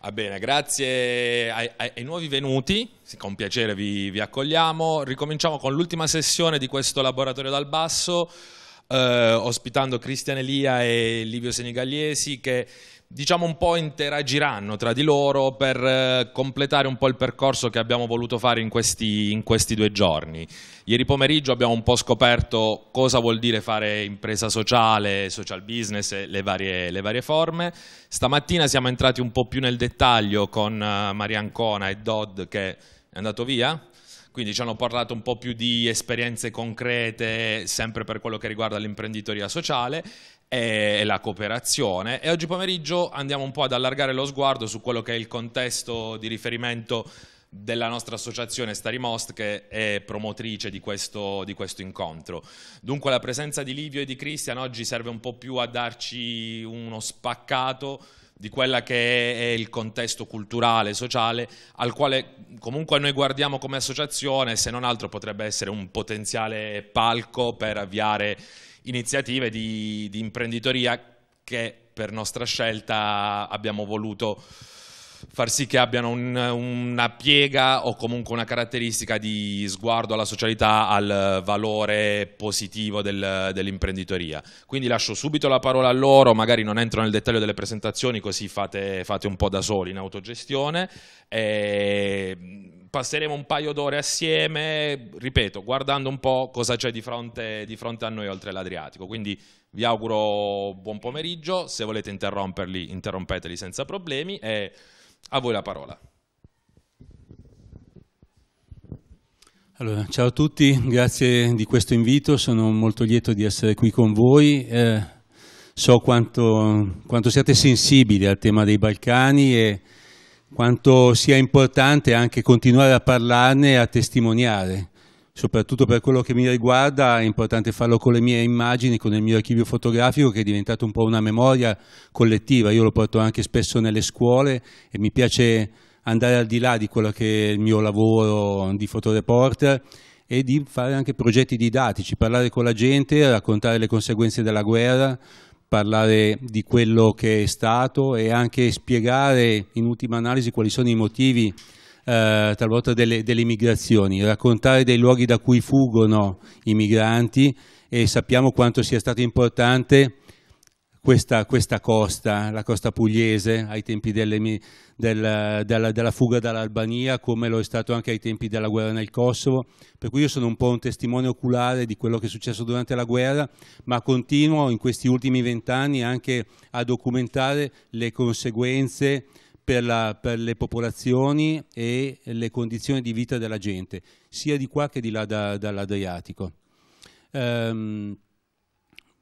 Va bene, grazie ai, ai, ai, nuovi venuti, con piacere vi, vi accogliamo. Ricominciamo con l'ultima sessione di questo laboratorio dal basso, eh, ospitando Cristian Elia e Livio Senigalliesi che diciamo un po' interagiranno tra di loro per eh, completare un po' il percorso che abbiamo voluto fare in questi, in questi, due giorni. Ieri pomeriggio abbiamo un po' scoperto cosa vuol dire fare impresa sociale, social business, le varie, le varie forme. Stamattina siamo entrati un po' più nel dettaglio con eh, Maria Ancona e Dodd che è andato via. Quindi ci hanno parlato un po' più di esperienze concrete sempre per quello che riguarda l'imprenditoria sociale e la cooperazione e oggi pomeriggio andiamo un po' ad allargare lo sguardo su quello che è il contesto di riferimento della nostra associazione Most che è promotrice di questo, di questo, incontro. Dunque la presenza di Livio e di Cristian oggi serve un po' più a darci uno spaccato di quella che è il contesto culturale, sociale, al quale comunque noi guardiamo come associazione, se non altro potrebbe essere un potenziale palco per avviare iniziative di, di imprenditoria che per nostra scelta abbiamo voluto far sì che abbiano un, una piega o comunque una caratteristica di sguardo alla socialità, al valore positivo del, dell'imprenditoria. Quindi lascio subito la parola a loro, magari non entro nel dettaglio delle presentazioni così fate, fate un po' da soli in autogestione. E passeremo un paio d'ore assieme, ripeto, guardando un po' cosa c'è di fronte, di fronte a noi oltre l'Adriatico. Quindi vi auguro buon pomeriggio, se volete interromperli, interrompeteli senza problemi e a voi la parola. Allora, ciao a tutti, grazie di questo invito, sono molto lieto di essere qui con voi. Eh, so quanto, quanto, siate sensibili al tema dei Balcani e quanto sia importante anche continuare a parlarne e a testimoniare. Soprattutto per quello che mi riguarda è importante farlo con le mie immagini, con il mio archivio fotografico che è diventato un po' una memoria collettiva. Io lo porto anche spesso nelle scuole e mi piace andare al di là di quello che è il mio lavoro di fotoreporter e di fare anche progetti didattici, parlare con la gente, raccontare le conseguenze della guerra, parlare di quello che è stato e anche spiegare in ultima analisi quali sono i motivi eh, talvolta delle, delle, migrazioni, raccontare dei luoghi da cui fuggono i migranti e sappiamo quanto sia stato importante questa, questa, costa, la costa pugliese, ai tempi delle, del, della, della, fuga dall'Albania, come lo è stato anche ai tempi della guerra nel Kosovo. Per cui io sono un po' un testimone oculare di quello che è successo durante la guerra, ma continuo in questi ultimi vent'anni anche a documentare le conseguenze per, la, per, le popolazioni e le condizioni di vita della gente, sia di qua che di là da, dall'Adriatico. Um,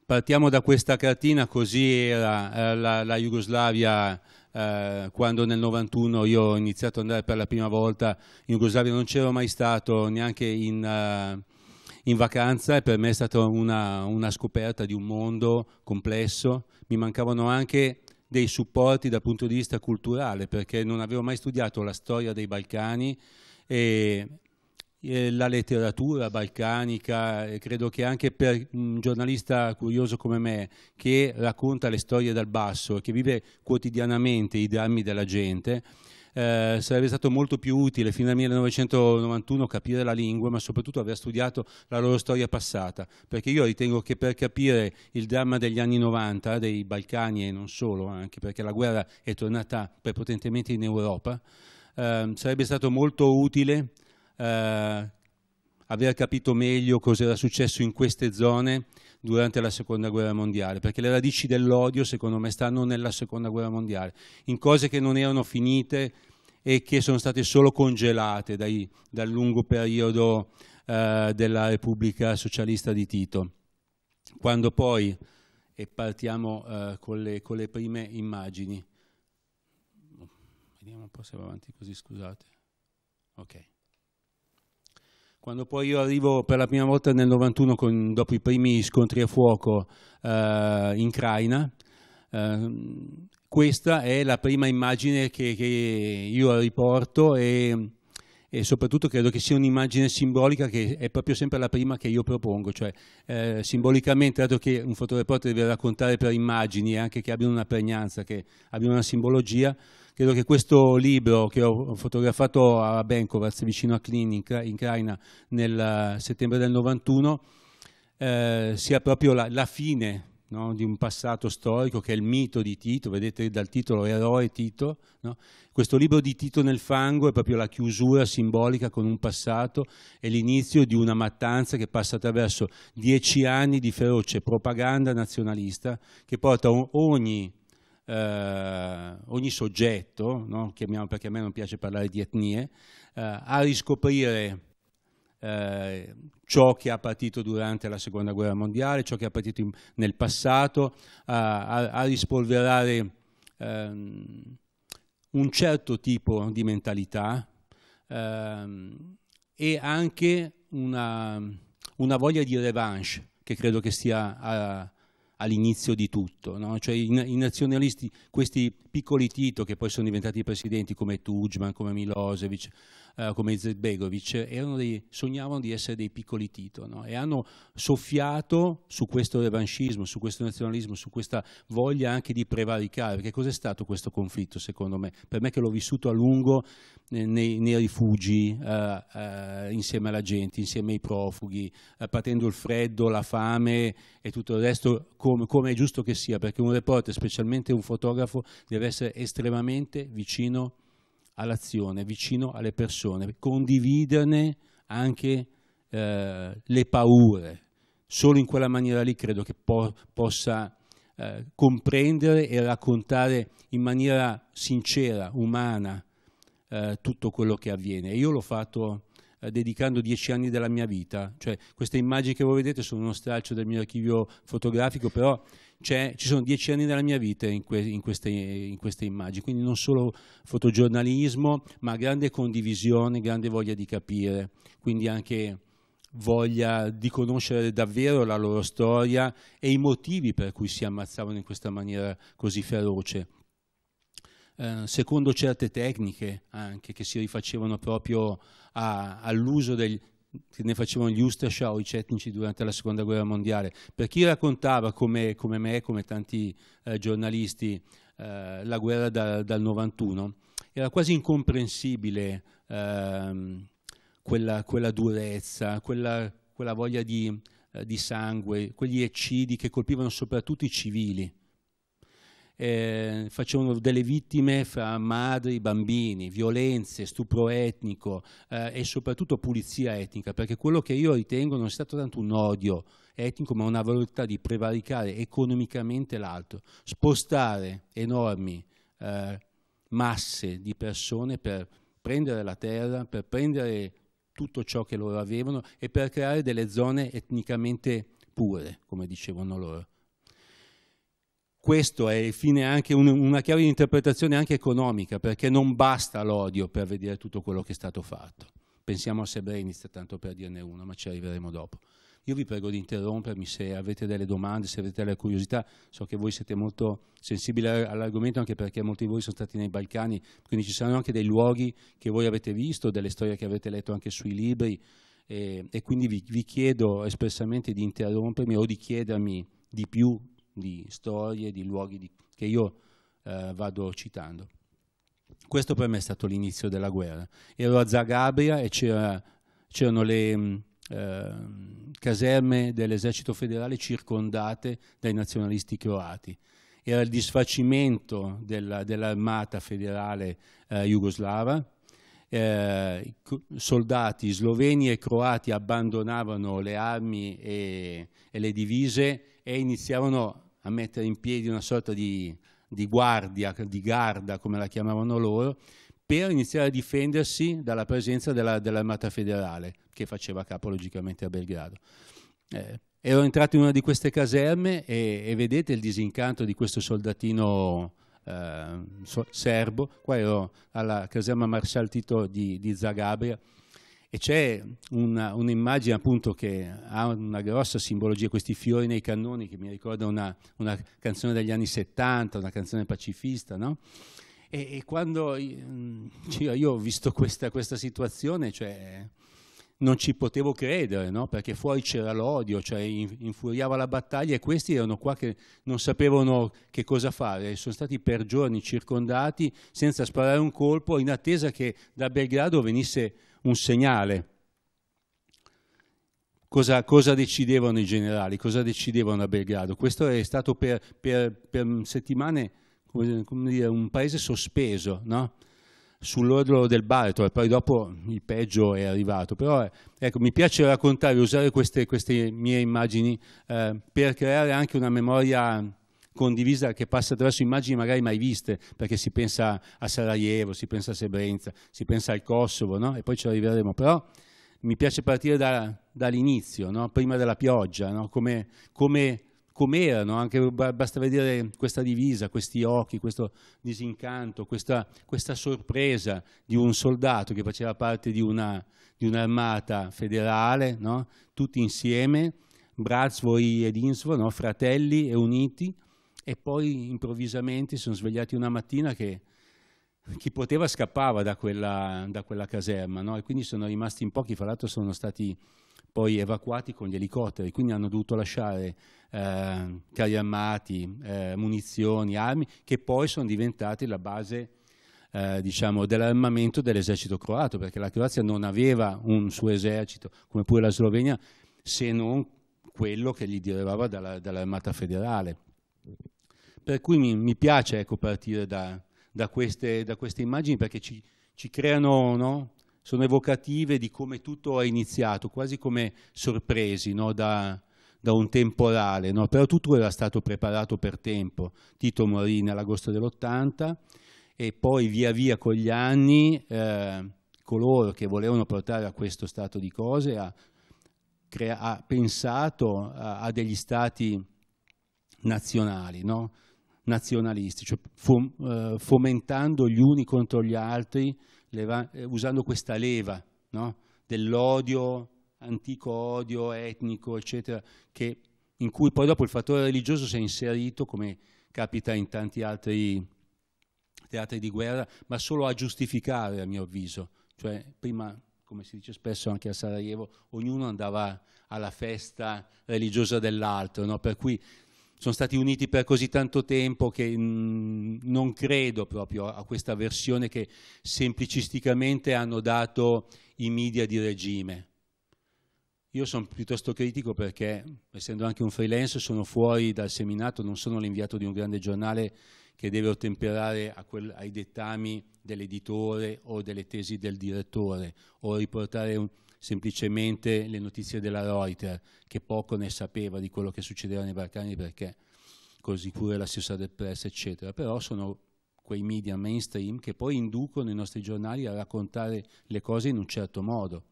Partiamo da questa cartina, così era eh, la, la Jugoslavia eh, quando nel 91 io ho iniziato ad andare per la prima volta in Jugoslavia, non c'ero mai stato neanche in, uh, in, vacanza e per me è stata una, una scoperta di un mondo complesso, mi mancavano anche dei supporti dal punto di vista culturale perché non avevo mai studiato la storia dei Balcani e la letteratura balcanica, e credo che anche per un giornalista curioso come me che racconta le storie dal basso e che vive quotidianamente i drammi della gente, eh, sarebbe stato molto più utile fino al 1991 capire la lingua, ma soprattutto aver studiato la loro storia passata, perché io ritengo che per capire il dramma degli anni 90, dei Balcani e non solo, anche perché la guerra è tornata prepotentemente in Europa, eh, sarebbe stato molto utile eh, aver capito meglio cosa era successo in queste zone durante la seconda guerra mondiale, perché le radici dell'odio secondo me stanno nella seconda guerra mondiale, in cose che non erano finite e che sono state solo congelate dai, dal lungo periodo eh, della Repubblica Socialista di Tito. Quando poi, e partiamo eh, con, le, con le prime immagini, vediamo un po' se va avanti così, scusate. Ok. Quando poi io arrivo per la prima volta nel 91, con, dopo i primi scontri a fuoco eh, in Craina, eh, questa è la prima immagine che, che io riporto e, e, soprattutto credo che sia un'immagine simbolica che è proprio sempre la prima che io propongo, cioè eh, simbolicamente, dato che un fotoreporter deve raccontare per immagini, anche che abbiano una pregnanza, che abbiano una simbologia, Credo che questo libro che ho fotografato a Benkovac, vicino a Klin, in Ucraina nel eh, settembre del 91, eh, sia proprio la, la fine No, di un passato storico che è il mito di Tito, vedete dal titolo Eroe Tito, no? questo libro di Tito nel fango è proprio la chiusura simbolica con un passato e l'inizio di una mattanza che passa attraverso dieci anni di feroce propaganda nazionalista che porta ogni eh, ogni soggetto, no? chiamiamo perché a me non piace parlare di etnie, eh, a riscoprire eh, ciò che ha partito durante la seconda guerra mondiale, ciò che ha partito in, nel passato, a, a, a rispolverare ehm, un certo tipo di mentalità ehm, e anche una, una, voglia di revanche che credo che stia a, all'inizio di tutto, no? cioè i, i, nazionalisti, questi piccoli Tito che poi sono diventati presidenti come Tujman, come Milosevic, eh, come Zedbegovic sognavano di essere dei piccoli Tito no? e hanno soffiato su questo revanchismo, su questo nazionalismo, su questa voglia anche di prevaricare, Che cos'è stato questo conflitto secondo me? Per me che l'ho vissuto a lungo eh, nei, nei, rifugi, eh, eh, insieme alla gente, insieme ai profughi, patendo il freddo, la fame e tutto il resto come, come è giusto che sia, perché un reporter, specialmente un fotografo, deve essere estremamente vicino a all'azione, vicino alle persone, condividerne anche eh, le paure. Solo in quella maniera lì credo che po possa eh, comprendere e raccontare in maniera sincera, umana, eh, tutto quello che avviene. Io l'ho fatto eh, dedicando dieci anni della mia vita, cioè queste immagini che voi vedete sono uno straccio del mio archivio fotografico, però ci sono dieci anni della mia vita in, que, in, queste, in, queste, immagini, quindi non solo fotogiornalismo, ma grande condivisione, grande voglia di capire, quindi anche voglia di conoscere davvero la loro storia e i motivi per cui si ammazzavano in questa maniera così feroce. Eh, secondo certe tecniche anche che si rifacevano proprio all'uso del, che ne facevano gli Ustashaw, i cetnici durante la seconda guerra mondiale, per chi raccontava come, come me, come tanti eh, giornalisti, eh, la guerra da, dal 91, era quasi incomprensibile ehm, quella, quella, durezza, quella, quella voglia di, eh, di sangue, quegli eccidi che colpivano soprattutto i civili eh, facevano delle vittime fra madri, bambini, violenze, stupro etnico eh, e soprattutto pulizia etnica, perché quello che io ritengo non è stato tanto un odio etnico, ma una volontà di prevaricare economicamente l'altro, spostare enormi eh, masse di persone per prendere la terra, per prendere tutto ciò che loro avevano e per creare delle zone etnicamente pure, come dicevano loro questo è fine anche un, una chiave di interpretazione anche economica, perché non basta l'odio per vedere tutto quello che è stato fatto. Pensiamo a Srebrenica, tanto per dirne uno, ma ci arriveremo dopo. Io vi prego di interrompermi se avete delle domande, se avete delle curiosità. So che voi siete molto sensibili all'argomento anche perché molti di voi sono stati nei Balcani, quindi ci saranno anche dei luoghi che voi avete visto, delle storie che avete letto anche sui libri e, e quindi vi, vi chiedo espressamente di interrompermi o di chiedermi di più di storie, di luoghi di, che io eh, vado citando. Questo per me è stato l'inizio della guerra. Ero a Zagabria e c'erano le mm, eh, caserme dell'esercito federale circondate dai nazionalisti croati. Era il disfacimento dell'armata dell federale eh, jugoslava, eh, soldati sloveni e croati abbandonavano le armi e, e le divise e iniziavano a mettere in piedi una sorta di, di guardia, di garda, come la chiamavano loro, per iniziare a difendersi dalla presenza della, dell'armata federale che faceva capo logicamente a Belgrado. Eh, ero entrato in una di queste caserme e, e vedete il disincanto di questo soldatino eh, serbo, qua ero alla caserma Marshal Tito di, di Zagabria, e c'è una, un'immagine appunto che ha una grossa simbologia, questi fiori nei cannoni che mi ricorda una, una canzone degli anni 70, una canzone pacifista, no? E, e quando mm, io, cioè, io, ho visto questa, questa situazione, cioè, non ci potevo credere, no? perché fuori c'era l'odio, cioè infuriava la battaglia e questi erano qua che non sapevano che cosa fare, sono stati per giorni circondati senza sparare un colpo in attesa che da Belgrado venisse un segnale. Cosa, cosa, decidevano i generali, cosa decidevano a Belgrado. Questo è stato per, per, per settimane come, dire, un paese sospeso no? sull'orlo del baratro e poi dopo il peggio è arrivato. Però ecco, mi piace raccontare, usare queste, queste mie immagini eh, per creare anche una memoria condivisa che passa attraverso immagini magari mai viste, perché si pensa a Sarajevo, si pensa a Sebrenza, si pensa al Kosovo, no? e poi ci arriveremo, però mi piace partire da, dall'inizio, no? prima della pioggia, no? come, come com'erano, anche basta vedere questa divisa, questi occhi, questo disincanto, questa, questa sorpresa di un soldato che faceva parte di, un'armata un federale, no? tutti insieme, Brazvo e Dinsvo, no? fratelli e uniti, e poi improvvisamente si sono svegliati una mattina che chi poteva scappava da quella, da quella caserma no? e quindi sono rimasti in pochi, fra l'altro sono stati poi evacuati con gli elicotteri, quindi hanno dovuto lasciare eh, carri armati, eh, munizioni, armi, che poi sono diventati la base eh, diciamo, dell'armamento dell'esercito croato, perché la Croazia non aveva un suo esercito, come pure la Slovenia, se non quello che gli derivava dalla, dall'armata federale. Per cui mi, mi piace ecco, partire da, da, queste, da, queste, immagini perché ci, ci creano, no? sono evocative di come tutto è iniziato, quasi come sorpresi no? da, da, un temporale, no? però tutto era stato preparato per tempo. Tito morì nell'agosto dell'80 e poi via via con gli anni eh, coloro che volevano portare a questo stato di cose ha, ha pensato a, a, degli stati nazionali, no? nazionalisti, cioè eh, fomentando gli uni contro gli altri, eh, usando questa leva no? dell'odio, antico odio etnico, eccetera, che, in cui poi dopo il fattore religioso si è inserito, come capita in tanti altri teatri di guerra, ma solo a giustificare, a mio avviso. Cioè, prima, come si dice spesso anche a Sarajevo, ognuno andava alla festa religiosa dell'altro, no? per cui sono stati uniti per così tanto tempo che mh, mm, non credo proprio a questa versione che semplicisticamente hanno dato i media di regime. Io sono piuttosto critico perché, essendo anche un freelance, sono fuori dal seminato, non sono l'inviato di un grande giornale che deve ottemperare quel, ai dettami dell'editore o delle tesi del direttore o riportare un, semplicemente le notizie della Reuters, che poco ne sapeva di quello che succedeva nei Balcani perché così pure la stessa del press, eccetera. Però sono quei media mainstream che poi inducono i nostri giornali a raccontare le cose in un certo modo.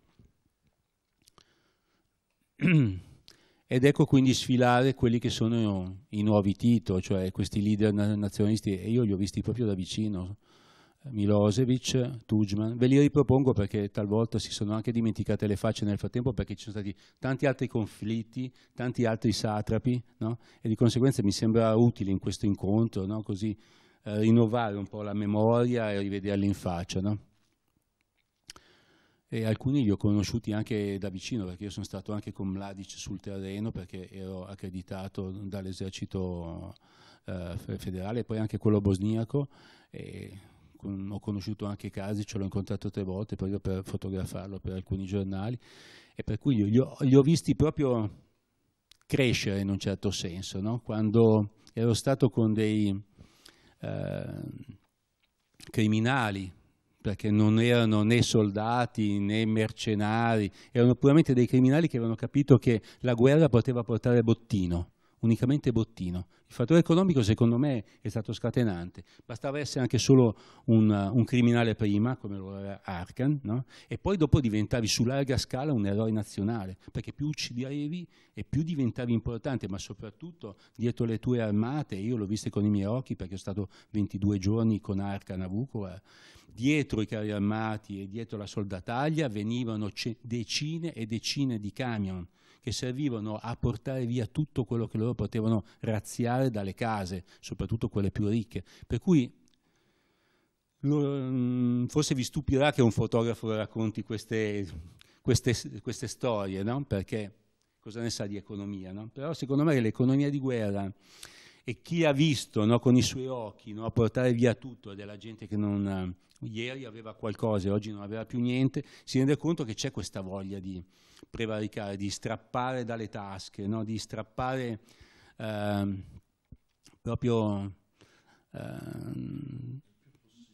Ed ecco quindi sfilare quelli che sono i nuovi Tito, cioè questi leader nazionalisti, e io li ho visti proprio da vicino, Milosevic, Tujman, ve li ripropongo perché talvolta si sono anche dimenticate le facce nel frattempo perché ci sono stati tanti altri conflitti, tanti altri satrapi no? e di conseguenza mi sembra utile in questo incontro no? così eh, rinnovare un po' la memoria e rivederli in faccia. No? E alcuni li ho conosciuti anche da vicino perché io sono stato anche con Mladic sul terreno perché ero accreditato dall'esercito eh, federale e poi anche quello bosniaco. E ho conosciuto anche Casi, ce l'ho incontrato tre volte proprio per fotografarlo per alcuni giornali e per cui li ho, li ho visti proprio crescere in un certo senso, no? quando ero stato con dei eh, criminali, perché non erano né soldati né mercenari, erano puramente dei criminali che avevano capito che la guerra poteva portare bottino unicamente bottino. Il fattore economico secondo me è stato scatenante, bastava essere anche solo un, un criminale prima, come lo era Arkan, no? e poi dopo diventavi su larga scala un eroe nazionale, perché più uccidevi e più diventavi importante, ma soprattutto dietro le tue armate, io l'ho visto con i miei occhi perché ho stato 22 giorni con Arkan a Vukovar, dietro i carri armati e dietro la soldataglia venivano decine e decine di camion che servivano a portare via tutto quello che loro potevano razziare dalle case, soprattutto quelle più ricche. Per cui mm, forse vi stupirà che un fotografo racconti queste, queste, queste storie, no? perché cosa ne sa di economia? No? Però secondo me l'economia di guerra e chi ha visto no, con i suoi occhi no, portare via tutto della gente che non, eh, ieri aveva qualcosa e oggi non aveva più niente, si rende conto che c'è questa voglia di prevaricare, di strappare dalle tasche, no, di strappare eh, proprio eh,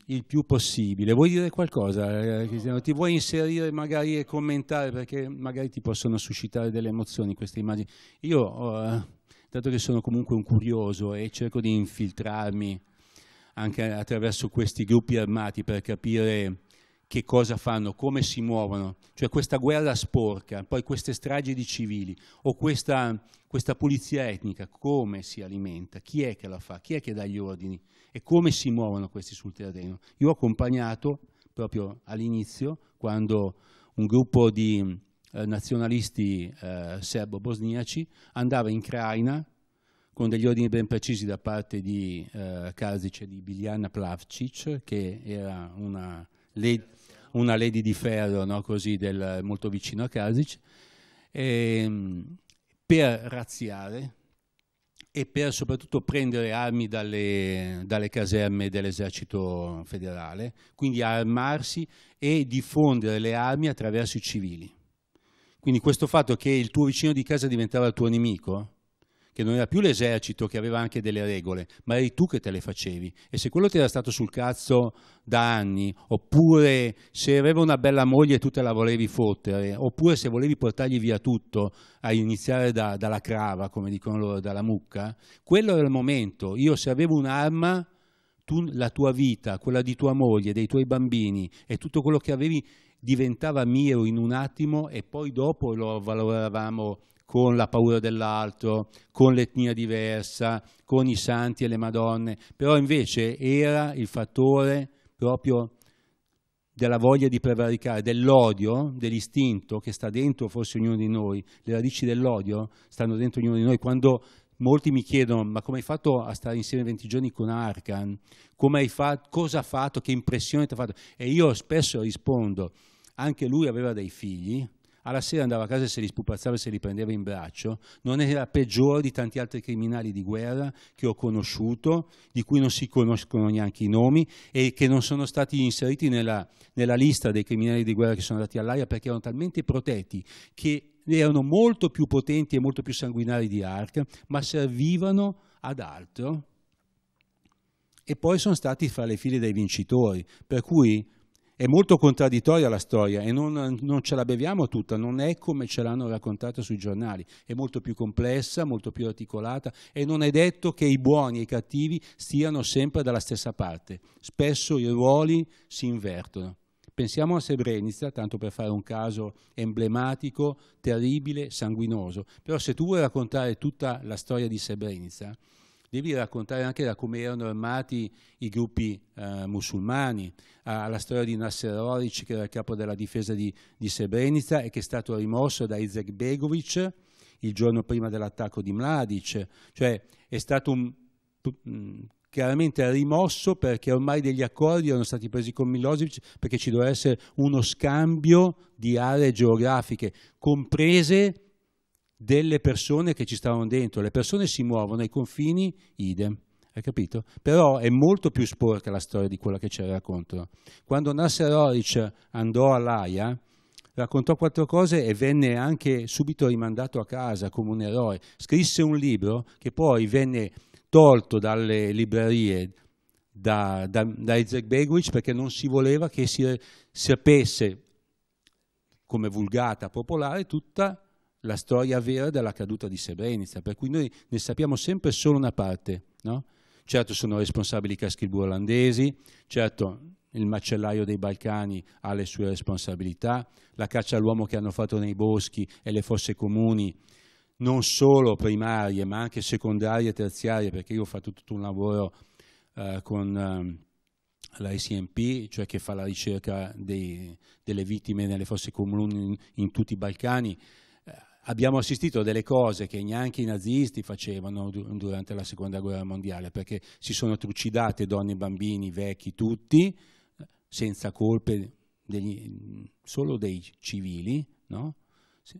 il più possibile. Vuoi dire qualcosa, eh, Cristiano? Ti vuoi inserire magari e commentare perché magari ti possono suscitare delle emozioni queste immagini? Io eh, dato che sono comunque un curioso e cerco di infiltrarmi anche attraverso questi gruppi armati per capire che cosa fanno, come si muovono, cioè questa guerra sporca, poi queste stragi di civili o questa, questa pulizia etnica, come si alimenta, chi è che la fa, chi è che dà gli ordini e come si muovono questi sul terreno. Io ho accompagnato proprio all'inizio, quando un gruppo di eh, nazionalisti eh, serbo-bosniaci, andava in Craina con degli ordini ben precisi da parte di eh, Karzic e di Biljana Plavcic, che era una lady, una lady di ferro no, così, del, molto vicino a Karzic, e, ehm, per razziare e per soprattutto prendere armi dalle, dalle caserme dell'esercito federale, quindi armarsi e diffondere le armi attraverso i civili. Quindi questo fatto che il tuo vicino di casa diventava il tuo nemico, che non era più l'esercito che aveva anche delle regole, ma eri tu che te le facevi. E se quello ti era stato sul cazzo da anni, oppure se aveva una bella moglie e tu te la volevi fottere, oppure se volevi portargli via tutto, a iniziare da, dalla crava, come dicono loro, dalla mucca, quello era il momento. Io se avevo un'arma, tu, la tua vita, quella di tua moglie, dei tuoi bambini e tutto quello che avevi diventava mio in un attimo e poi dopo lo valoravamo con la paura dell'altro, con l'etnia diversa, con i santi e le madonne, però invece era il fattore proprio della voglia di prevaricare, dell'odio, dell'istinto che sta dentro forse ognuno di noi, le radici dell'odio stanno dentro ognuno di noi. Quando molti mi chiedono ma come hai fatto a stare insieme 20 giorni con Arkan? Come hai fatto, cosa ha fatto, che impressione ti ha fatto? E io spesso rispondo, anche lui aveva dei figli, alla sera andava a casa e se li spupazzava e se li prendeva in braccio, non era peggiore di tanti altri criminali di guerra che ho conosciuto, di cui non si conoscono neanche i nomi e che non sono stati inseriti nella, nella lista dei criminali di guerra che sono andati all'aria perché erano talmente protetti che erano molto più potenti e molto più sanguinari di Ark, ma servivano ad altro e poi sono stati fra le file dei vincitori, per cui è molto contraddittoria la storia e non, non, ce la beviamo tutta, non è come ce l'hanno raccontata sui giornali, è molto più complessa, molto più articolata e non è detto che i buoni e i cattivi stiano sempre dalla stessa parte, spesso i ruoli si invertono. Pensiamo a Srebrenica, tanto per fare un caso emblematico, terribile, sanguinoso, però se tu vuoi raccontare tutta la storia di Srebrenica, devi raccontare anche da come erano armati i gruppi eh, musulmani, alla storia di Nasser Oric che era il capo della difesa di, di Srebrenica e che è stato rimosso da Izek Begovic il giorno prima dell'attacco di Mladic, cioè è stato un, mm, chiaramente rimosso perché ormai degli accordi erano stati presi con Milosevic perché ci doveva essere uno scambio di aree geografiche, comprese delle persone che ci stavano dentro. Le persone si muovono ai confini, idem. Hai capito? Però è molto più sporca la storia di quella che c'era contro. Quando Nasser Oric andò all'AIA, raccontò quattro cose e venne anche subito rimandato a casa come un eroe. Scrisse un libro che poi venne tolto dalle librerie da, da, da Isaac Begwich perché non si voleva che si sapesse, come vulgata popolare, tutta la la storia vera della caduta di Srebrenica, per cui noi ne sappiamo sempre solo una parte. No? Certo sono responsabili i caschi burlandesi, certo il macellaio dei Balcani ha le sue responsabilità, la caccia all'uomo che hanno fatto nei boschi e le fosse comuni, non solo primarie ma anche secondarie e terziarie, perché io ho fatto tutto un lavoro eh, con eh, la cioè che fa la ricerca dei, delle vittime nelle fosse comuni in, in tutti i Balcani, abbiamo assistito a delle cose che neanche i nazisti facevano durante la seconda guerra mondiale, perché si sono trucidate donne, bambini, vecchi, tutti, eh, senza colpe degli, mm, solo dei civili, no?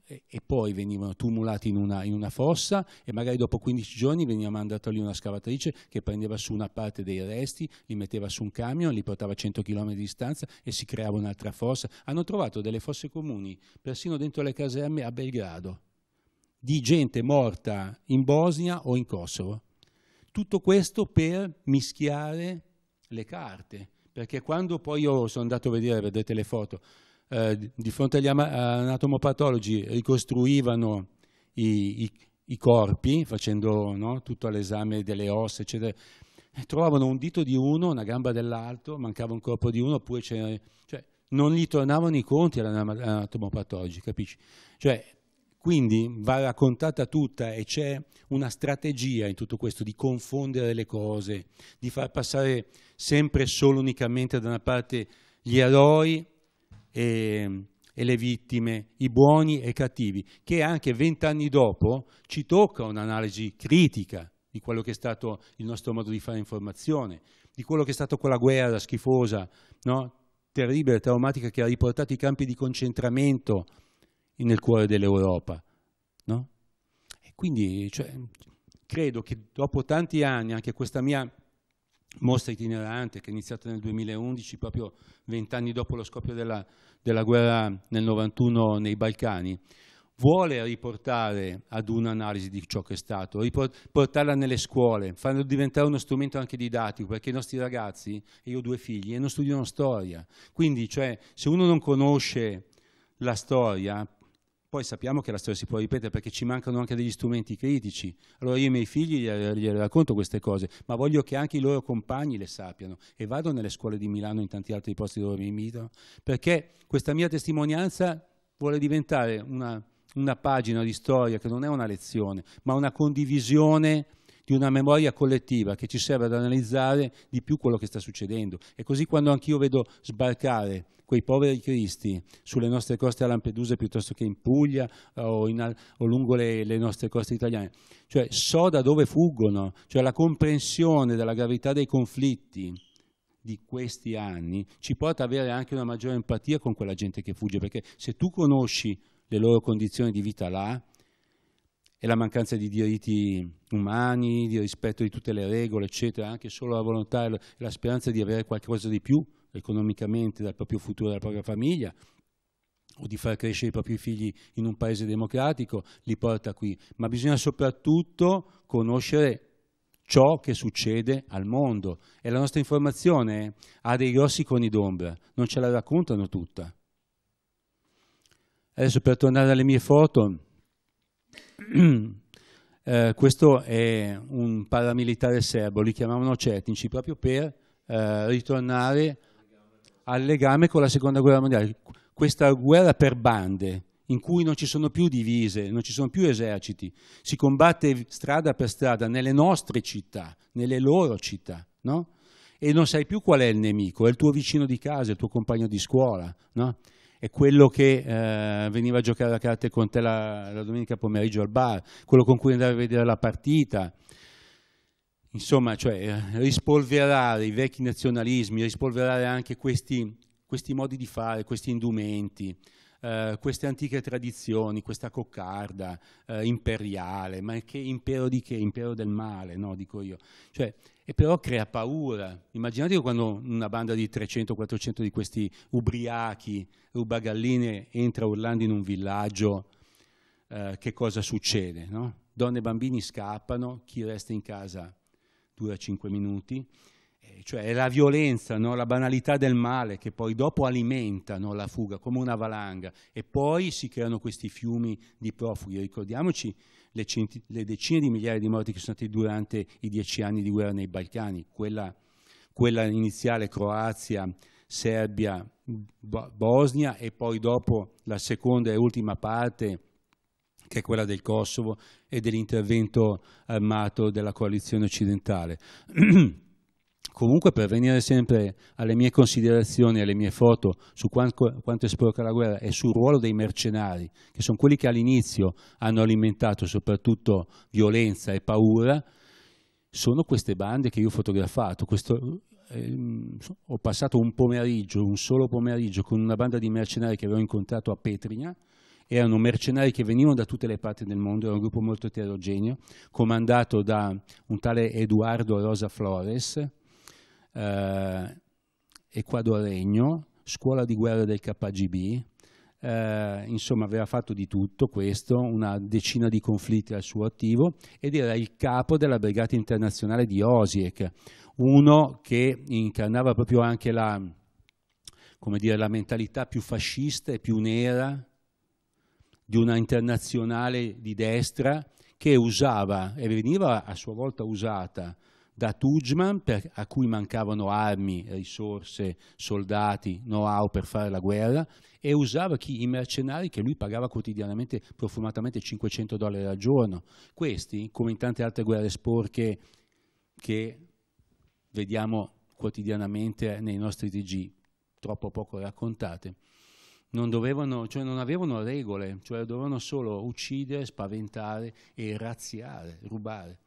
e poi venivano tumulati in una, in una, fossa e magari dopo 15 giorni veniva mandata lì una scavatrice che prendeva su una parte dei resti, li metteva su un camion, li portava a 100 km di distanza e si creava un'altra fossa. Hanno trovato delle fosse comuni, persino dentro le caserme a Belgrado, di gente morta in Bosnia o in Kosovo. Tutto questo per mischiare le carte, perché quando poi io sono andato a vedere, vedete le foto, eh, di fronte agli anatomopatologi ricostruivano i, i, i corpi facendo no, tutto l'esame delle ossa, eccetera. E eh, trovavano un dito di uno, una gamba dell'altro, mancava un corpo di uno, oppure cioè, non gli tornavano i conti all'anatomopatologi, capisci? Cioè, quindi va raccontata tutta e c'è una strategia in tutto questo di confondere le cose, di far passare sempre solo unicamente da una parte gli eroi e, ehm, e le vittime, i buoni e i cattivi, che anche vent'anni dopo ci tocca un'analisi critica di quello che è stato il nostro modo di fare informazione, di quello che è stata quella guerra schifosa, no? terribile, traumatica, che ha riportato i campi di concentramento nel cuore dell'Europa. No? E quindi cioè, credo che dopo tanti anni anche questa mia mostra itinerante che è iniziata nel 2011, proprio vent'anni dopo lo scoppio della, della guerra nel 91 nei Balcani, vuole riportare ad un'analisi di ciò che è stato, portarla nelle scuole, farlo diventare uno strumento anche didattico, perché i nostri ragazzi, io ho due figli, non studiano storia. Quindi, cioè, se uno non conosce la storia, poi sappiamo che la storia si può ripetere perché ci mancano anche degli strumenti critici. Allora io e i miei figli gli racconto queste cose, ma voglio che anche i loro compagni le sappiano e vado nelle scuole di Milano e in tanti altri posti dove mi invitano, perché questa mia testimonianza vuole diventare una, una pagina di storia che non è una lezione, ma una condivisione di una memoria collettiva che ci serve ad analizzare di più quello che sta succedendo. E così quando anch'io vedo sbarcare quei poveri cristi sulle nostre coste a Lampedusa piuttosto che in Puglia eh, o, in, o lungo le, le, nostre coste italiane, cioè so da dove fuggono, cioè la comprensione della gravità dei conflitti di questi anni ci porta ad avere anche una maggiore empatia con quella gente che fugge, perché se tu conosci le loro condizioni di vita là, e la mancanza di diritti umani, di rispetto di tutte le regole, eccetera, anche solo la volontà e la speranza di avere qualcosa di più economicamente dal proprio futuro, dalla propria famiglia, o di far crescere i propri figli in un paese democratico, li porta qui. Ma bisogna soprattutto conoscere ciò che succede al mondo. E la nostra informazione ha dei grossi coni d'ombra, non ce la raccontano tutta. Adesso per tornare alle mie foto, eh, questo è un paramilitare serbo, li chiamavano cetnici proprio per eh, ritornare al legame con la seconda guerra mondiale. Questa guerra per bande, in cui non ci sono più divise, non ci sono più eserciti, si combatte strada per strada nelle nostre città, nelle loro città, no? E non sai più qual è il nemico, è il tuo vicino di casa, il tuo compagno di scuola, no? è quello che eh, veniva a giocare a carte con te la, la domenica pomeriggio al bar, quello con cui andavi a vedere la partita. Insomma, cioè, eh, rispolverare i vecchi nazionalismi, rispolverare anche questi, questi modi di fare, questi indumenti, eh, queste antiche tradizioni, questa coccarda eh, imperiale, ma che impero di che? Impero del male, no? dico io. Cioè, e però crea paura. Immaginate quando una banda di 300-400 di questi ubriachi, rubagalline, entra urlando in un villaggio, eh, che cosa succede? No? Donne e bambini scappano, chi resta in casa dura 5 minuti, eh, cioè è la violenza, no? la banalità del male che poi dopo alimentano la fuga come una valanga e poi si creano questi fiumi di profughi. Ricordiamoci le, centi, le, decine di migliaia di morti che sono stati durante i dieci anni di guerra nei Balcani, quella, quella iniziale Croazia, Serbia, Bosnia e poi dopo la seconda e ultima parte che è quella del Kosovo e dell'intervento armato della coalizione occidentale. Comunque per venire sempre alle mie considerazioni, alle mie foto su quanto, quanto, è sporca la guerra e sul ruolo dei mercenari, che sono quelli che all'inizio hanno alimentato soprattutto violenza e paura, sono queste bande che io ho fotografato. Questo, eh, ho passato un pomeriggio, un solo pomeriggio, con una banda di mercenari che avevo incontrato a Petrina, erano mercenari che venivano da tutte le parti del mondo, era un gruppo molto eterogeneo, comandato da un tale Eduardo Rosa Flores, eh, ecuadoregno, scuola di guerra del KGB, eh, insomma aveva fatto di tutto questo, una decina di conflitti al suo attivo ed era il capo della Brigata Internazionale di Osiek, uno che incarnava proprio anche la, dire, la mentalità più fascista e più nera di una internazionale di destra che usava e veniva a sua volta usata da Tujman, per, a cui mancavano armi, risorse, soldati, know-how per fare la guerra, e usava chi, i mercenari che lui pagava quotidianamente, profumatamente 500 dollari al giorno. Questi, come in tante altre guerre sporche che vediamo quotidianamente nei nostri TG, troppo poco raccontate, non, dovevano, cioè non avevano regole, cioè dovevano solo uccidere, spaventare e razziare, rubare.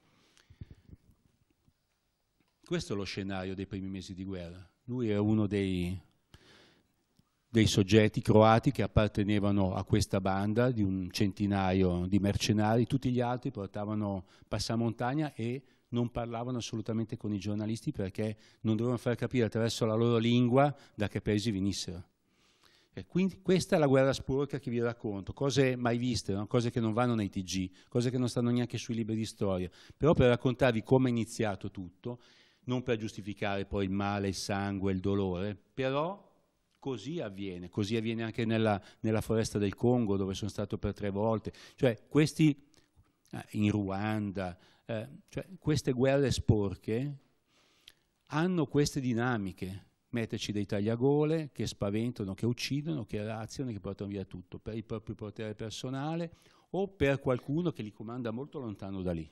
Questo è lo scenario dei primi mesi di guerra. Lui era uno dei, dei soggetti croati che appartenevano a questa banda di un centinaio di mercenari, tutti gli altri portavano passamontagna e non parlavano assolutamente con i giornalisti perché non dovevano far capire attraverso la loro lingua da che paesi venissero. E quindi questa è la guerra sporca che vi racconto, cose mai viste, no? cose che non vanno nei TG, cose che non stanno neanche sui libri di storia, però per raccontarvi come è iniziato tutto non per giustificare poi il male, il sangue, il dolore, però così avviene, così avviene anche nella, nella foresta del Congo dove sono stato per tre volte, cioè questi eh, in Ruanda, eh, cioè queste guerre sporche hanno queste dinamiche, metterci dei tagliagole che spaventano, che uccidono, che razziano, che portano via tutto per il proprio potere personale o per qualcuno che li comanda molto lontano da lì.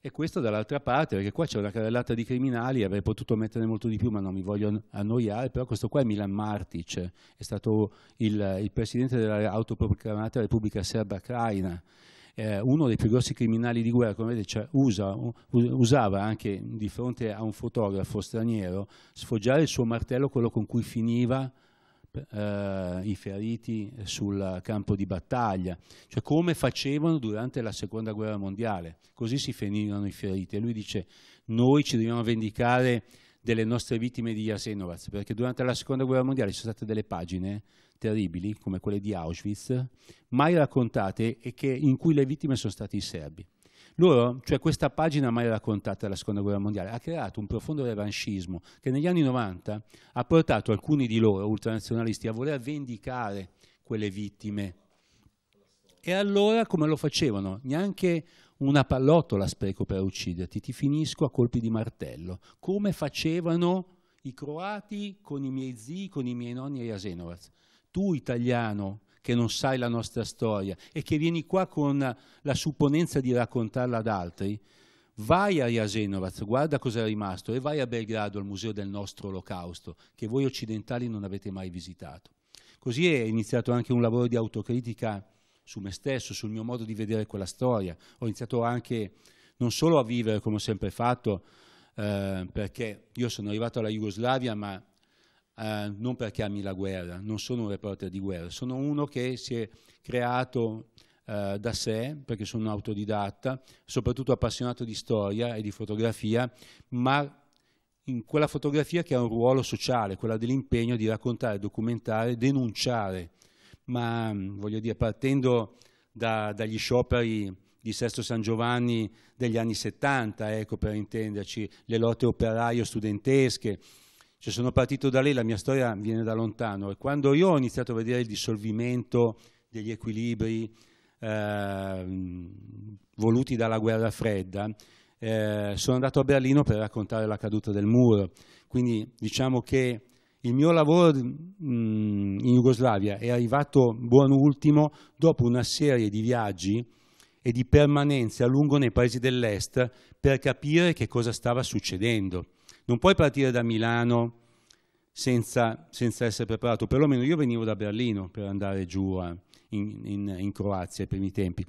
E questo dall'altra parte, perché qua c'è una carrellata di criminali, avrei potuto mettere molto di più, ma non mi voglio annoiare, però questo qua è Milan Martic, è stato il, il presidente dell'autoproclamata Repubblica Serba-Craina, eh, uno dei più grossi criminali di guerra, come vedete, cioè, usa, usava anche di fronte a un fotografo straniero sfoggiare il suo martello, quello con cui finiva eh, i feriti sul campo di battaglia, cioè come facevano durante la seconda guerra mondiale, così si finivano i feriti. E lui dice noi ci dobbiamo vendicare delle nostre vittime di Jasenovac, perché durante la seconda guerra mondiale ci sono state delle pagine terribili, come quelle di Auschwitz, mai raccontate e che, in cui le vittime sono stati i serbi. Loro, cioè questa pagina mai raccontata della Seconda Guerra Mondiale, ha creato un profondo revanchismo che negli anni 90 ha portato alcuni di loro, ultranazionalisti, a voler vendicare quelle vittime. E allora come lo facevano? Neanche una pallottola spreco per ucciderti, ti finisco a colpi di martello, come facevano i croati con i miei zii, con i miei nonni a Jasenovac. Tu italiano che non sai la nostra storia e che vieni qua con la supponenza di raccontarla ad altri, vai a Jasenovac, guarda cosa è rimasto e vai a Belgrado al museo del nostro olocausto che voi occidentali non avete mai visitato. Così è iniziato anche un lavoro di autocritica su me stesso, sul mio modo di vedere quella storia. Ho iniziato anche non solo a vivere come ho sempre fatto, eh, perché io sono arrivato alla Jugoslavia, ma eh, non perché ami la guerra, non sono un reporter di guerra, sono uno che si è creato eh, da sé, perché sono un autodidatta, soprattutto appassionato di storia e di fotografia, ma in quella fotografia che ha un ruolo sociale, quella dell'impegno di raccontare, documentare, denunciare, ma mm, voglio dire, partendo da, dagli scioperi di Sesto San Giovanni degli anni 70, ecco per intenderci, le lotte operaio-studentesche, cioè sono partito da lei, la mia storia viene da lontano e quando io ho iniziato a vedere il dissolvimento degli equilibri eh, voluti dalla guerra fredda, eh, sono andato a Berlino per raccontare la caduta del muro. Quindi diciamo che il mio lavoro mh, in Jugoslavia è arrivato buon ultimo dopo una serie di viaggi e di permanenze a lungo nei paesi dell'est per capire che cosa stava succedendo. Non puoi partire da Milano senza, senza essere preparato, perlomeno io venivo da Berlino per andare giù a, eh, in, in, in Croazia ai primi tempi,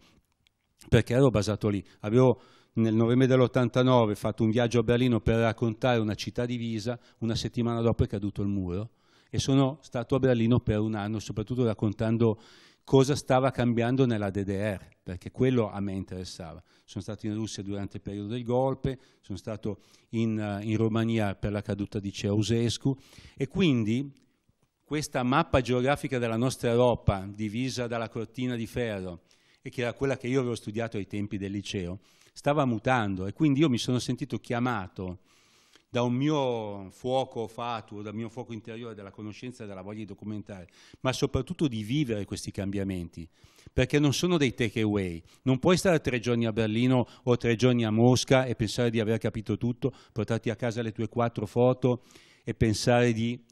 perché ero basato lì. Avevo nel novembre dell'89 fatto un viaggio a Berlino per raccontare una città divisa, una settimana dopo è caduto il muro e sono stato a Berlino per un anno, soprattutto raccontando cosa stava cambiando nella DDR, perché quello a me interessava. Sono stato in Russia durante il periodo del golpe, sono stato in, eh, in Romania per la caduta di Ceausescu e quindi questa mappa geografica della nostra Europa divisa dalla cortina di ferro e che era quella che io avevo studiato ai tempi del liceo, stava mutando e quindi io mi sono sentito chiamato da un mio fuoco fatuo, dal mio fuoco interiore, dalla conoscenza e dalla voglia di documentare, ma soprattutto di vivere questi cambiamenti, perché non sono dei take away. Non puoi stare tre giorni a Berlino o tre giorni a Mosca e pensare di aver capito tutto, portarti a casa le tue quattro foto e pensare di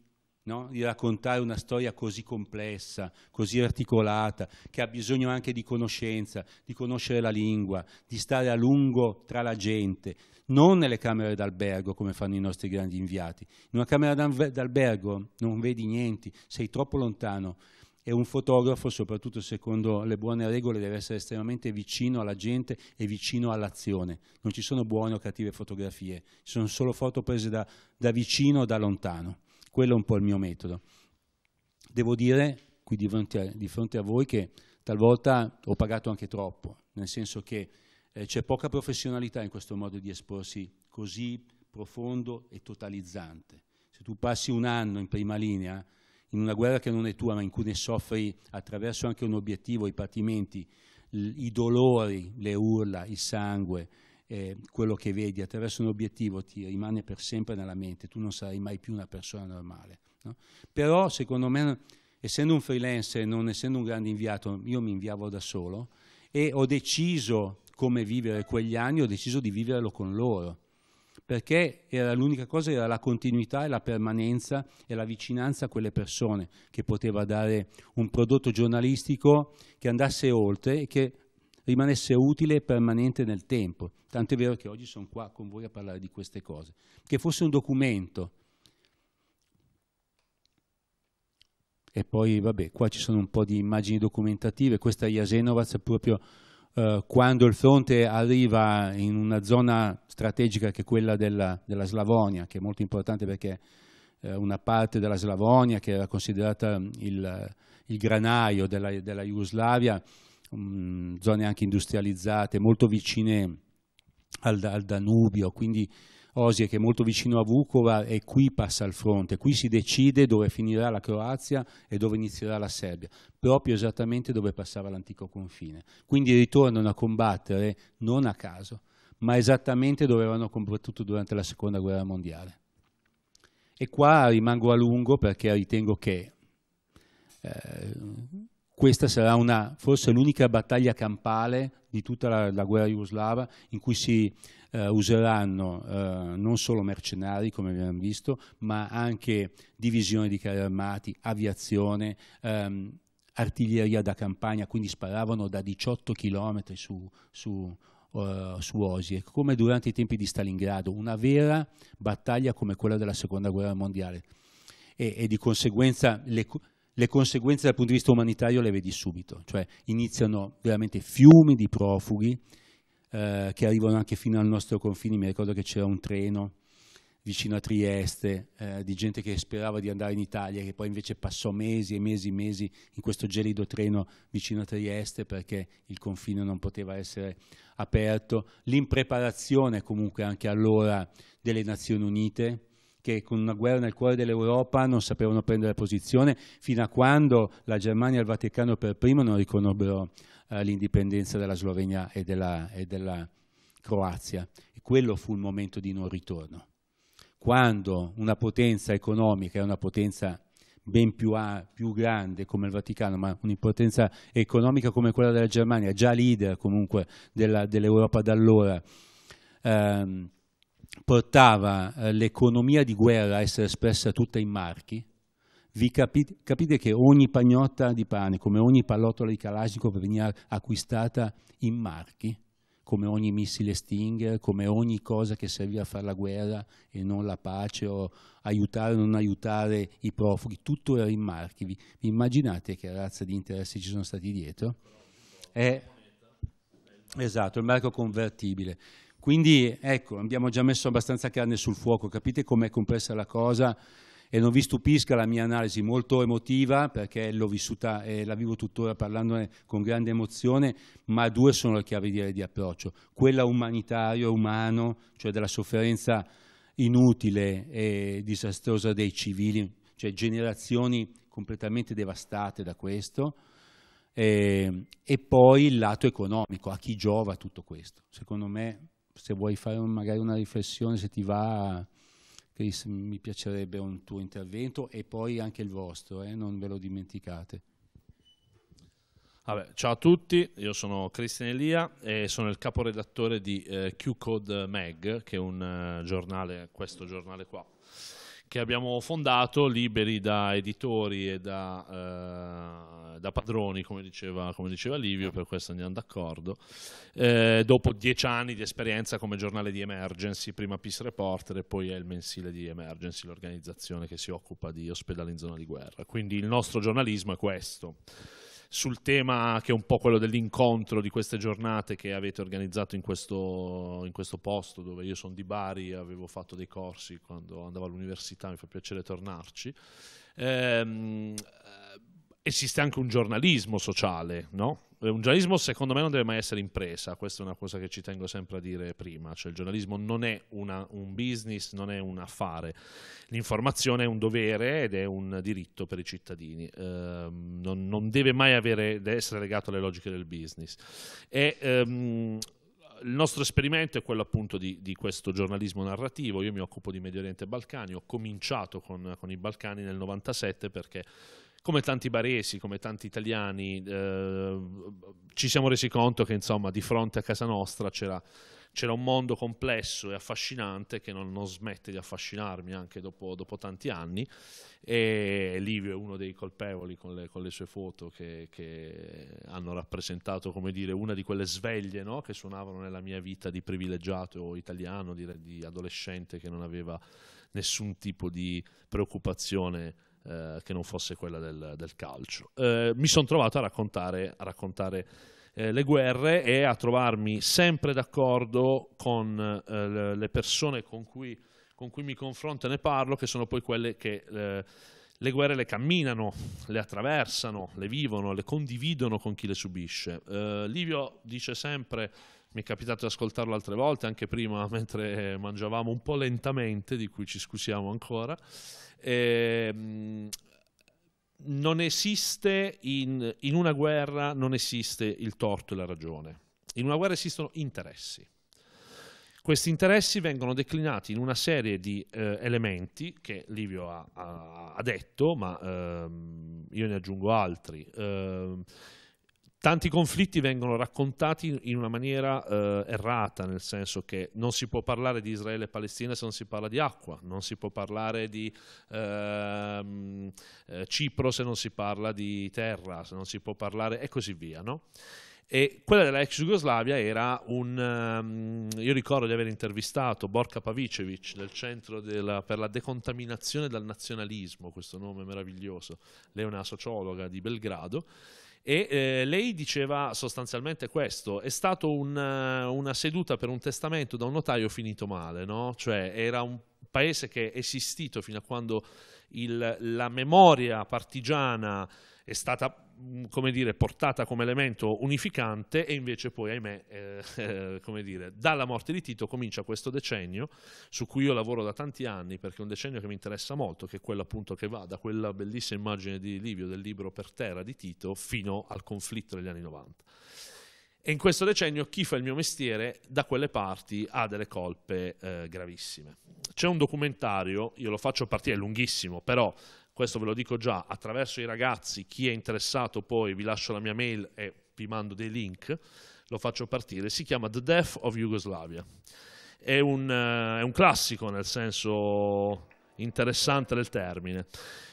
No? di raccontare una storia così complessa, così articolata, che ha bisogno anche di conoscenza, di conoscere la lingua, di stare a lungo tra la gente, non nelle camere d'albergo come fanno i nostri grandi inviati. In una camera d'albergo non vedi niente, sei troppo lontano e un fotografo, soprattutto secondo le buone regole, deve essere estremamente vicino alla gente e vicino all'azione. Non ci sono buone o cattive fotografie, ci sono solo foto prese da, da vicino o da lontano. Quello è un po' il mio metodo. Devo dire, qui di fronte a, di fronte a voi, che talvolta ho pagato anche troppo, nel senso che eh, c'è poca professionalità in questo modo di esporsi così profondo e totalizzante. Se tu passi un anno in prima linea, in una guerra che non è tua, ma in cui ne soffri attraverso anche un obiettivo, i patimenti, i dolori, le urla, il sangue, eh, quello che vedi attraverso un obiettivo ti rimane per sempre nella mente, tu non sarai mai più una persona normale. No? Però secondo me, essendo un freelancer, non essendo un grande inviato, io mi inviavo da solo e ho deciso come vivere quegli anni, ho deciso di viverlo con loro, perché l'unica cosa era la continuità e la permanenza e la vicinanza a quelle persone che poteva dare un prodotto giornalistico che andasse oltre e che rimanesse utile e permanente nel tempo. Tanto è vero che oggi sono qua con voi a parlare di queste cose. Che fosse un documento. E poi, vabbè, qua ci sono un po' di immagini documentative. Questa è Jasenovac, proprio eh, quando il fronte arriva in una zona strategica che è quella della, della Slavonia, che è molto importante perché eh, una parte della Slavonia, che era considerata il, il granaio della, della Jugoslavia, mh, mm, zone anche industrializzate, molto vicine al, al Danubio, quindi Osie che è molto vicino a Vukovar e qui passa il fronte, qui si decide dove finirà la Croazia e dove inizierà la Serbia, proprio esattamente dove passava l'antico confine. Quindi ritornano a combattere non a caso, ma esattamente dove avevano combattuto durante la Seconda Guerra Mondiale. E qua rimango a lungo perché ritengo che eh, questa sarà una, forse l'unica battaglia campale di tutta la, la guerra jugoslava in cui si eh, useranno eh, non solo mercenari, come abbiamo visto, ma anche divisioni di carri armati, aviazione, ehm, artiglieria da campagna, quindi sparavano da 18 km su, su, uh, su Osiek, ecco, come durante i tempi di Stalingrado, una vera battaglia come quella della Seconda Guerra Mondiale. E, e di conseguenza le, le, conseguenze dal punto di vista umanitario le vedi subito, cioè iniziano veramente fiumi di profughi eh, che arrivano anche fino al nostro confine. Mi ricordo che c'era un treno vicino a Trieste eh, di gente che sperava di andare in Italia, che poi invece passò mesi e mesi e mesi in questo gelido treno vicino a Trieste perché il confine non poteva essere aperto. L'impreparazione comunque anche allora delle Nazioni Unite, che con una guerra nel cuore dell'Europa non sapevano prendere posizione fino a quando la Germania e il Vaticano per primo non riconobbero eh, l'indipendenza della Slovenia e della, e della Croazia. E quello fu il momento di non ritorno. Quando una potenza economica e una potenza ben più, a, più, grande come il Vaticano, ma un'importanza economica come quella della Germania, già leader comunque della, dell'Europa d'allora, ehm, portava eh, l'economia di guerra a essere espressa tutta in marchi, vi capite, capite che ogni pagnotta di pane, come ogni pallottola di Kalashnikov, veniva acquistata in marchi? come ogni missile Stinger, come ogni cosa che serviva a fare la guerra e non la pace o aiutare o non aiutare i profughi, tutto era in marchi. Vi, immaginate che razza di interessi ci sono stati dietro? È, esatto, il marco convertibile. Quindi ecco, abbiamo già messo abbastanza carne sul fuoco, capite com'è complessa la cosa? e non vi stupisca la mia analisi molto emotiva perché l'ho vissuta e la vivo tuttora parlandone eh, con grande emozione, ma due sono le chiavi di, di approccio, quella umanitario, umano, cioè della sofferenza inutile e disastrosa dei civili, cioè generazioni completamente devastate da questo, e, ehm, e poi il lato economico, a chi giova tutto questo. Secondo me, se vuoi fare magari una riflessione, se ti va Chris, mi piacerebbe un tuo intervento e poi anche il vostro, eh, non ve lo dimenticate. Vabbè, ciao a tutti, io sono Cristian Elia e sono il caporedattore di eh, Q-Code Mag, che è un eh, giornale, questo giornale qua, che abbiamo fondato liberi da editori e da, eh, da padroni, come diceva, come diceva, Livio, per questo andiamo d'accordo. Eh, dopo dieci anni di esperienza come giornale di Emergency, prima Peace Reporter e poi è il mensile di Emergency, l'organizzazione che si occupa di ospedali in zona di guerra. Quindi il nostro giornalismo è questo sul tema che è un po' quello dell'incontro di queste giornate che avete organizzato in questo, in questo posto dove io sono di Bari, avevo fatto dei corsi quando andavo all'università, mi fa piacere tornarci. Ehm, esiste anche un giornalismo sociale, no? Eh, un giornalismo secondo me non deve mai essere impresa, questa è una cosa che ci tengo sempre a dire prima, cioè il giornalismo non è una, un business, non è un affare, l'informazione è un dovere ed è un diritto per i cittadini, ehm, non, non, deve mai avere, deve essere legato alle logiche del business. E, ehm, il nostro esperimento è quello appunto di, di, questo giornalismo narrativo. Io mi occupo di Medio Oriente e Balcani, ho cominciato con, con i Balcani nel 97 perché come tanti baresi, come tanti italiani, eh, ci siamo resi conto che insomma di fronte a casa nostra c'era, c'era un mondo complesso e affascinante che non, non smette di affascinarmi anche dopo, dopo, tanti anni e Livio è uno dei colpevoli con le, con le sue foto che, che, hanno rappresentato come dire, una di quelle sveglie no? che suonavano nella mia vita di privilegiato italiano, di, di adolescente che non aveva nessun tipo di preoccupazione eh, che non fosse quella del, del calcio. Eh, mi sono trovato a raccontare, a raccontare eh, le guerre e a trovarmi sempre d'accordo con eh, le persone con cui, con cui, mi confronto e ne parlo, che sono poi quelle che eh, le guerre le camminano, le attraversano, le vivono, le condividono con chi le subisce. Eh, Livio dice sempre mi è capitato di ascoltarlo altre volte, anche prima mentre mangiavamo un po' lentamente, di cui ci scusiamo ancora. E, ehm, non esiste in, in una guerra non esiste il torto e la ragione. In una guerra esistono interessi. Questi interessi vengono declinati in una serie di eh, elementi che Livio ha, ha, ha detto, ma ehm, io ne aggiungo altri. Ehm, tanti conflitti vengono raccontati in una maniera eh, errata, nel senso che non si può parlare di Israele e Palestina se non si parla di acqua, non si può parlare di ehm, eh, Cipro se non si parla di terra, se non si può parlare e così via. No? E quella della ex Jugoslavia era un... Um, io ricordo di aver intervistato Borka Pavicevic del Centro della, per la decontaminazione dal nazionalismo, questo nome meraviglioso, lei è una sociologa di Belgrado, e eh, lei diceva sostanzialmente questo, è stata un, eh, una seduta per un testamento da un notaio finito male, no? cioè era un paese che è esistito fino a quando il, la memoria partigiana è stata mm, come dire, portata come elemento unificante e invece poi, ahimè, eh, come dire, dalla morte di Tito comincia questo decennio su cui io lavoro da tanti anni perché è un decennio che mi interessa molto, che è quello appunto che va da quella bellissima immagine di Livio del libro per terra di Tito fino al conflitto degli anni 90. E in questo decennio chi fa il mio mestiere da quelle parti ha delle colpe eh, gravissime. C'è un documentario, io lo faccio partire, è lunghissimo, però questo ve lo dico già, attraverso i ragazzi, chi è interessato poi vi lascio la mia mail e vi mando dei link, lo faccio partire, si chiama The Death of Yugoslavia. È un, eh, è un classico nel senso interessante del termine.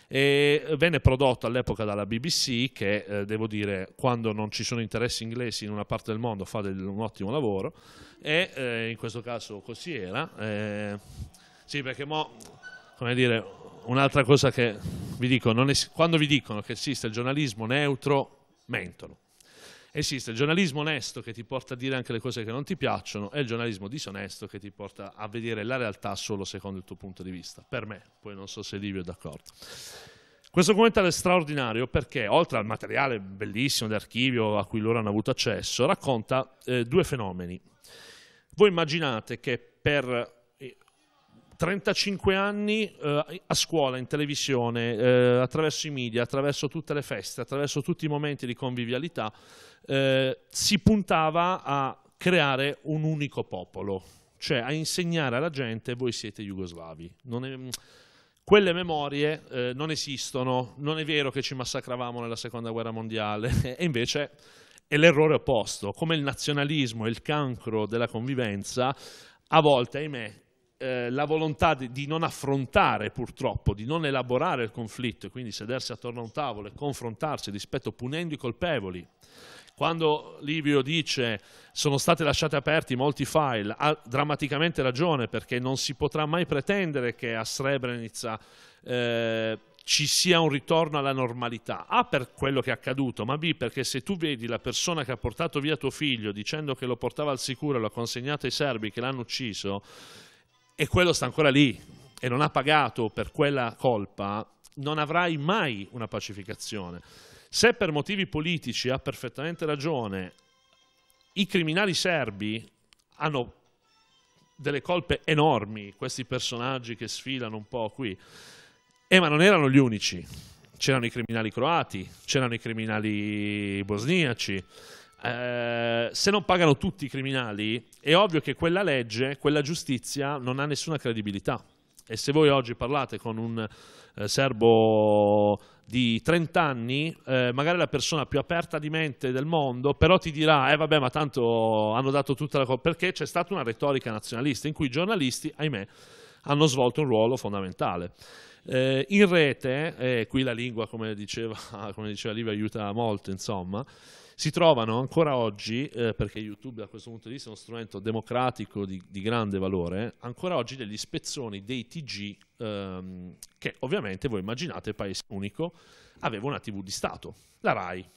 E venne prodotto all'epoca dalla BBC che, eh, devo dire, quando non ci sono interessi inglesi in una parte del mondo fa del, un ottimo lavoro e eh, in questo caso così era. Eh, sì, perché mo, come dire, un'altra cosa che vi dico, es- quando vi dicono che esiste il giornalismo neutro, mentono. Esiste il giornalismo onesto che ti porta a dire anche le cose che non ti piacciono e il giornalismo disonesto che ti porta a vedere la realtà solo secondo il tuo punto di vista. Per me, poi non so se Livio è d'accordo. Questo documentario è straordinario perché, oltre al materiale bellissimo di archivio a cui loro hanno avuto accesso, racconta eh, due fenomeni. Voi immaginate che per 35 anni eh, a scuola, in televisione, eh, attraverso i media, attraverso tutte le feste, attraverso tutti i momenti di convivialità, eh, si puntava a creare un unico popolo, cioè a insegnare alla gente voi siete jugoslavi. È, quelle memorie eh, non esistono, non è vero che ci massacravamo nella seconda guerra mondiale, e invece è l'errore opposto, come il nazionalismo è il cancro della convivenza, a volte, ahimè, eh, la volontà di, di, non affrontare purtroppo, di non elaborare il conflitto, e quindi sedersi attorno a un tavolo e confrontarsi rispetto punendo i colpevoli. Quando Livio dice sono state lasciate aperti molti file, ha drammaticamente ragione perché non si potrà mai pretendere che a Srebrenica eh, ci sia un ritorno alla normalità. A per quello che è accaduto, ma B perché se tu vedi la persona che ha portato via tuo figlio dicendo che lo portava al sicuro e lo ha consegnato ai serbi che l'hanno ucciso, e quello sta ancora lì e non ha pagato per quella colpa, non avrai mai una pacificazione. Se per motivi politici ha perfettamente ragione, i criminali serbi hanno delle colpe enormi, questi personaggi che sfilano un po' qui. Eh, ma non erano gli unici. C'erano i criminali croati, c'erano i criminali bosniaci, eh, se non pagano tutti i criminali, è ovvio che quella legge, quella giustizia non ha nessuna credibilità. E se voi oggi parlate con un eh, serbo di 30 anni, eh, magari la persona più aperta di mente del mondo, però ti dirà, eh vabbè, ma tanto hanno dato tutta la cosa, perché c'è stata una retorica nazionalista in cui i giornalisti, ahimè, hanno svolto un ruolo fondamentale. Eh, in rete, eh, qui la lingua, come diceva, come diceva Livia, aiuta molto, insomma, si trovano ancora oggi, eh, perché YouTube da questo punto di vista è uno strumento democratico di, di grande valore, ancora oggi degli spezzoni dei TG ehm, che ovviamente voi immaginate Paese Unico aveva una TV di Stato, la RAI.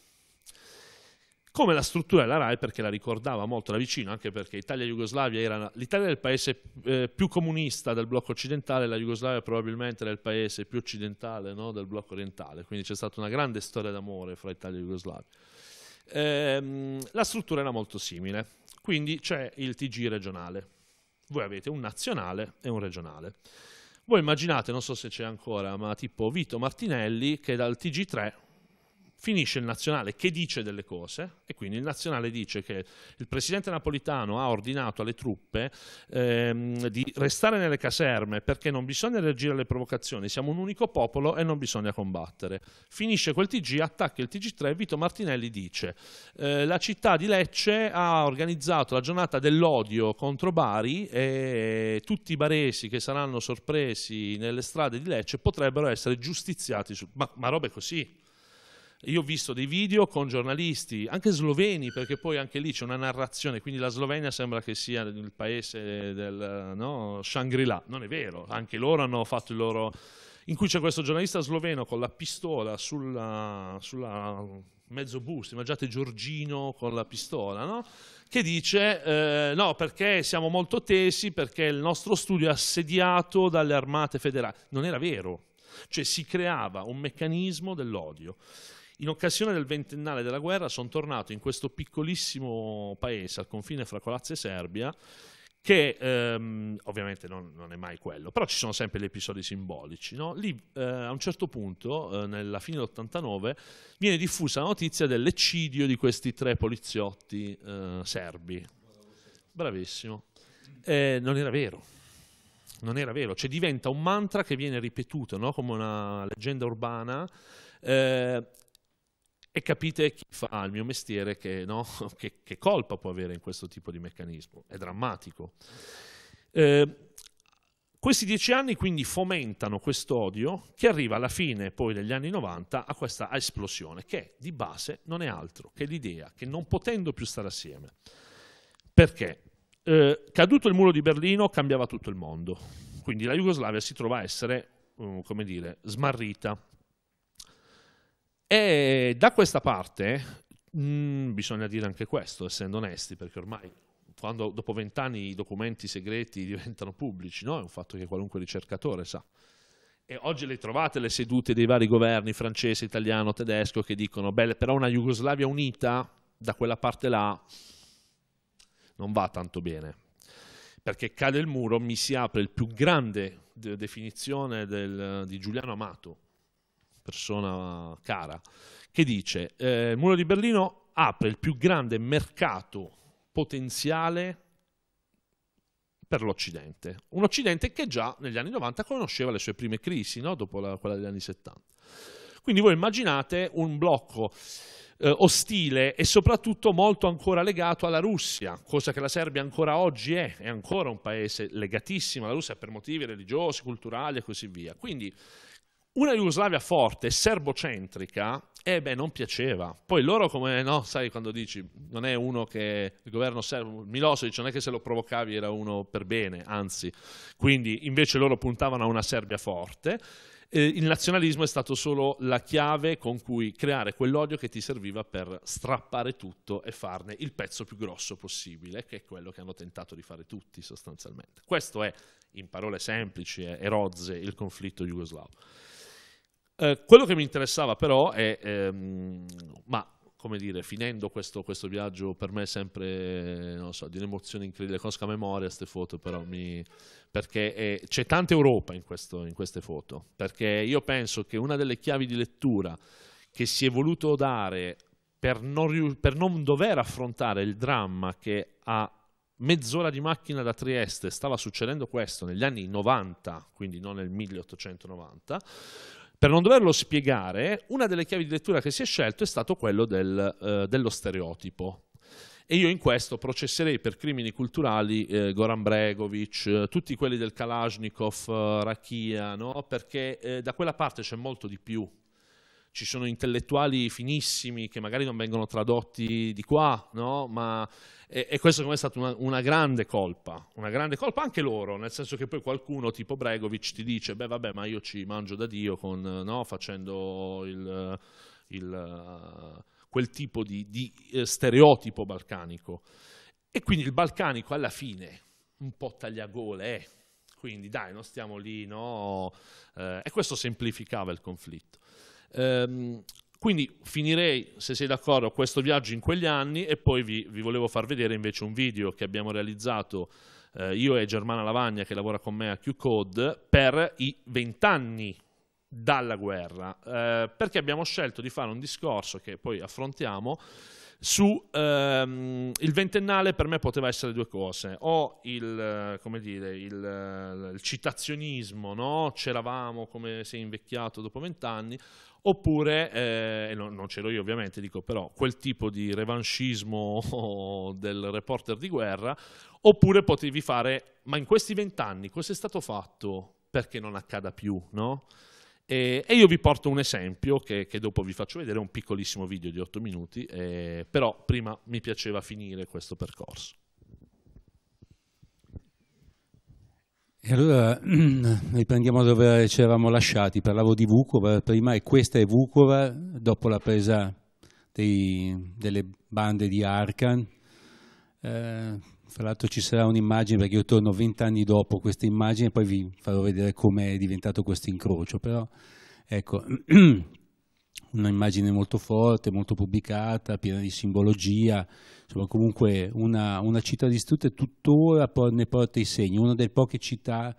Come la struttura della RAI, perché la ricordava molto da vicino, anche perché Italia e Jugoslavia erano... L'Italia era il paese eh, più comunista del blocco occidentale, la Jugoslavia probabilmente era il paese più occidentale no, del blocco orientale, quindi c'è stata una grande storia d'amore fra Italia e Jugoslavia. Ehm, la struttura era molto simile, quindi c'è il TG regionale. Voi avete un nazionale e un regionale. Voi immaginate, non so se c'è ancora, ma tipo Vito Martinelli che dal TG3 finisce il nazionale che dice delle cose e quindi il nazionale dice che il presidente napolitano ha ordinato alle truppe ehm, di restare nelle caserme perché non bisogna reagire alle provocazioni, siamo un unico popolo e non bisogna combattere. Finisce quel TG, attacca il TG3 e Vito Martinelli dice eh, la città di Lecce ha organizzato la giornata dell'odio contro Bari e tutti i baresi che saranno sorpresi nelle strade di Lecce potrebbero essere giustiziati, su... ma, ma è così io ho visto dei video con giornalisti, anche sloveni, perché poi anche lì c'è una narrazione, quindi la Slovenia sembra che sia il paese del no, Shangri-La, non è vero, anche loro hanno fatto il loro... in cui c'è questo giornalista sloveno con la pistola sulla, sulla mezzo busto, immaginate Giorgino con la pistola, no? che dice eh, no perché siamo molto tesi, perché il nostro studio è assediato dalle armate federali. Non era vero, cioè si creava un meccanismo dell'odio. In occasione del ventennale della guerra sono tornato in questo piccolissimo paese al confine fra Croazia e Serbia che ehm, ovviamente non, non, è mai quello, però ci sono sempre gli episodi simbolici. No? Lì eh, a un certo punto, eh, nella fine dell'89, viene diffusa la notizia dell'eccidio di questi tre poliziotti eh, serbi. Bravissimo. non era vero. Non era vero, cioè diventa un mantra che viene ripetuto no? come una leggenda urbana. Eh, e capite chi fa ah, il mio mestiere che, no? che, che, colpa può avere in questo tipo di meccanismo. È drammatico. Eh, questi dieci anni quindi fomentano quest'odio che arriva alla fine poi degli anni 90 a questa esplosione che di base non è altro che l'idea che non potendo più stare assieme. Perché? Eh, caduto il muro di Berlino cambiava tutto il mondo, quindi la Jugoslavia si trova a essere, um, come dire, smarrita, e da questa parte mh, mm, bisogna dire anche questo, essendo onesti, perché ormai quando dopo vent'anni i documenti segreti diventano pubblici, no? è un fatto che qualunque ricercatore sa. E oggi le trovate le sedute dei vari governi francese, italiano, tedesco che dicono, beh, però una Jugoslavia unita da quella parte là non va tanto bene. Perché cade il muro, mi si apre il più grande de definizione del, di Giuliano Amato, persona cara, che dice eh, il muro di Berlino apre il più grande mercato potenziale per l'Occidente, un Occidente che già negli anni 90 conosceva le sue prime crisi, no? dopo la, quella degli anni 70. Quindi voi immaginate un blocco eh, ostile e soprattutto molto ancora legato alla Russia, cosa che la Serbia ancora oggi è, è ancora un paese legatissimo alla Russia per motivi religiosi, culturali e così via. Quindi una Jugoslavia forte, serbocentrica, eh beh, non piaceva. Poi loro come, no, sai quando dici, non è uno che, il governo serbo, Milosevic non è che se lo provocavi era uno per bene, anzi. Quindi invece loro puntavano a una Serbia forte. Eh, il nazionalismo è stato solo la chiave con cui creare quell'odio che ti serviva per strappare tutto e farne il pezzo più grosso possibile, che è quello che hanno tentato di fare tutti sostanzialmente. Questo è, in parole semplici e eh, rozze, il conflitto jugoslavo. Eh, quello che mi interessava però è, ehm, ma come dire, finendo questo, questo, viaggio per me è sempre, non so, di un'emozione incredibile, cosca memoria queste foto, però mi, perché c'è tanta Europa in, questo, in queste foto, perché io penso che una delle chiavi di lettura che si è voluto dare per non, per non, dover affrontare il dramma che a mezz'ora di macchina da Trieste stava succedendo questo negli anni 90, quindi non nel 1890, per non doverlo spiegare, una delle chiavi di lettura che si è scelto è stato quello del, eh, dello stereotipo. E io in questo processerei per crimini culturali eh, Goran Bregovic, eh, tutti quelli del Kalashnikov, eh, Rakia, no? perché eh, da quella parte c'è molto di più ci sono intellettuali finissimi che magari non vengono tradotti di qua, no? Ma, e, e questa come è stata una, una, grande colpa, una grande colpa anche loro, nel senso che poi qualcuno tipo Bregovic ti dice, beh vabbè, ma io ci mangio da Dio con, no? facendo il, il, quel tipo di, di eh, stereotipo balcanico. E quindi il balcanico alla fine un po' tagliagole Eh. Quindi dai, non stiamo lì, no? Eh, e questo semplificava il conflitto. Ehm, quindi finirei, se sei d'accordo, questo viaggio in quegli anni e poi vi, vi volevo far vedere invece un video che abbiamo realizzato eh, io e Germana Lavagna che lavora con me a Q-Code per i vent'anni dalla guerra, eh, perché abbiamo scelto di fare un discorso che poi affrontiamo su ehm, il ventennale per me poteva essere due cose o il, eh, dire, il, eh, il citazionismo no? c'eravamo come sei invecchiato dopo vent'anni oppure, eh, no, non ce l'ho io ovviamente, dico però, quel tipo di revanchismo del reporter di guerra, oppure potevi fare, ma in questi vent'anni cosa è stato fatto perché non accada più, no? E, eh, e, io vi porto un esempio che, che, dopo vi faccio vedere, è un piccolissimo video di 8 minuti, eh, però prima mi piaceva finire questo percorso. E allora riprendiamo dove ci eravamo lasciati, parlavo di Vukovar prima e questa è Vukovar dopo la presa dei, delle bande di Arkan. Eh, fra l'altro ci sarà un'immagine, perché io torno vent'anni dopo questa immagine, poi vi farò vedere come è diventato questo incrocio, però ecco, un'immagine molto forte, molto pubblicata, piena di simbologia, insomma comunque una, una città distrutta e tuttora ne porta i segni, una delle poche città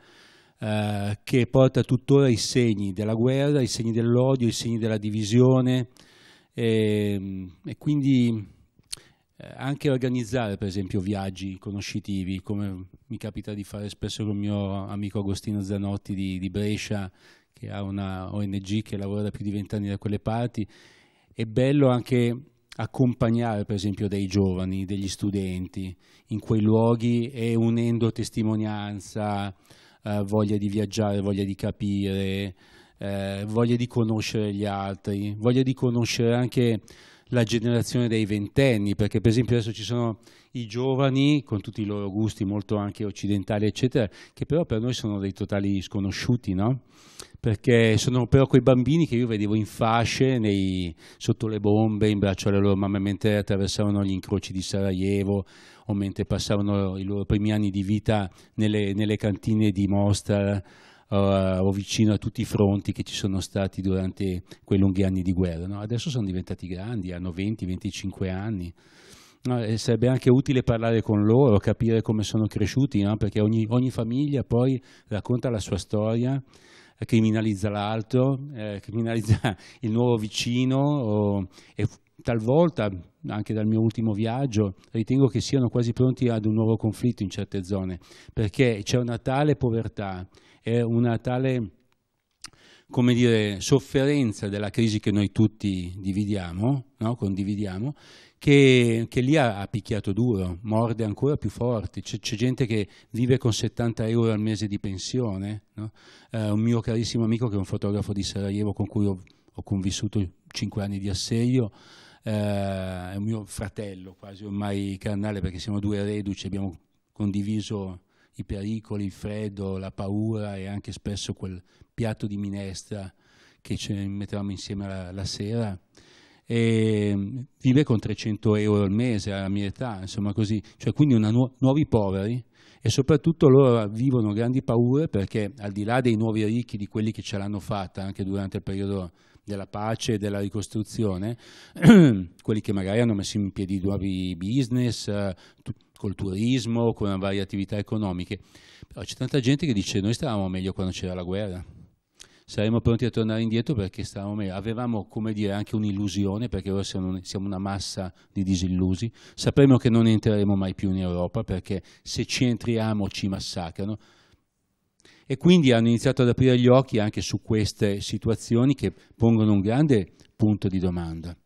eh, che porta tuttora i segni della guerra, i segni dell'odio, i segni della divisione e, ehm, e quindi eh, anche organizzare per esempio viaggi conoscitivi, come mi capita di fare spesso con il mio amico Agostino Zanotti di, di Brescia, che ha una ONG che lavora da più di vent'anni da quelle parti, è bello anche accompagnare per esempio dei giovani, degli studenti in quei luoghi e unendo testimonianza, eh, voglia di viaggiare, voglia di capire, eh, voglia di conoscere gli altri, voglia di conoscere anche la generazione dei ventenni, perché per esempio adesso ci sono i giovani con tutti i loro gusti molto anche occidentali, eccetera, che però per noi sono dei totali sconosciuti, no? Perché sono però quei bambini che io vedevo in fasce, nei, sotto le bombe, in braccio alle loro mamme, mentre attraversavano gli incroci di Sarajevo o mentre passavano i loro primi anni di vita nelle, nelle cantine di Mostar eh, o vicino a tutti i fronti che ci sono stati durante quei lunghi anni di guerra. No? Adesso sono diventati grandi, hanno 20-25 anni. No? e sarebbe anche utile parlare con loro, capire come sono cresciuti, no? perché ogni, ogni famiglia poi racconta la sua storia eh, criminalizza l'altro, eh, criminalizza il nuovo vicino o, e talvolta, anche dal mio ultimo viaggio, ritengo che siano quasi pronti ad un nuovo conflitto in certe zone, perché c'è una tale povertà è una tale come dire, sofferenza della crisi che noi tutti dividiamo, no? condividiamo, che, che, lì ha, ha, picchiato duro, morde ancora più forte. C'è, gente che vive con 70 euro al mese di pensione. No? Eh, un mio carissimo amico che è un fotografo di Sarajevo con cui ho, ho convissuto 5 anni di assedio, eh, è un mio fratello quasi ormai carnale perché siamo due reduci, abbiamo condiviso i pericoli, il freddo, la paura e anche spesso quel piatto di minestra che ci mettevamo insieme la, la sera. E mm, vive con 300 euro al mese alla mia età, insomma così, cioè quindi nu nuovi poveri e soprattutto loro vivono grandi paure perché al di là dei nuovi ricchi, di quelli che ce l'hanno fatta anche durante il periodo della pace e della ricostruzione, quelli che magari hanno messo in piedi nuovi business, eh, tutto, col turismo, con varie attività economiche. Però c'è tanta gente che dice noi stavamo meglio quando c'era la guerra, saremmo pronti a tornare indietro perché stavamo meglio. Avevamo, come dire, anche un'illusione perché ora siamo, siamo una massa di disillusi. Sapremo che non entreremo mai più in Europa perché se ci entriamo ci massacrano e quindi hanno iniziato ad aprire gli occhi anche su queste situazioni che pongono un grande punto di domanda.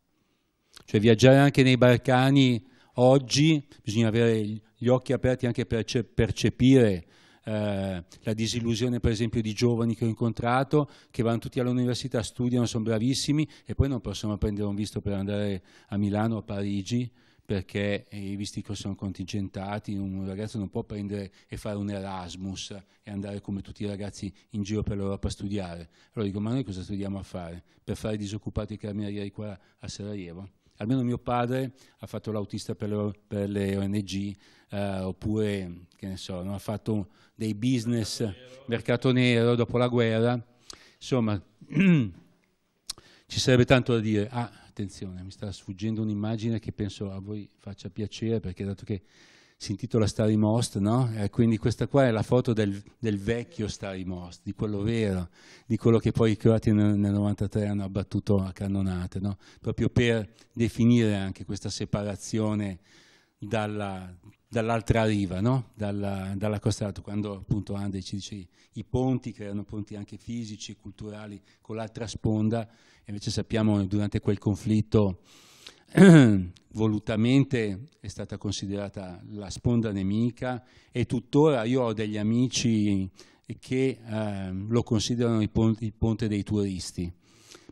Cioè viaggiare anche nei Balcani Oggi bisogna avere gli occhi aperti anche per percepire eh, la disillusione per esempio di giovani che ho incontrato che vanno tutti all'università, studiano, sono bravissimi e poi non possono prendere un visto per andare a Milano o a Parigi perché eh, i visti sono contingentati, un ragazzo non può prendere e fare un Erasmus e andare come tutti i ragazzi in giro per l'Europa a studiare. Allora dico, ma noi cosa studiamo a fare? Per fare disoccupati i carabinieri qua a Sarajevo? almeno mio padre ha fatto l'autista per le, per le ONG, eh, oppure che ne so, no? ha fatto dei business, mercato nero, mercato nero dopo la guerra. Insomma, ci sarebbe tanto da dire. Ah, attenzione, mi sta sfuggendo un'immagine che penso a voi faccia piacere perché dato che si intitola Starry Most, no? Eh, quindi questa qua è la foto del, del, vecchio Starry Most, di quello vero, di quello che poi i croati nel, nel 93 hanno abbattuto a cannonate, no? Proprio per definire anche questa separazione dalla, dall'altra riva, no? dalla, dalla costa d'alto, quando appunto Andri ci dice i ponti, che erano ponti anche fisici, culturali, con l'altra sponda, invece sappiamo durante quel conflitto volutamente è stata considerata la sponda nemica e tuttora io ho degli amici che eh, lo considerano il ponte, il ponte dei turisti,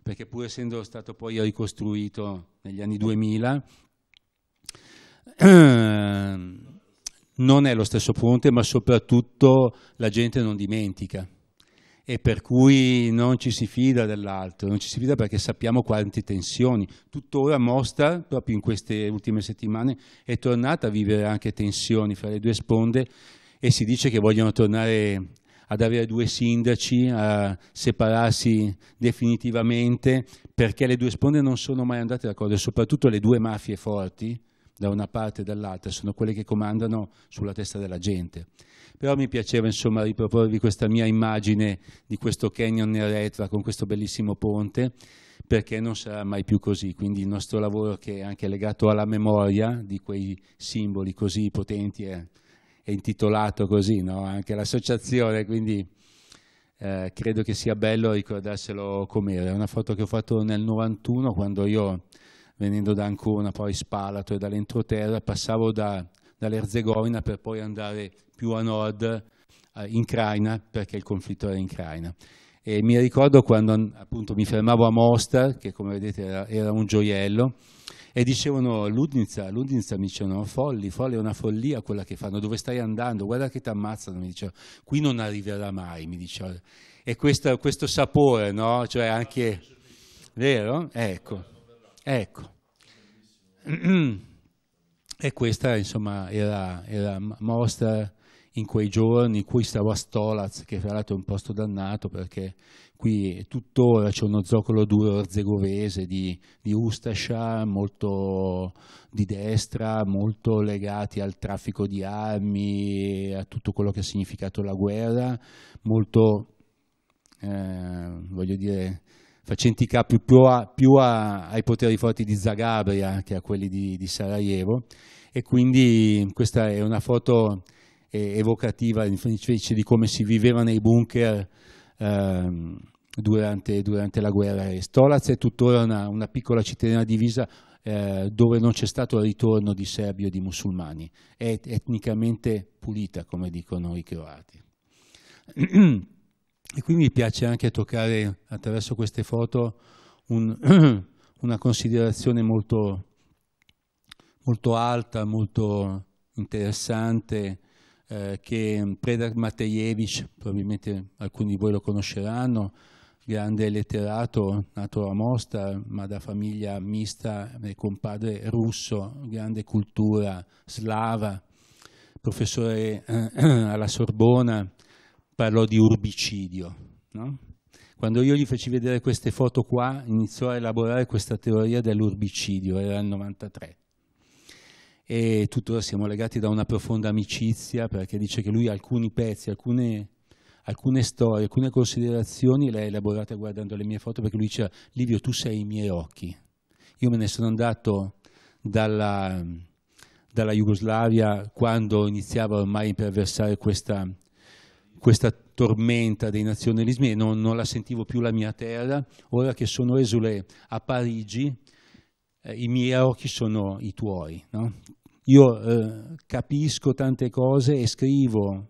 perché pur essendo stato poi ricostruito negli anni 2000, non è lo stesso ponte, ma soprattutto la gente non dimentica e per cui non ci si fida dell'altro, non ci si fida perché sappiamo quante tensioni. Tuttora Mostar, proprio in queste ultime settimane, è tornata a vivere anche tensioni fra le due sponde e si dice che vogliono tornare ad avere due sindaci, a separarsi definitivamente, perché le due sponde non sono mai andate d'accordo, e soprattutto le due mafie forti, da una parte e dall'altra, sono quelle che comandano sulla testa della gente. Però mi piaceva insomma riproporvi questa mia immagine di questo canyon in retra con questo bellissimo ponte, perché non sarà mai più così, quindi il nostro lavoro che è anche legato alla memoria di quei simboli così potenti è, è intitolato così, no? anche l'associazione, quindi... Eh, credo che sia bello ricordarselo com'era. È una foto che ho fatto nel 91 quando io venendo da Ancona, poi Spalato e dall'entroterra, passavo da, dall'Erzegovina per poi andare più a nord, eh, in Craina, perché il conflitto era in Craina. E mi ricordo quando appunto mi fermavo a Mostar, che come vedete era, era un gioiello, e dicevano Ludnica, Ludnica mi dicevano folli, folli è una follia quella che fanno, dove stai andando, guarda che ti ammazzano, mi diceva, qui non arriverà mai, mi diceva. E questo, questo sapore, no? Cioè anche... Vero? Ecco. Ecco. E questa insomma era, era mostra in quei giorni, qui stavo a Stolaz, che tra l'altro è un posto dannato perché qui tuttora c'è uno zoccolo duro erzegovese di, di Ustascia, molto di destra, molto legati al traffico di armi, a tutto quello che ha significato la guerra, molto, eh, voglio dire, facenti capo più, a, più a, ai poteri forti di Zagabria che a quelli di, di Sarajevo e quindi questa è una foto eh, evocativa invece di come si viveva nei bunker eh, durante, durante, la guerra. Stolaz è tuttora una, una piccola cittadina divisa eh, dove non c'è stato il ritorno di serbi o di musulmani, è etnicamente pulita come dicono i croati. E qui mi piace anche toccare attraverso queste foto un, una considerazione molto, molto, alta, molto interessante eh, che Predrag Matejevich, probabilmente alcuni di voi lo conosceranno, grande letterato, nato a Mostar, ma da famiglia mista, eh, con padre russo, grande cultura slava, professore eh, alla Sorbona, parlò di urbicidio. No? Quando io gli feci vedere queste foto qua, iniziò a elaborare questa teoria dell'urbicidio, era il 93. E tuttora siamo legati da una profonda amicizia, perché dice che lui alcuni pezzi, alcune, alcune storie, alcune considerazioni le ha elaborate guardando le mie foto, perché lui diceva, Livio, tu sei i miei occhi. Io me ne sono andato dalla, dalla Jugoslavia quando iniziava ormai a imperversare questa questa tormenta dei nazionalismi e non, non, la sentivo più la mia terra. Ora che sono esule a Parigi, eh, i miei occhi sono i tuoi. No? Io eh, capisco tante cose e scrivo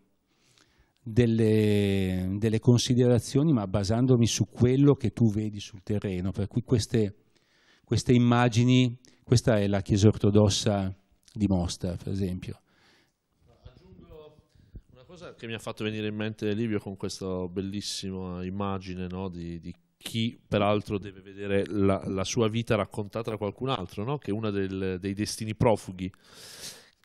delle, delle, considerazioni, ma basandomi su quello che tu vedi sul terreno. Per cui queste, queste immagini, questa è la Chiesa ortodossa di Mostar, per esempio cosa che mi ha fatto venire in mente Livio con questa bellissima immagine no? di, di, chi peraltro deve vedere la, la, sua vita raccontata da qualcun altro, no? che è uno dei destini profughi,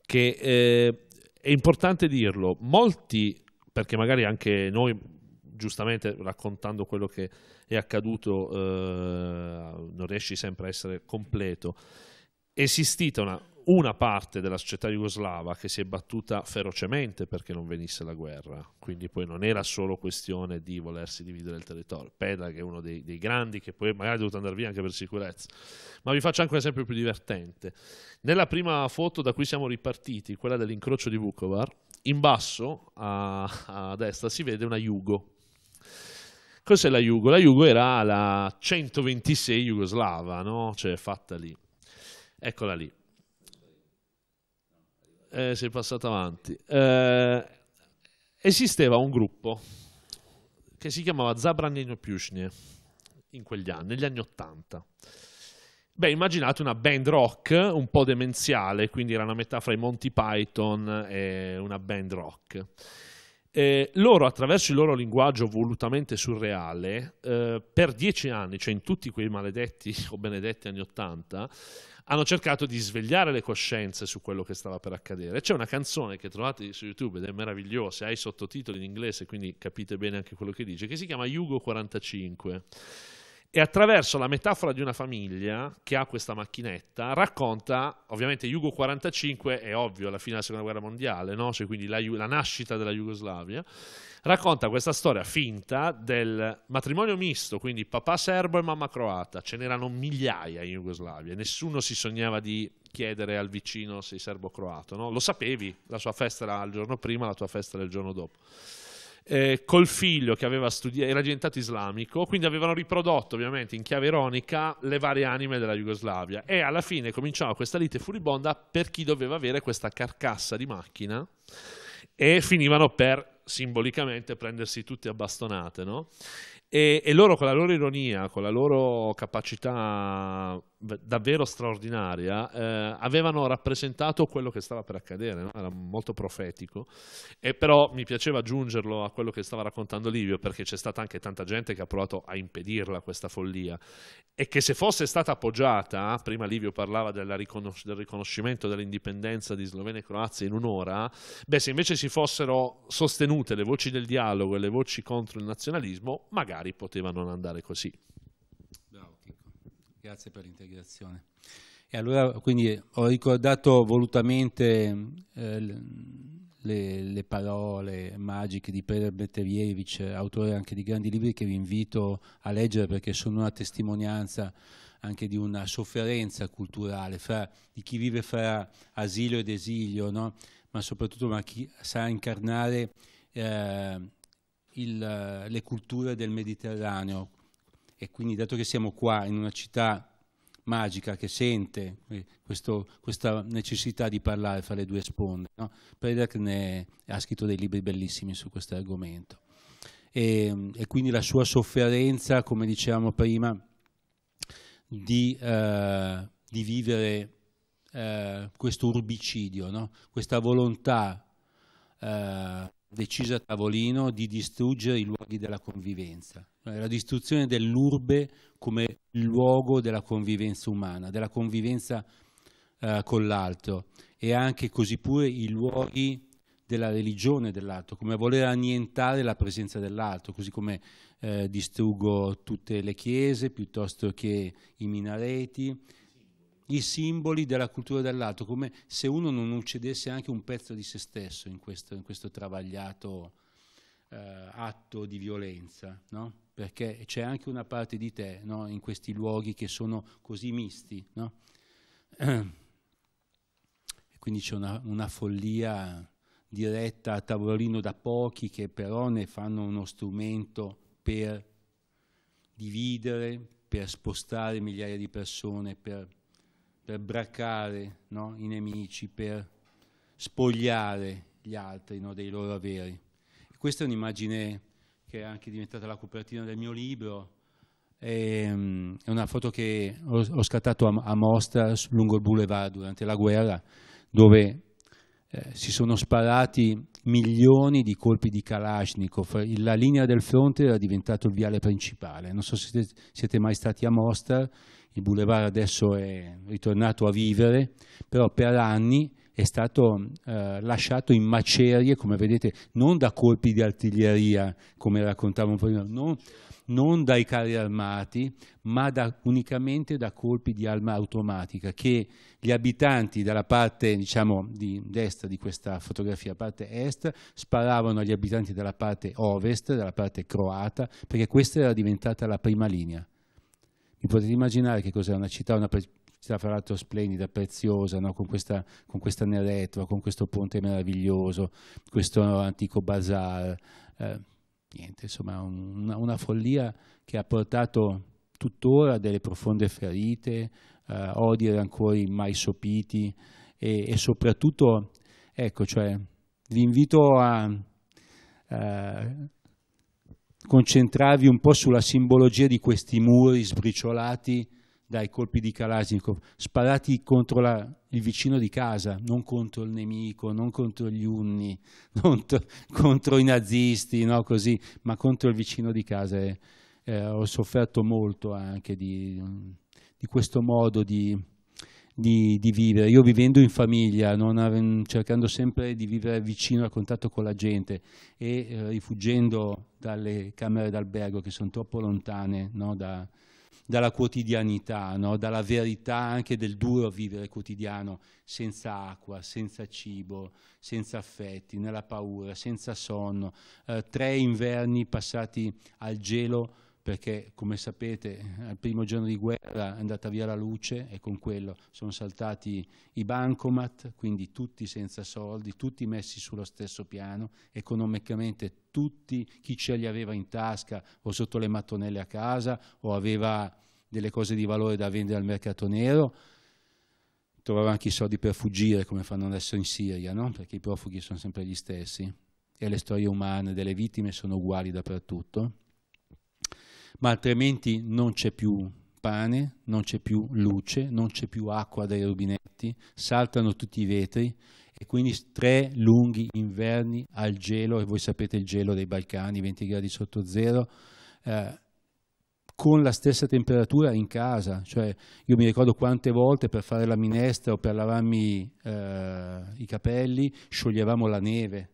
che eh, è importante dirlo, molti, perché magari anche noi giustamente raccontando quello che è accaduto eh, non riesci sempre a essere completo, è esistita una una parte della società jugoslava che si è battuta ferocemente perché non venisse la guerra, quindi poi non era solo questione di volersi dividere il territorio, Peda che è uno dei, dei grandi che poi magari è dovuto andare via anche per sicurezza, ma vi faccio anche un esempio più divertente. Nella prima foto da cui siamo ripartiti, quella dell'incrocio di Vukovar, in basso a, a destra si vede una Jugo, Cos'è la Jugo? La Jugo era la 126 jugoslava, no? cioè fatta lì. Eccola lì eh, sei passato avanti. Eh, esisteva un gruppo che si chiamava Zabranino Piusnie in quegli anni, negli anni Ottanta. Beh, immaginate una band rock un po' demenziale, quindi era una metà fra i Monty Python e una band rock. Eh, loro, attraverso il loro linguaggio volutamente surreale, eh, per dieci anni, cioè in tutti quei maledetti o benedetti anni Ottanta, hanno cercato di svegliare le coscienze su quello che stava per accadere. C'è una canzone che trovate su YouTube ed è meravigliosa, ha i sottotitoli in inglese, quindi capite bene anche quello che dice, che si chiama Yugo 45 e attraverso la metafora di una famiglia che ha questa macchinetta, racconta, ovviamente Jugo 45 è ovvio, alla fine della seconda guerra mondiale, no? cioè, quindi la, la, nascita della Jugoslavia, racconta questa storia finta del matrimonio misto, quindi papà serbo e mamma croata, ce n'erano migliaia in Jugoslavia, nessuno si sognava di chiedere al vicino se sei serbo-croato, no? lo sapevi, la sua festa era il giorno prima, la tua festa era il giorno dopo eh, col figlio che studi- era diventato islamico, quindi avevano riprodotto ovviamente in chiave ironica le varie anime della Jugoslavia e alla fine cominciava questa lite furibonda per chi doveva avere questa carcassa di macchina e finivano per simbolicamente prendersi tutti a bastonate, no? E, e loro con la loro ironia, con la loro capacità davvero straordinaria, eh, avevano rappresentato quello che stava per accadere, no? era molto profetico, e però mi piaceva aggiungerlo a quello che stava raccontando Livio, perché c'è stata anche tanta gente che ha provato a impedirla questa follia, e che se fosse stata appoggiata, prima Livio parlava riconos del riconoscimento dell'indipendenza di Slovenia e Croazia in un'ora, beh se invece si fossero sostenute le voci del dialogo e le voci contro il nazionalismo, magari poteva non andare così. Grazie per l'integrazione. E allora, quindi ho ricordato volutamente eh, le, le, parole magiche di Peder Betevievich, autore anche di grandi libri che vi invito a leggere perché sono una testimonianza anche di una sofferenza culturale fra, di chi vive fra asilo ed esilio, no? ma soprattutto ma chi sa incarnare eh, il, le culture del Mediterraneo, e quindi dato che siamo qua in una città magica che sente eh, questo, questa necessità di parlare fra le due sponde, no? Predak ne ha scritto dei libri bellissimi su questo argomento e, e quindi la sua sofferenza, come dicevamo prima, di, eh, di vivere eh, questo urbicidio, no? questa volontà eh, decisa a tavolino di distruggere i luoghi della convivenza, cioè, la distruzione dell'urbe come luogo della convivenza umana, della convivenza eh, con l'altro e anche così pure i luoghi della religione dell'altro, come voler annientare la presenza dell'altro, così come eh, distruggo tutte le chiese piuttosto che i minareti, i simboli della cultura dell'altro, come se uno non uccidesse anche un pezzo di se stesso in questo, in questo travagliato eh, atto di violenza, no? perché c'è anche una parte di te no? in questi luoghi che sono così misti. No? Quindi c'è una, una follia diretta a tavolino da pochi che però ne fanno uno strumento per dividere, per spostare migliaia di persone, per per braccare no, i nemici, per spogliare gli altri no, dei loro averi. E questa è un'immagine che è anche diventata la copertina del mio libro, è, um, ehm, è una foto che ho, ho scattato a, a, mostra lungo il boulevard durante la guerra, dove eh, si sono sparati milioni di colpi di Kalashnikov, la linea del fronte era diventato il viale principale, non so se siete mai stati a Mostar, il boulevard adesso è ritornato a vivere, però per anni è stato eh, lasciato in macerie, come vedete, non da colpi di artiglieria, come raccontavamo prima, non, non dai carri armati, ma da, unicamente da colpi di arma automatica che gli abitanti dalla parte diciamo, di destra di questa fotografia, parte est, sparavano agli abitanti dalla parte ovest, dalla parte croata, perché questa era diventata la prima linea. Vi potete immaginare che cos'era una città, una città fra l'altro splendida, preziosa, no? con, questa, con questa retro, con questo ponte meraviglioso, questo antico bazar. Eh, niente, insomma, una, una, follia che ha portato tuttora delle profonde ferite, eh, odi e rancori mai sopiti e, e soprattutto, ecco, cioè, vi invito a... Eh, concentrarvi un po' sulla simbologia di questi muri sbriciolati dai colpi di Kalashnikov, sparati contro la, il vicino di casa, non contro il nemico, non contro gli unni, non contro i nazisti, no? Così, ma contro il vicino di casa. E, eh, ho sofferto molto anche di, di questo modo di, di, di, vivere. Io vivendo in famiglia, non, cercando sempre di vivere vicino a contatto con la gente e eh, rifuggendo dalle camere d'albergo che sono troppo lontane no? da, dalla quotidianità, no? dalla verità anche del duro vivere quotidiano, senza acqua, senza cibo, senza affetti, nella paura, senza sonno, eh, tre inverni passati al gelo perché come sapete al primo giorno di guerra è andata via la luce e con quello sono saltati i bancomat, quindi tutti senza soldi, tutti messi sullo stesso piano, economicamente tutti, chi ce li aveva in tasca o sotto le mattonelle a casa o aveva delle cose di valore da vendere al mercato nero, trovava anche i soldi per fuggire come fanno adesso in Siria, no? perché i profughi sono sempre gli stessi e le storie umane delle vittime sono uguali dappertutto ma altrimenti non c'è più pane, non c'è più luce, non c'è più acqua dai rubinetti, saltano tutti i vetri e quindi tre lunghi inverni al gelo, e voi sapete il gelo dei Balcani, 20 gradi sotto zero, eh, con la stessa temperatura in casa, cioè io mi ricordo quante volte per fare la minestra o per lavarmi eh, i capelli scioglievamo la neve,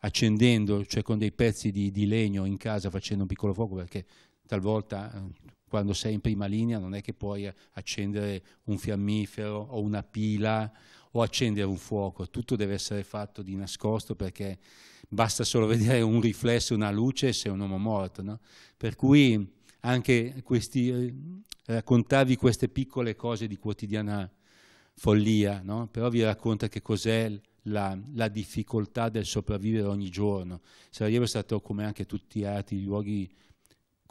accendendo, cioè con dei pezzi di, di legno in casa facendo un piccolo fuoco perché talvolta eh, quando sei in prima linea non è che puoi accendere un fiammifero o una pila o accendere un fuoco, tutto deve essere fatto di nascosto perché basta solo vedere un riflesso, una luce e sei un uomo morto. No? Per cui anche questi, eh, raccontarvi queste piccole cose di quotidiana follia, no? però vi racconta che cos'è la, la, difficoltà del sopravvivere ogni giorno. Sarajevo è stato, come anche tutti gli altri luoghi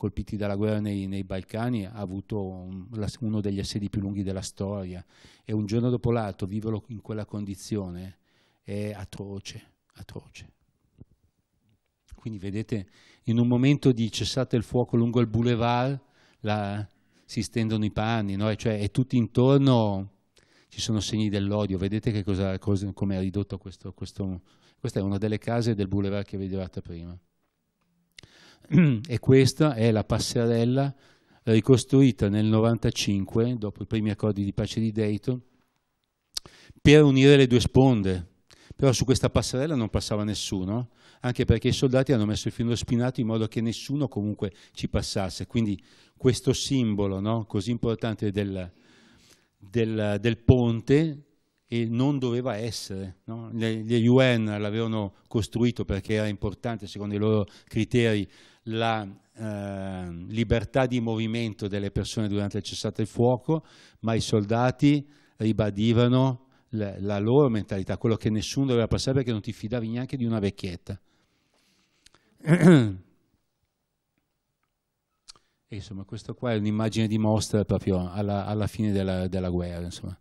colpiti dalla guerra nei, nei Balcani ha avuto un, uno degli assedi più lunghi della storia e un giorno dopo l'altro viverlo in quella condizione è atroce, atroce. Quindi vedete, in un momento di cessate il fuoco lungo il boulevard la, si stendono i panni, no? e cioè è tutto intorno ci sono segni dell'odio, vedete come è ridotto questo, questo, questa è una delle case del boulevard che vedevate prima. e questa è la passerella eh, ricostruita nel 95 dopo i primi accordi di pace di Dayton, per unire le due sponde. Però su questa passerella non passava nessuno, anche perché i soldati hanno messo il filo spinato in modo che nessuno comunque ci passasse. Quindi questo simbolo no, così importante del, del, del ponte e non doveva essere. No? Le, le UN l'avevano costruito perché era importante, secondo i loro criteri, la eh, libertà di movimento delle persone durante il cessato il fuoco, ma i soldati ribadivano la, la loro mentalità, quello che nessuno doveva passare perché non ti fidavi neanche di una vecchietta. E insomma, questa qua è un'immagine di mostra proprio alla, alla fine della, della guerra. Insomma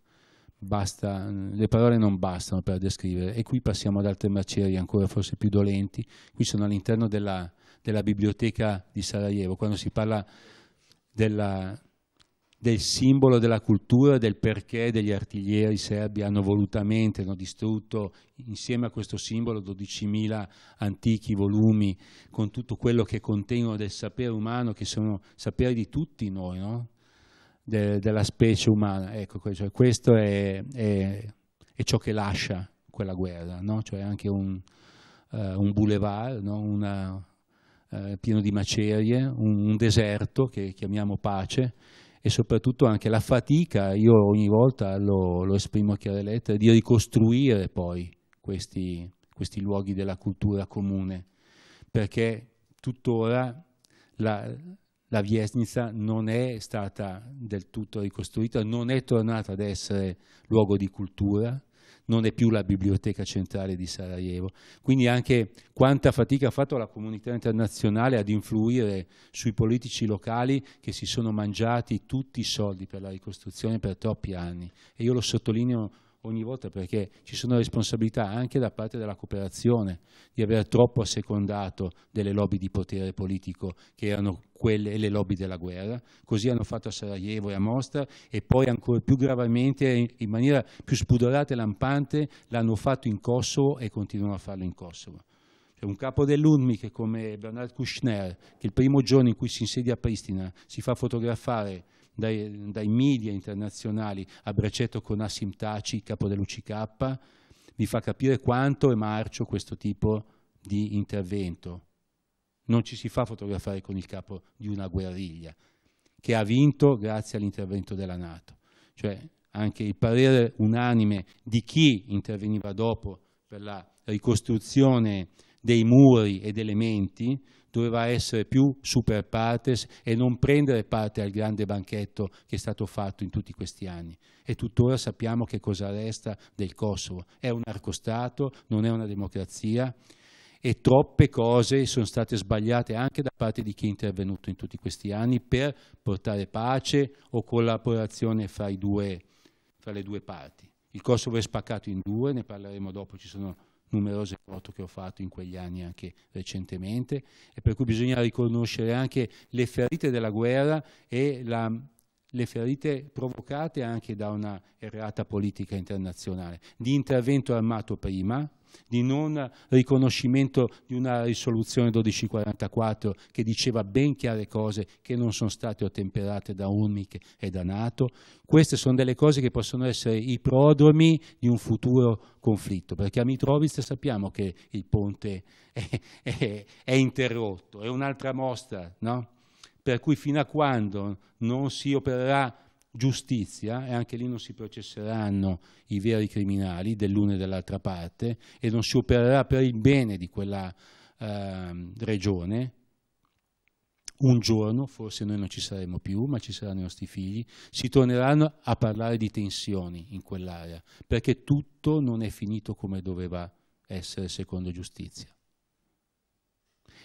basta, le parole non bastano per descrivere. E qui passiamo ad altre macerie ancora forse più dolenti. Qui sono all'interno della, della biblioteca di Sarajevo, quando si parla della, del simbolo della cultura, del perché degli artiglieri serbi hanno volutamente hanno distrutto insieme a questo simbolo 12.000 antichi volumi con tutto quello che contengono del sapere umano, che sono sapere di tutti noi, no? de, della specie umana. Ecco, cioè questo è, è, è, ciò che lascia quella guerra, no? cioè anche un, uh, un boulevard, no? Una, uh, pieno di macerie, un, un deserto che chiamiamo pace e soprattutto anche la fatica, io ogni volta lo, lo esprimo a chiare lettere, di ricostruire poi questi, questi, luoghi della cultura comune, perché tuttora la, la Viesnica non è stata del tutto ricostruita, non è tornata ad essere luogo di cultura, non è più la biblioteca centrale di Sarajevo. Quindi anche quanta fatica ha fatto la comunità internazionale ad influire sui politici locali che si sono mangiati tutti i soldi per la ricostruzione per troppi anni. E io lo sottolineo ogni volta perché ci sono responsabilità anche da parte della cooperazione di aver troppo assecondato delle lobby di potere politico che erano quelle le lobby della guerra, così hanno fatto a Sarajevo e a Mostar e poi ancora più gravemente in maniera più spudorata e lampante l'hanno fatto in Kosovo e continuano a farlo in Kosovo. C'è un capo dell'UNMI che come Bernard Kushner, che il primo giorno in cui si insedia a Pristina si fa fotografare dai, dai media internazionali a braccetto con Asim Taci, capo dell'UCK, vi fa capire quanto è marcio questo tipo di intervento. Non ci si fa fotografare con il capo di una guerriglia, che ha vinto grazie all'intervento della Nato. Cioè anche il parere unanime di chi interveniva dopo per la ricostruzione dei muri ed elementi doveva essere più super partes e non prendere parte al grande banchetto che è stato fatto in tutti questi anni. E tuttora sappiamo che cosa resta del Kosovo. È un arcostato, non è una democrazia e troppe cose sono state sbagliate anche da parte di chi è intervenuto in tutti questi anni per portare pace o collaborazione fra, due, fra le due parti. Il Kosovo è spaccato in due, ne parleremo dopo, ci sono numerose foto che ho fatto in quegli anni anche recentemente e per cui bisogna riconoscere anche le ferite della guerra e la, le ferite provocate anche da una errata politica internazionale di intervento armato prima di non riconoscimento di una risoluzione 1244 che diceva ben chiare cose che non sono state ottemperate da UNMIC e da Nato. Queste sono delle cose che possono essere i prodromi di un futuro conflitto, perché a Mitrovic sappiamo che il ponte è, è, è interrotto, è un'altra mostra, no? per cui fino a quando non si opererà giustizia e anche lì non si processeranno i veri criminali dell'una e dell'altra parte e non si opererà per il bene di quella eh, regione. Un giorno, forse noi non ci saremo più, ma ci saranno i nostri figli, si torneranno a parlare di tensioni in quell'area, perché tutto non è finito come doveva essere secondo giustizia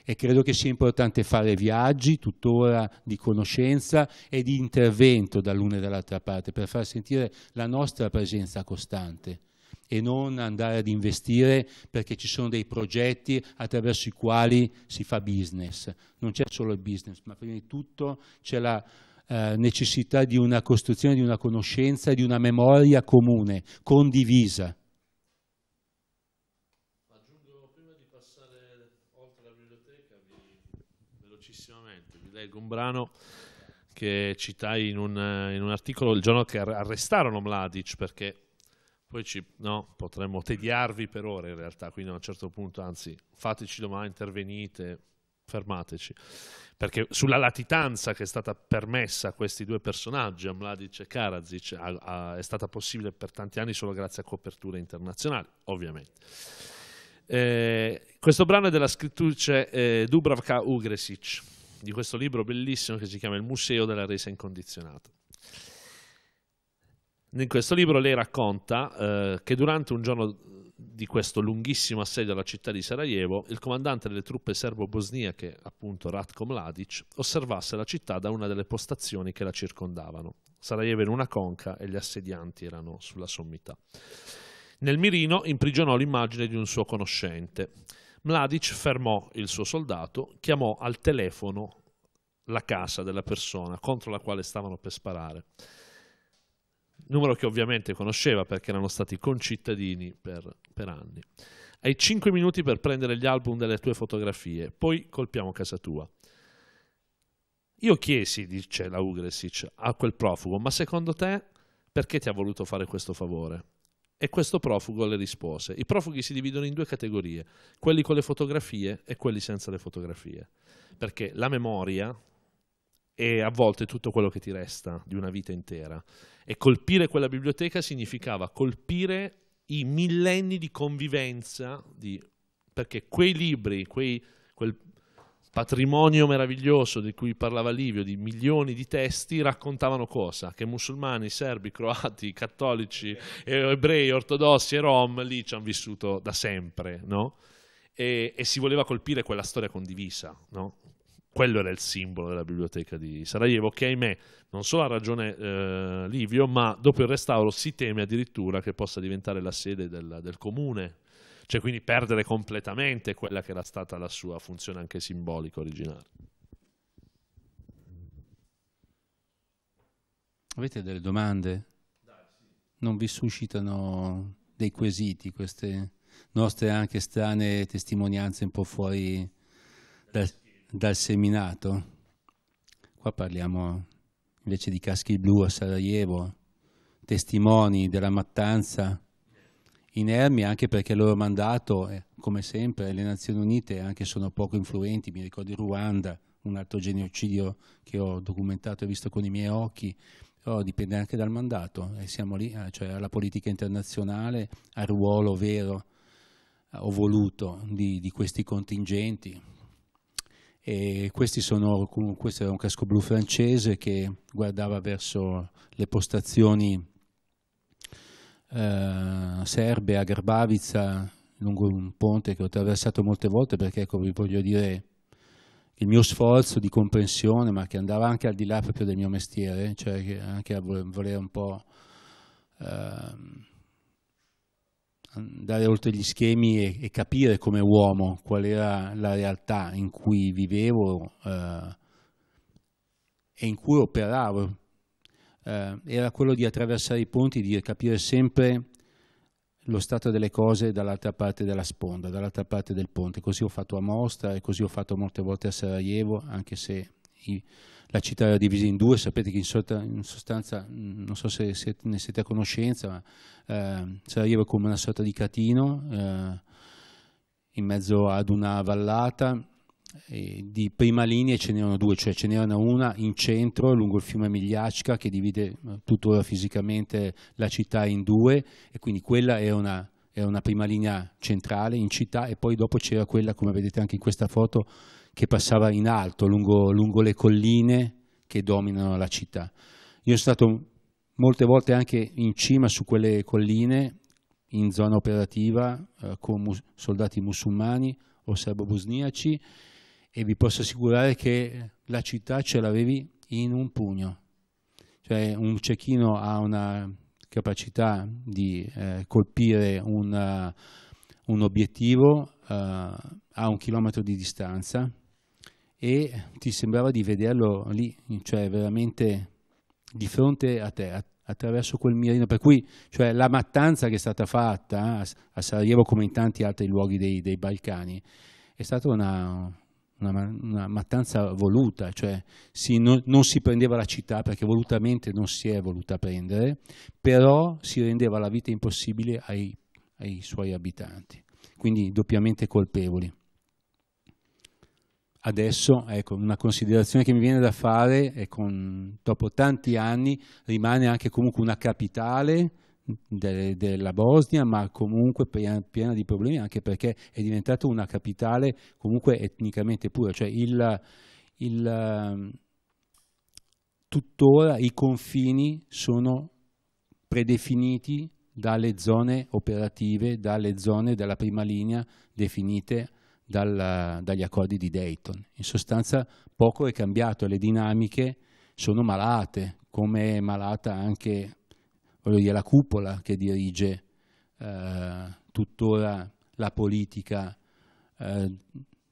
e credo che sia importante fare viaggi tuttora di conoscenza e di intervento dall'una e dall'altra parte per far sentire la nostra presenza costante e non andare ad investire perché ci sono dei progetti attraverso i quali si fa business. Non c'è solo il business, ma prima di tutto c'è la eh, necessità di una costruzione, di una conoscenza, di una memoria comune, condivisa. un brano che citai in un, in un articolo il giorno che arrestarono Mladic perché poi ci, no, potremmo tediarvi per ore in realtà, quindi a un certo punto, anzi, fateci domani, intervenite, fermateci. Perché sulla latitanza che è stata permessa a questi due personaggi, a Mladic e Karadzic, a, a, è stata possibile per tanti anni solo grazie a coperture internazionali, ovviamente. Eh, questo brano è della scrittrice eh, Dubravka Ugresic di questo libro bellissimo che si chiama Il Museo della Resa Incondizionata. In questo libro lei racconta eh, che durante un giorno di questo lunghissimo assedio alla città di Sarajevo, il comandante delle truppe serbo-bosniache, appunto Ratko Mladic, osservasse la città da una delle postazioni che la circondavano. Sarajevo in una conca e gli assedianti erano sulla sommità. Nel mirino imprigionò l'immagine di un suo conoscente. Mladic fermò il suo soldato, chiamò al telefono la casa della persona contro la quale stavano per sparare. Numero che ovviamente conosceva perché erano stati concittadini per, per anni. Hai 5 minuti per prendere gli album delle tue fotografie, poi colpiamo casa tua. Io chiesi, dice la Ugresic, a quel profugo, ma secondo te perché ti ha voluto fare questo favore? E questo profugo le rispose. I profughi si dividono in due categorie, quelli con le fotografie e quelli senza le fotografie, perché la memoria è a volte tutto quello che ti resta di una vita intera e colpire quella biblioteca significava colpire i millenni di convivenza, di, perché quei libri, quei, quel, patrimonio meraviglioso di cui parlava Livio, di milioni di testi, raccontavano cosa? Che musulmani, serbi, croati, cattolici, eh, ebrei, ortodossi e rom lì ci hanno vissuto da sempre, no? E, e, si voleva colpire quella storia condivisa, no? Quello era il simbolo della biblioteca di Sarajevo, che ahimè non solo ha ragione eh, Livio, ma dopo il restauro si teme addirittura che possa diventare la sede del, del comune cioè quindi perdere completamente quella che era stata la sua funzione anche simbolica originale. Avete delle domande? Non vi suscitano dei quesiti queste nostre anche strane testimonianze un po' fuori dal, dal seminato? Qua parliamo invece di caschi blu a Sarajevo, testimoni della mattanza inermi anche perché il loro mandato, eh, come sempre, le Nazioni Unite anche sono poco influenti, mi ricordo il Ruanda, un altro genocidio che ho documentato e visto con i miei occhi, però dipende anche dal mandato e eh, siamo lì, eh, cioè alla politica internazionale, al ruolo vero o voluto di, di questi contingenti. E sono, questo era un casco blu francese che guardava verso le postazioni eh, serbe a Grbavica lungo un ponte che ho attraversato molte volte perché ecco, vi voglio dire il mio sforzo di comprensione ma che andava anche al di là proprio del mio mestiere cioè anche a voler un po' eh, andare oltre gli schemi e, e, capire come uomo qual era la realtà in cui vivevo eh, e in cui operavo eh, era quello di attraversare i ponti, di capire sempre lo stato delle cose dall'altra parte della sponda, dall'altra parte del ponte. Così ho fatto a Mostra e così ho fatto molte volte a Sarajevo, anche se i, la città era divisa in due, sapete che in, sorta, in sostanza, mm, non so se, se ne siete a conoscenza, ma eh, Sarajevo è come una sorta di catino eh, in mezzo ad una vallata di prima linea ce n'erano due, cioè ce n'era una in centro lungo il fiume Migliacca che divide eh, tuttora fisicamente la città in due e quindi quella era una, era una prima linea centrale in città e poi dopo c'era quella, come vedete anche in questa foto, che passava in alto lungo, lungo le colline che dominano la città. Io sono stato molte volte anche in cima su quelle colline, in zona operativa, eh, con mus soldati musulmani o serbo-bosniaci e vi posso assicurare che la città ce l'avevi in un pugno. Cioè un cecchino ha una capacità di eh, colpire una, eh, un obiettivo eh, a un chilometro di distanza e ti sembrava di vederlo lì, cioè veramente di fronte a te, attraverso quel mirino. Per cui cioè, la mattanza che è stata fatta a Sarajevo come in tanti altri luoghi dei, dei Balcani è stata una, una, una mattanza voluta, cioè si, no, non si prendeva la città perché volutamente non si è voluta prendere, però si rendeva la vita impossibile ai, ai suoi abitanti, quindi doppiamente colpevoli. Adesso, ecco, una considerazione che mi viene da fare, è con, dopo tanti anni, rimane anche comunque una capitale, de, della Bosnia, ma comunque piena di problemi anche perché è diventata una capitale comunque etnicamente pura, cioè il, il, ehm, tuttora i confini sono predefiniti dalle zone operative, dalle zone della prima linea definite dal, dagli accordi di Dayton. In sostanza poco è cambiato, le dinamiche sono malate, come è malata anche voglio dire, la cupola che dirige eh, tuttora la politica eh,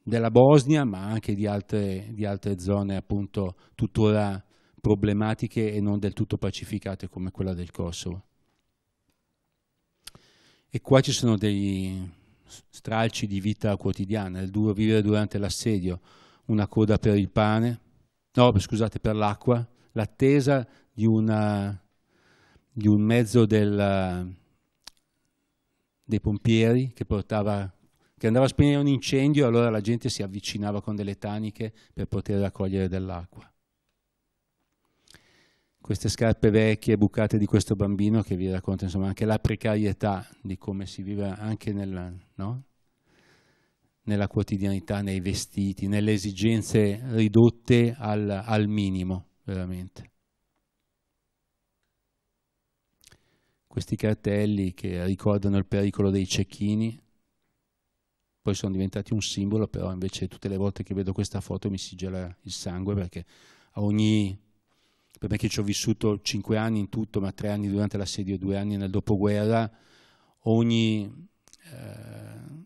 della Bosnia, ma anche di altre, di altre, zone appunto tuttora problematiche e non del tutto pacificate come quella del Kosovo. E qua ci sono dei stralci di vita quotidiana, il duro vivere durante l'assedio, una coda per il pane, no, scusate, per l'acqua, l'attesa di una di un mezzo del, eh, dei pompieri che, portava, che andava a spegnere un incendio e allora la gente si avvicinava con delle taniche per poter raccogliere dell'acqua. Queste scarpe vecchie, bucate di questo bambino che vi racconta insomma anche la precarietà di come si vive anche nella, no? nella quotidianità, nei vestiti, nelle esigenze ridotte al, al minimo, veramente. questi cartelli che ricordano il pericolo dei cecchini, poi sono diventati un simbolo, però invece tutte le volte che vedo questa foto mi si gela il sangue perché a ogni... che ci ho vissuto cinque anni in tutto, ma tre anni durante l'assedio, due anni nel dopoguerra, ogni... Eh,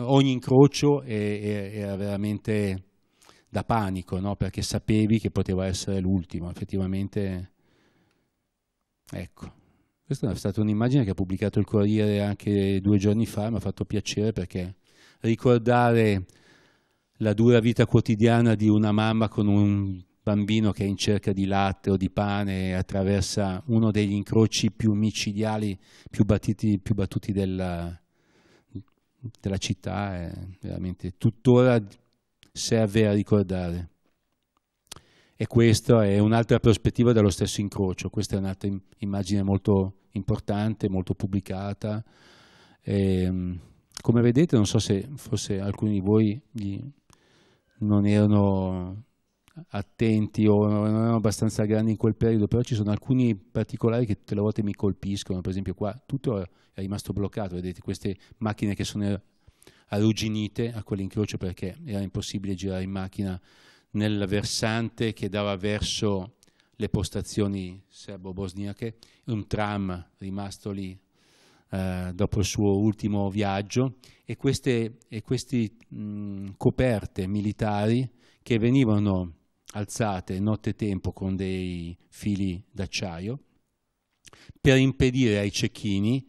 ogni incrocio era veramente da panico, no? perché sapevi che poteva essere l'ultimo, effettivamente Ecco, questa è stata un'immagine che ha pubblicato il Corriere anche due giorni fa, mi ha fatto piacere perché ricordare la dura vita quotidiana di una mamma con un bambino che è in cerca di latte o di pane e attraversa uno degli incroci più micidiali, più, battiti, più battuti della, della città, è veramente tuttora serve a ricordare e questa è un'altra prospettiva dello stesso incrocio, questa è un'altra immagine molto importante, molto pubblicata. E, ehm, come vedete, non so se forse alcuni di voi non erano attenti o non erano abbastanza grandi in quel periodo, però ci sono alcuni particolari che tutte le volte mi colpiscono, per esempio qua tutto è rimasto bloccato, vedete queste macchine che sono arrugginite a quell'incrocio perché era impossibile girare in macchina nel versante che dava verso le postazioni serbo-bosniache, un tram rimasto lì eh, dopo il suo ultimo viaggio e queste e questi, mh, coperte militari che venivano alzate nottetempo con dei fili d'acciaio per impedire ai cecchini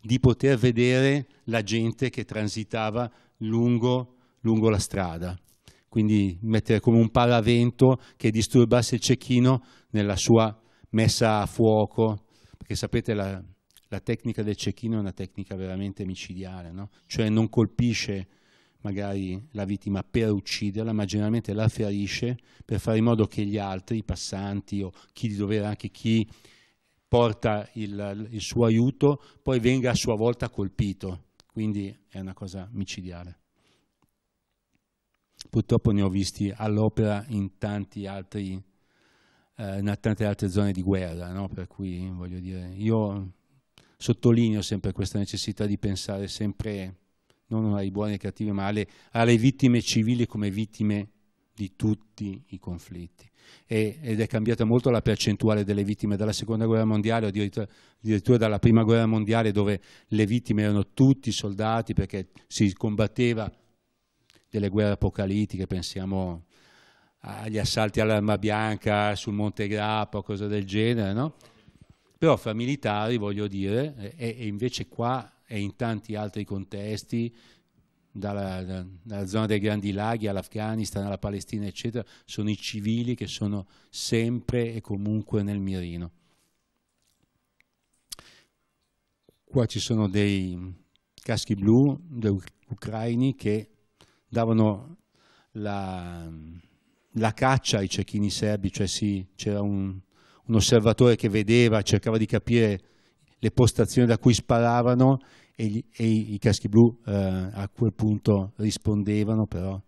di poter vedere la gente che transitava lungo, lungo la strada quindi mettere come un paravento che disturbasse il cecchino nella sua messa a fuoco, perché sapete la, la tecnica del cecchino è una tecnica veramente micidiale, no? cioè non colpisce magari la vittima per ucciderla, ma generalmente la ferisce per fare in modo che gli altri, i passanti o chi di dovere, anche chi porta il, il suo aiuto, poi venga a sua volta colpito. Quindi è una cosa micidiale. Purtroppo ne ho visti all'opera in, tanti altri, eh, in tante altre zone di guerra, no? per cui voglio dire, io sottolineo sempre questa necessità di pensare sempre non ai buoni e ai cattivi, ma alle, alle, vittime civili come vittime di tutti i conflitti. E, ed è cambiata molto la percentuale delle vittime dalla seconda guerra mondiale, o addirittura, addirittura, dalla prima guerra mondiale, dove le vittime erano tutti soldati perché si combatteva delle guerre apocalittiche, pensiamo agli assalti all'arma bianca sul Monte Grappa o cose del genere, no? Però fra militari, voglio dire, e, e invece qua e in tanti altri contesti, dalla, dalla, zona dei Grandi Laghi all'Afghanistan, alla Palestina, eccetera, sono i civili che sono sempre e comunque nel mirino. Qua ci sono dei caschi blu degli ucraini che davano la, la caccia ai cecchini serbi, cioè sì, c'era un, un osservatore che vedeva, cercava di capire le postazioni da cui sparavano e, gli, e i caschi blu eh, a quel punto rispondevano, però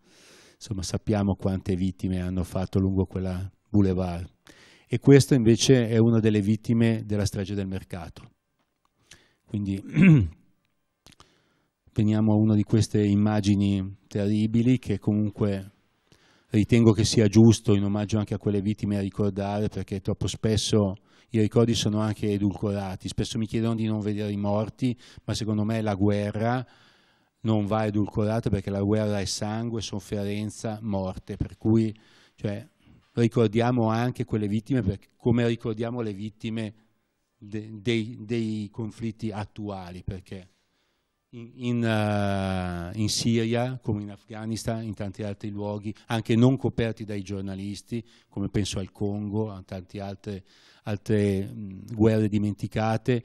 insomma sappiamo quante vittime hanno fatto lungo quella boulevard. E questa invece è una delle vittime della strage del mercato. Quindi veniamo a una di queste immagini terribili che comunque ritengo che sia giusto in omaggio anche a quelle vittime a ricordare perché troppo spesso i ricordi sono anche edulcorati, spesso mi chiedono di non vedere i morti, ma secondo me la guerra non va edulcorata perché la guerra è sangue, sofferenza, morte, per cui cioè, ricordiamo anche quelle vittime perché, come ricordiamo le vittime de, dei, dei conflitti attuali, perché in, uh, in, Siria, come in Afghanistan, in tanti altri luoghi, anche non coperti dai giornalisti, come penso al Congo, a tante altre, altre mh, guerre dimenticate,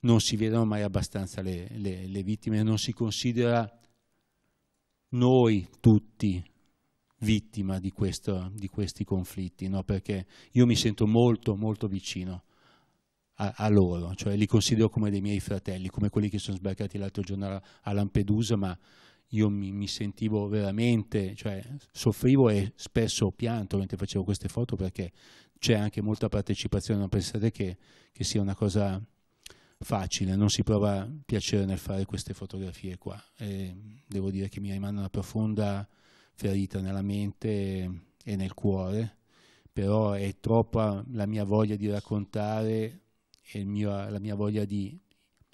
non si vedono mai abbastanza le, le, le vittime, non si considera noi tutti vittima di, questo, di questi conflitti, no? perché io mi sento molto, molto vicino a, a, loro, cioè li considero come dei miei fratelli, come quelli che sono sbarcati l'altro giorno a, a Lampedusa, ma io mi, mi, sentivo veramente, cioè soffrivo e spesso pianto mentre facevo queste foto perché c'è anche molta partecipazione, non pensate che, che sia una cosa facile, non si prova piacere nel fare queste fotografie qua. E devo dire che mi rimane una profonda ferita nella mente e nel cuore, però è troppa la mia voglia di raccontare e mio, la mia voglia di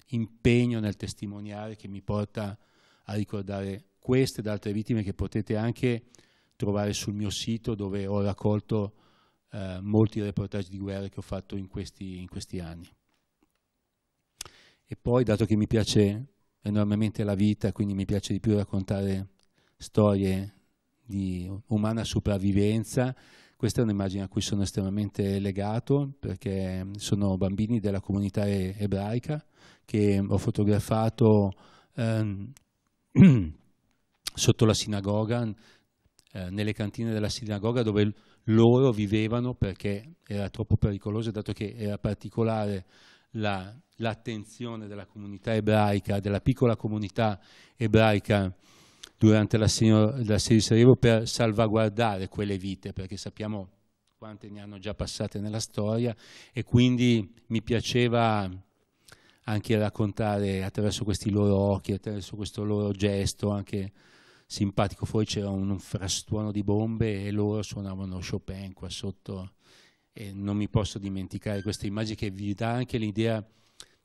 impegno nel testimoniare che mi porta a ricordare queste ed altre vittime che potete anche trovare sul mio sito dove ho raccolto eh, molti reportage di guerra che ho fatto in questi, in questi anni. E poi, dato che mi piace enormemente la vita, quindi mi piace di più raccontare storie di umana sopravvivenza, questa è un'immagine a cui sono estremamente legato perché sono bambini della comunità ebraica che ho fotografato ehm, sotto la sinagoga, eh, nelle cantine della sinagoga dove loro vivevano perché era troppo pericoloso dato che era particolare la l'attenzione della comunità ebraica, della piccola comunità ebraica durante l'assegno, l'assegno di Sarajevo per salvaguardare quelle vite, perché sappiamo quante ne hanno già passate nella storia e quindi mi piaceva anche raccontare attraverso questi loro occhi, attraverso questo loro gesto anche simpatico, fuori c'era un, un frastuono di bombe e loro suonavano Chopin qua sotto e non mi posso dimenticare questa immagine che vi dà anche l'idea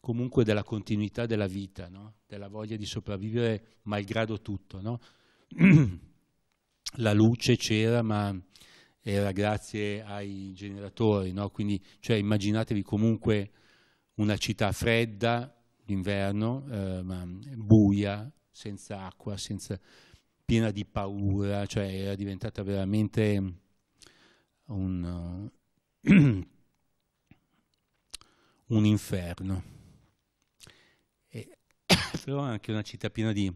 comunque della continuità della vita, no? della voglia di sopravvivere malgrado tutto. No? La luce c'era, ma era grazie ai generatori, no? quindi cioè, immaginatevi comunque una città fredda d'inverno, eh, buia, senza acqua, senza, piena di paura, cioè era diventata veramente un, uh, un inferno. Ciclo è anche una città piena di,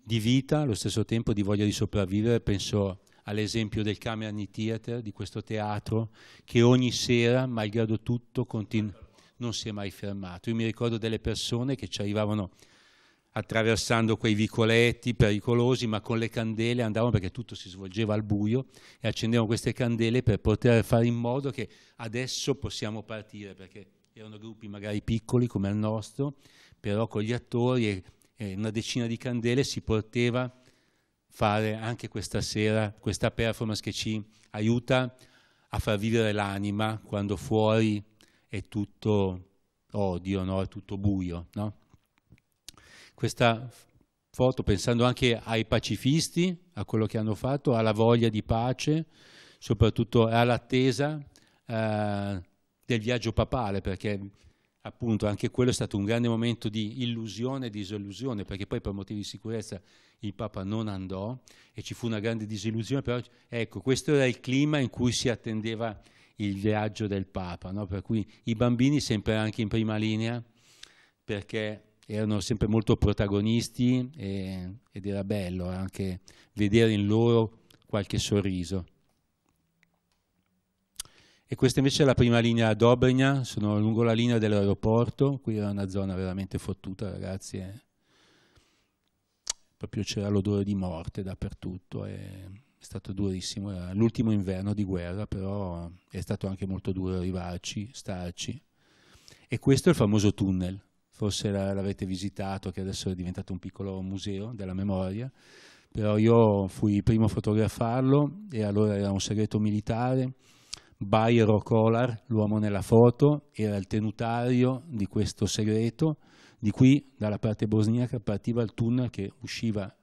di vita, allo stesso tempo di voglia di sopravvivere. Penso all'esempio del Camerani Theater, di questo teatro che ogni sera, malgrado tutto, non si è mai fermato. Io mi ricordo delle persone che ci arrivavano attraversando quei vicoletti pericolosi, ma con le candele andavano perché tutto si svolgeva al buio e accendevano queste candele per poter fare in modo che adesso possiamo partire, perché erano gruppi magari piccoli come il nostro però con gli attori e, una decina di candele si poteva fare anche questa sera questa performance che ci aiuta a far vivere l'anima quando fuori è tutto odio, no? è tutto buio. No? Questa foto, pensando anche ai pacifisti, a quello che hanno fatto, alla voglia di pace, soprattutto all'attesa eh, del viaggio papale, perché appunto anche quello è stato un grande momento di illusione e disillusione, perché poi per motivi di sicurezza il Papa non andò e ci fu una grande disillusione, però ecco, questo era il clima in cui si attendeva il viaggio del Papa, no? per cui i bambini sempre anche in prima linea, perché erano sempre molto protagonisti e, ed era bello anche vedere in loro qualche sorriso e questa invece è la prima linea a Dobrigna, sono lungo la linea dell'aeroporto, qui era una zona veramente fottuta ragazzi, eh. proprio c'era l'odore di morte dappertutto, è stato durissimo, era l'ultimo inverno di guerra però è stato anche molto duro arrivarci, starci e questo è il famoso tunnel, forse l'avete visitato che adesso è diventato un piccolo museo della memoria, però io fui il primo a fotografarlo e allora era un segreto militare Bairo Kolar, l'uomo nella foto, era il tenutario di questo segreto, di qui dalla parte bosniaca partiva il tunnel che usciva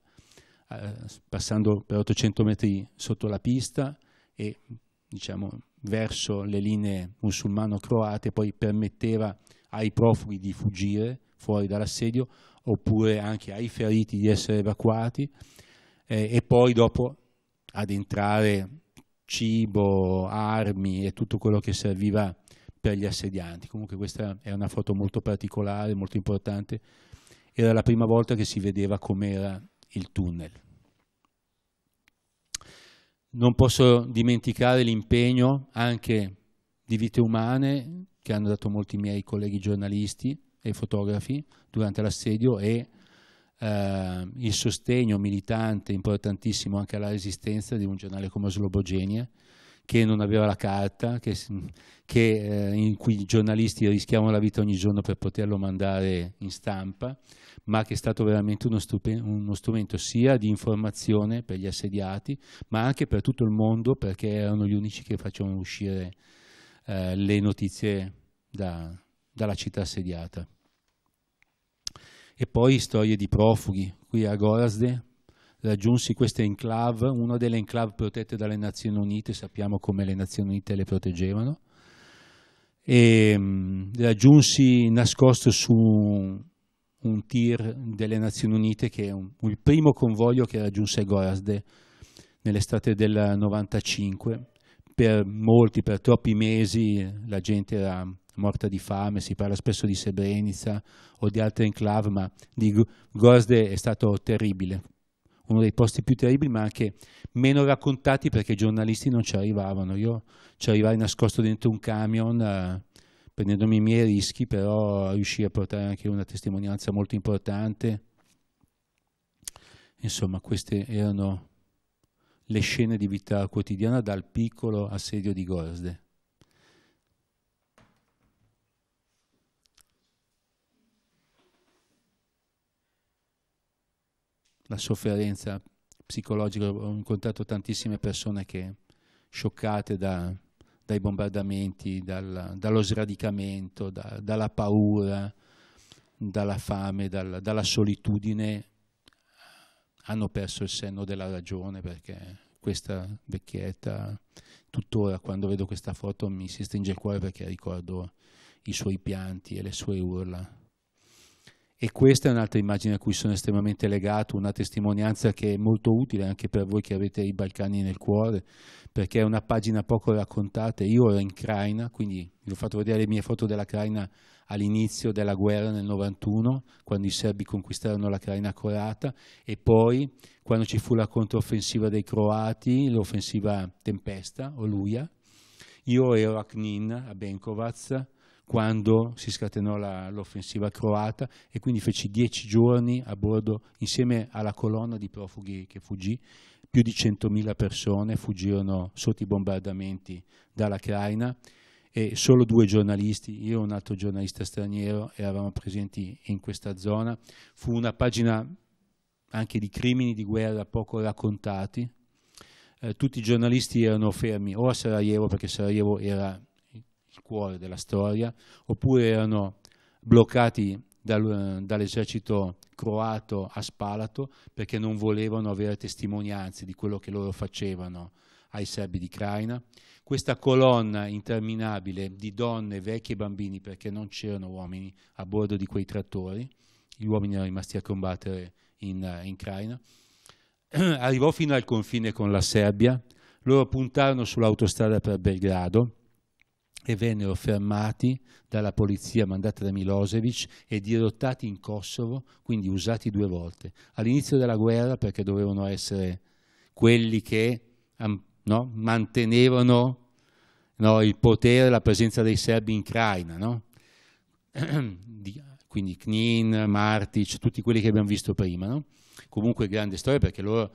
eh, passando per 800 metri sotto la pista e diciamo, verso le linee musulmano-croate, poi permetteva ai profughi di fuggire fuori dall'assedio oppure anche ai feriti di essere evacuati eh, e poi dopo ad entrare cibo, armi e tutto quello che serviva per gli assedianti. Comunque questa è una foto molto particolare, molto importante. Era la prima volta che si vedeva com'era il tunnel. Non posso dimenticare l'impegno anche di vite umane che hanno dato molti miei colleghi giornalisti e fotografi durante l'assedio e eh, il sostegno militante importantissimo anche alla resistenza di un giornale come Slobogenia, che non aveva la carta, che, che, eh, in cui i giornalisti rischiavano la vita ogni giorno per poterlo mandare in stampa, ma che è stato veramente uno, uno, strumento sia di informazione per gli assediati, ma anche per tutto il mondo, perché erano gli unici che facevano uscire eh, le notizie da, dalla città assediata. E poi storie di profughi. Qui a Gorazde raggiunsi questa enclave, una delle enclave protette dalle Nazioni Unite, sappiamo come le Nazioni Unite le proteggevano, e mm, raggiunsi nascosto su un tir delle Nazioni Unite che è un, il primo convoglio che raggiunse Gorazde nell'estate del 95. Per molti, per troppi mesi la gente era morta di fame, si parla spesso di Srebrenica o di altre enclave, ma di Gosde è stato terribile, uno dei posti più terribili, ma anche meno raccontati perché i giornalisti non ci arrivavano. Io ci arrivai nascosto dentro un camion, eh, prendendomi i miei rischi, però riuscii a portare anche una testimonianza molto importante. Insomma, queste erano le scene di vita quotidiana dal piccolo assedio di Gorsde. la sofferenza psicologica. Ho incontrato tantissime persone che scioccate da, dai bombardamenti, dal, dallo sradicamento, da, dalla paura, dalla fame, dal, dalla solitudine, hanno perso il senno della ragione perché questa vecchietta, tuttora quando vedo questa foto mi si stringe il cuore perché ricordo i suoi pianti e le sue urla. E questa è un'altra immagine a cui sono estremamente legato, una testimonianza che è molto utile anche per voi che avete i Balcani nel cuore, perché è una pagina poco raccontata. Io ero in Craina, quindi vi ho fatto vedere le mie foto della Craina all'inizio della guerra nel 91, quando i serbi conquistarono la Craina croata, e poi quando ci fu la controffensiva dei croati, l'offensiva Tempesta, Oluja. Io ero a Knin, a Benkovac, quando si scatenò l'offensiva croata e quindi feci dieci giorni a bordo insieme alla colonna di profughi che fuggì. Più di 100.000 persone fuggirono sotto i bombardamenti dalla Craina e solo due giornalisti, io e un altro giornalista straniero, eravamo presenti in questa zona. Fu una pagina anche di crimini di guerra poco raccontati. Eh, tutti i giornalisti erano fermi o a Sarajevo perché Sarajevo era il cuore della storia, oppure erano bloccati dal, dall'esercito croato a Spalato perché non volevano avere testimonianze di quello che loro facevano ai serbi di Craina. Questa colonna interminabile di donne, vecchi e bambini, perché non c'erano uomini a bordo di quei trattori, gli uomini erano rimasti a combattere in, in Craina, arrivò fino al confine con la Serbia, loro puntarono sull'autostrada per Belgrado, e vennero fermati dalla polizia mandata da Milosevic e dirottati in Kosovo, quindi usati due volte. All'inizio della guerra perché dovevano essere quelli che no, mantenevano no, il potere la presenza dei serbi in Ucraina, no? quindi Knin, Martic, tutti quelli che abbiamo visto prima. Comunque grande storia perché loro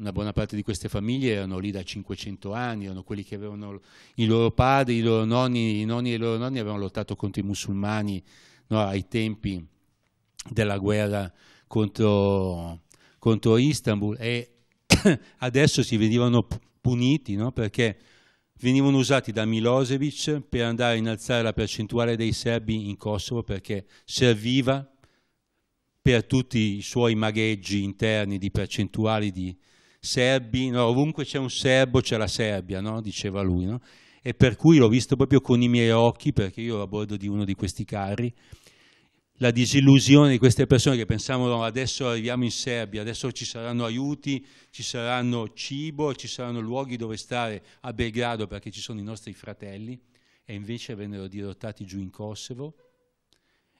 una buona parte di queste famiglie erano lì da 500 anni, erano quelli che avevano i loro padri, i loro nonni, i nonni e i loro nonni avevano lottato contro i musulmani no, ai tempi della guerra contro, contro Istanbul e adesso si venivano puniti no, perché venivano usati da Milosevic per andare a innalzare la percentuale dei serbi in Kosovo perché serviva per tutti i suoi magheggi interni di percentuali di, serbi, no, ovunque c'è un serbo c'è la Serbia, no? diceva lui. No? E per cui l'ho visto proprio con i miei occhi, perché io ero a bordo di uno di questi carri, la disillusione di queste persone che pensavano adesso arriviamo in Serbia, adesso ci saranno aiuti, ci saranno cibo, ci saranno luoghi dove stare a Belgrado perché ci sono i nostri fratelli, e invece vennero dirottati giù in Kosovo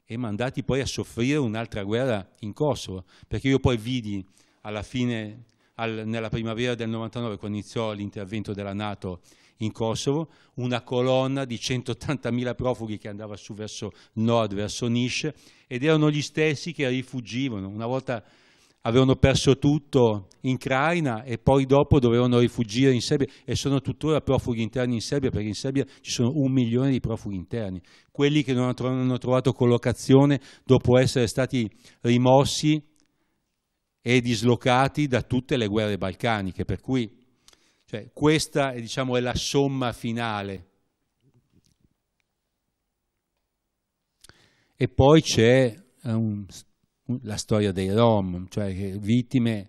e mandati poi a soffrire un'altra guerra in Kosovo, perché io poi vidi alla fine al, nella primavera del 99, quando iniziò l'intervento della Nato in Kosovo, una colonna di 180.000 profughi che andava su verso nord, verso Nish, ed erano gli stessi che rifugivano. Una volta avevano perso tutto in Ucraina e poi dopo dovevano rifugire in Serbia e sono tuttora profughi interni in Serbia perché in Serbia ci sono un milione di profughi interni, quelli che non hanno trovato collocazione dopo essere stati rimossi e dislocati da tutte le guerre balcaniche, per cui cioè, questa è, diciamo, è la somma finale. E poi c'è um, la storia dei Rom, cioè vittime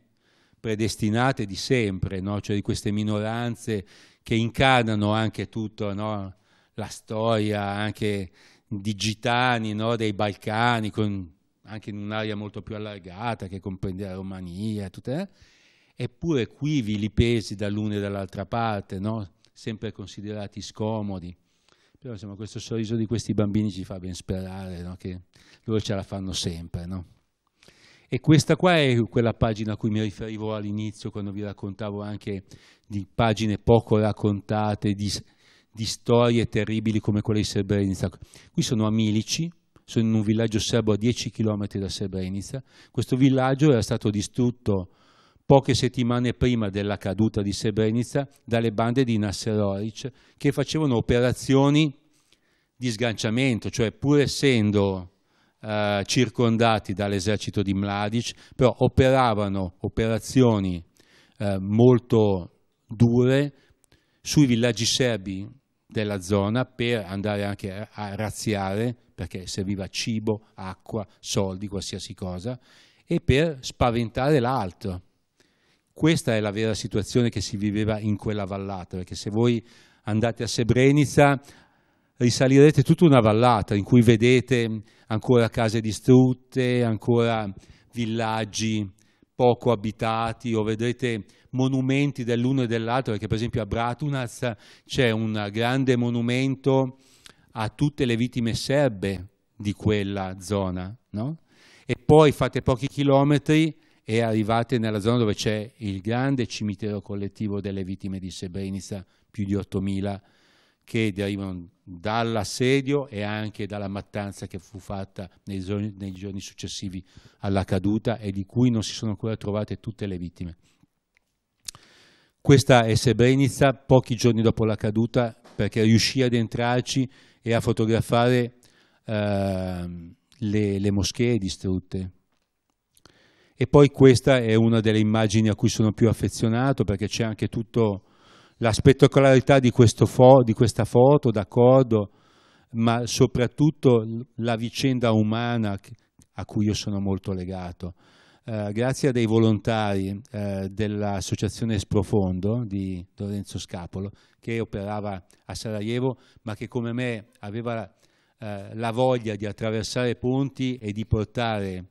predestinate di sempre, no? cioè di queste minoranze che incarnano anche tutta no? la storia anche di gitani no? dei Balcani, con anche in un'area molto più allargata che comprende la Romania, tutte, eh? eppure qui pesi dall'una e dall'altra parte, no? sempre considerati scomodi. Però insomma, questo sorriso di questi bambini ci fa ben sperare no? che loro ce la fanno sempre. No? E questa qua è quella pagina a cui mi riferivo all'inizio quando vi raccontavo anche di pagine poco raccontate, di, di storie terribili come quella di Srebrenica. Qui sono a Milici, sono in un villaggio serbo a 10 km da Srebrenica. Questo villaggio era stato distrutto poche settimane prima della caduta di Srebrenica dalle bande di Nasseroric che facevano operazioni di sganciamento, cioè pur essendo eh, circondati dall'esercito di Mladic, però operavano operazioni eh, molto dure sui villaggi serbi della zona per andare anche a razziare, perché serviva cibo, acqua, soldi, qualsiasi cosa, e per spaventare l'altro. Questa è la vera situazione che si viveva in quella vallata, perché se voi andate a Srebrenica risalirete tutta una vallata in cui vedete ancora case distrutte, ancora villaggi poco abitati o vedrete monumenti dell'uno e dell'altro, perché per esempio a Bratunas c'è un grande monumento a tutte le vittime serbe di quella zona, no? E poi fate pochi chilometri e arrivate nella zona dove c'è il grande cimitero collettivo delle vittime di Srebrenica, più di 8.000, che derivano dall'assedio e anche dalla mattanza che fu fatta nei giorni, nei giorni successivi alla caduta e di cui non si sono ancora trovate tutte le vittime. Questa è Srebrenica pochi giorni dopo la caduta perché riuscì ad entrarci e a fotografare eh, le, le moschee distrutte. E poi questa è una delle immagini a cui sono più affezionato perché c'è anche tutto la spettacolarità di, fo di questa foto, d'accordo, ma soprattutto la vicenda umana a cui io sono molto legato. Eh, grazie a dei volontari eh, dell'associazione Sprofondo di Lorenzo Scapolo, che operava a Sarajevo, ma che come me aveva eh, la voglia di attraversare ponti e di portare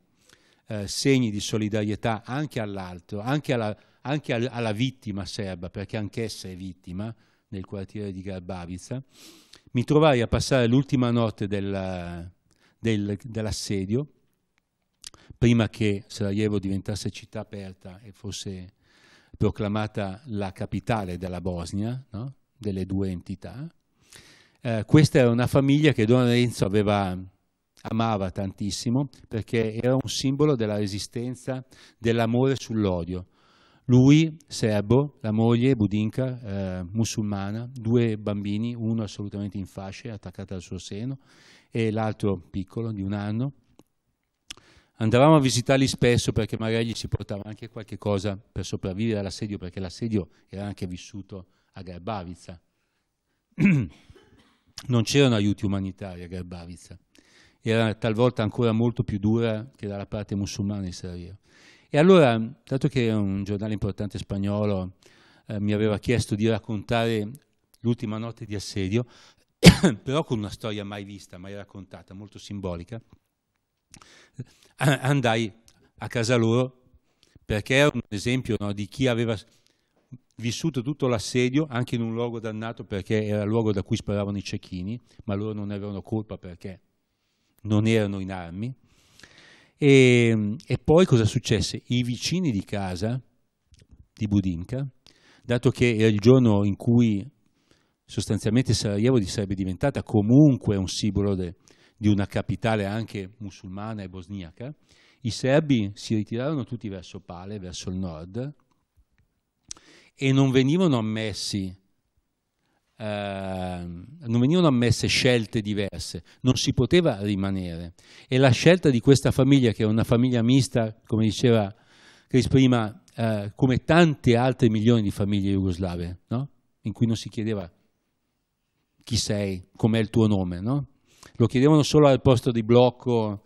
eh, segni di solidarietà anche all'altro, anche, alla, anche al, alla vittima serba, perché anch'essa è vittima nel quartiere di Garbavica. Mi trovai a passare l'ultima notte del, del, dell'assedio prima che Sarajevo diventasse città aperta e fosse proclamata la capitale della Bosnia, no? delle due entità. Eh, questa era una famiglia che Don Lorenzo aveva, amava tantissimo perché era un simbolo della resistenza, dell'amore sull'odio. Lui, serbo, la moglie, budinca, eh, musulmana, due bambini, uno assolutamente in fasce, attaccato al suo seno, e l'altro piccolo, di un anno. Andavamo a visitarli spesso perché magari gli si portava anche qualche cosa per sopravvivere all'assedio, perché l'assedio era anche vissuto a Garbavica. non c'erano aiuti umanitari a Garbavica, era talvolta ancora molto più dura che dalla parte musulmana in Sarajevo. E allora, dato che un giornale importante spagnolo eh, mi aveva chiesto di raccontare l'ultima notte di assedio, però con una storia mai vista, mai raccontata, molto simbolica, andai a casa loro perché era un esempio no, di chi aveva vissuto tutto l'assedio anche in un luogo dannato perché era il luogo da cui sparavano i cecchini, ma loro non avevano colpa perché non erano in armi. E, ehm, e poi cosa successe? I vicini di casa di Budinka, dato che era il giorno in cui sostanzialmente Sarajevo sarebbe diventata comunque un simbolo de, di una capitale anche musulmana e bosniaca, i serbi si ritirarono tutti verso Pale, verso il nord, e non venivano ammessi Uh, non venivano ammesse scelte diverse, non si poteva rimanere. E la scelta di questa famiglia, che è una famiglia mista, come diceva Chris prima, uh, come tante altre milioni di famiglie jugoslave, no? in cui non si chiedeva chi sei, com'è il tuo nome, no? lo chiedevano solo al posto di blocco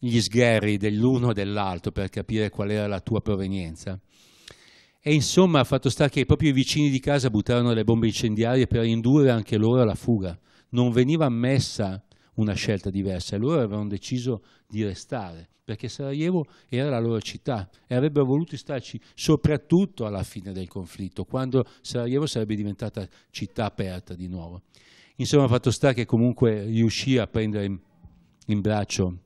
gli sgherri dell'uno o dell'altro per capire qual era la tua provenienza. E insomma, fatto sta che proprio i vicini di casa buttarono le bombe incendiarie per indurre anche loro alla fuga. Non veniva ammessa una scelta diversa e loro avevano deciso di restare, perché Sarajevo era la loro città e avrebbero voluto starci soprattutto alla fine del conflitto, quando Sarajevo sarebbe diventata città aperta di nuovo. Insomma, fatto sta che comunque riuscì a prendere in braccio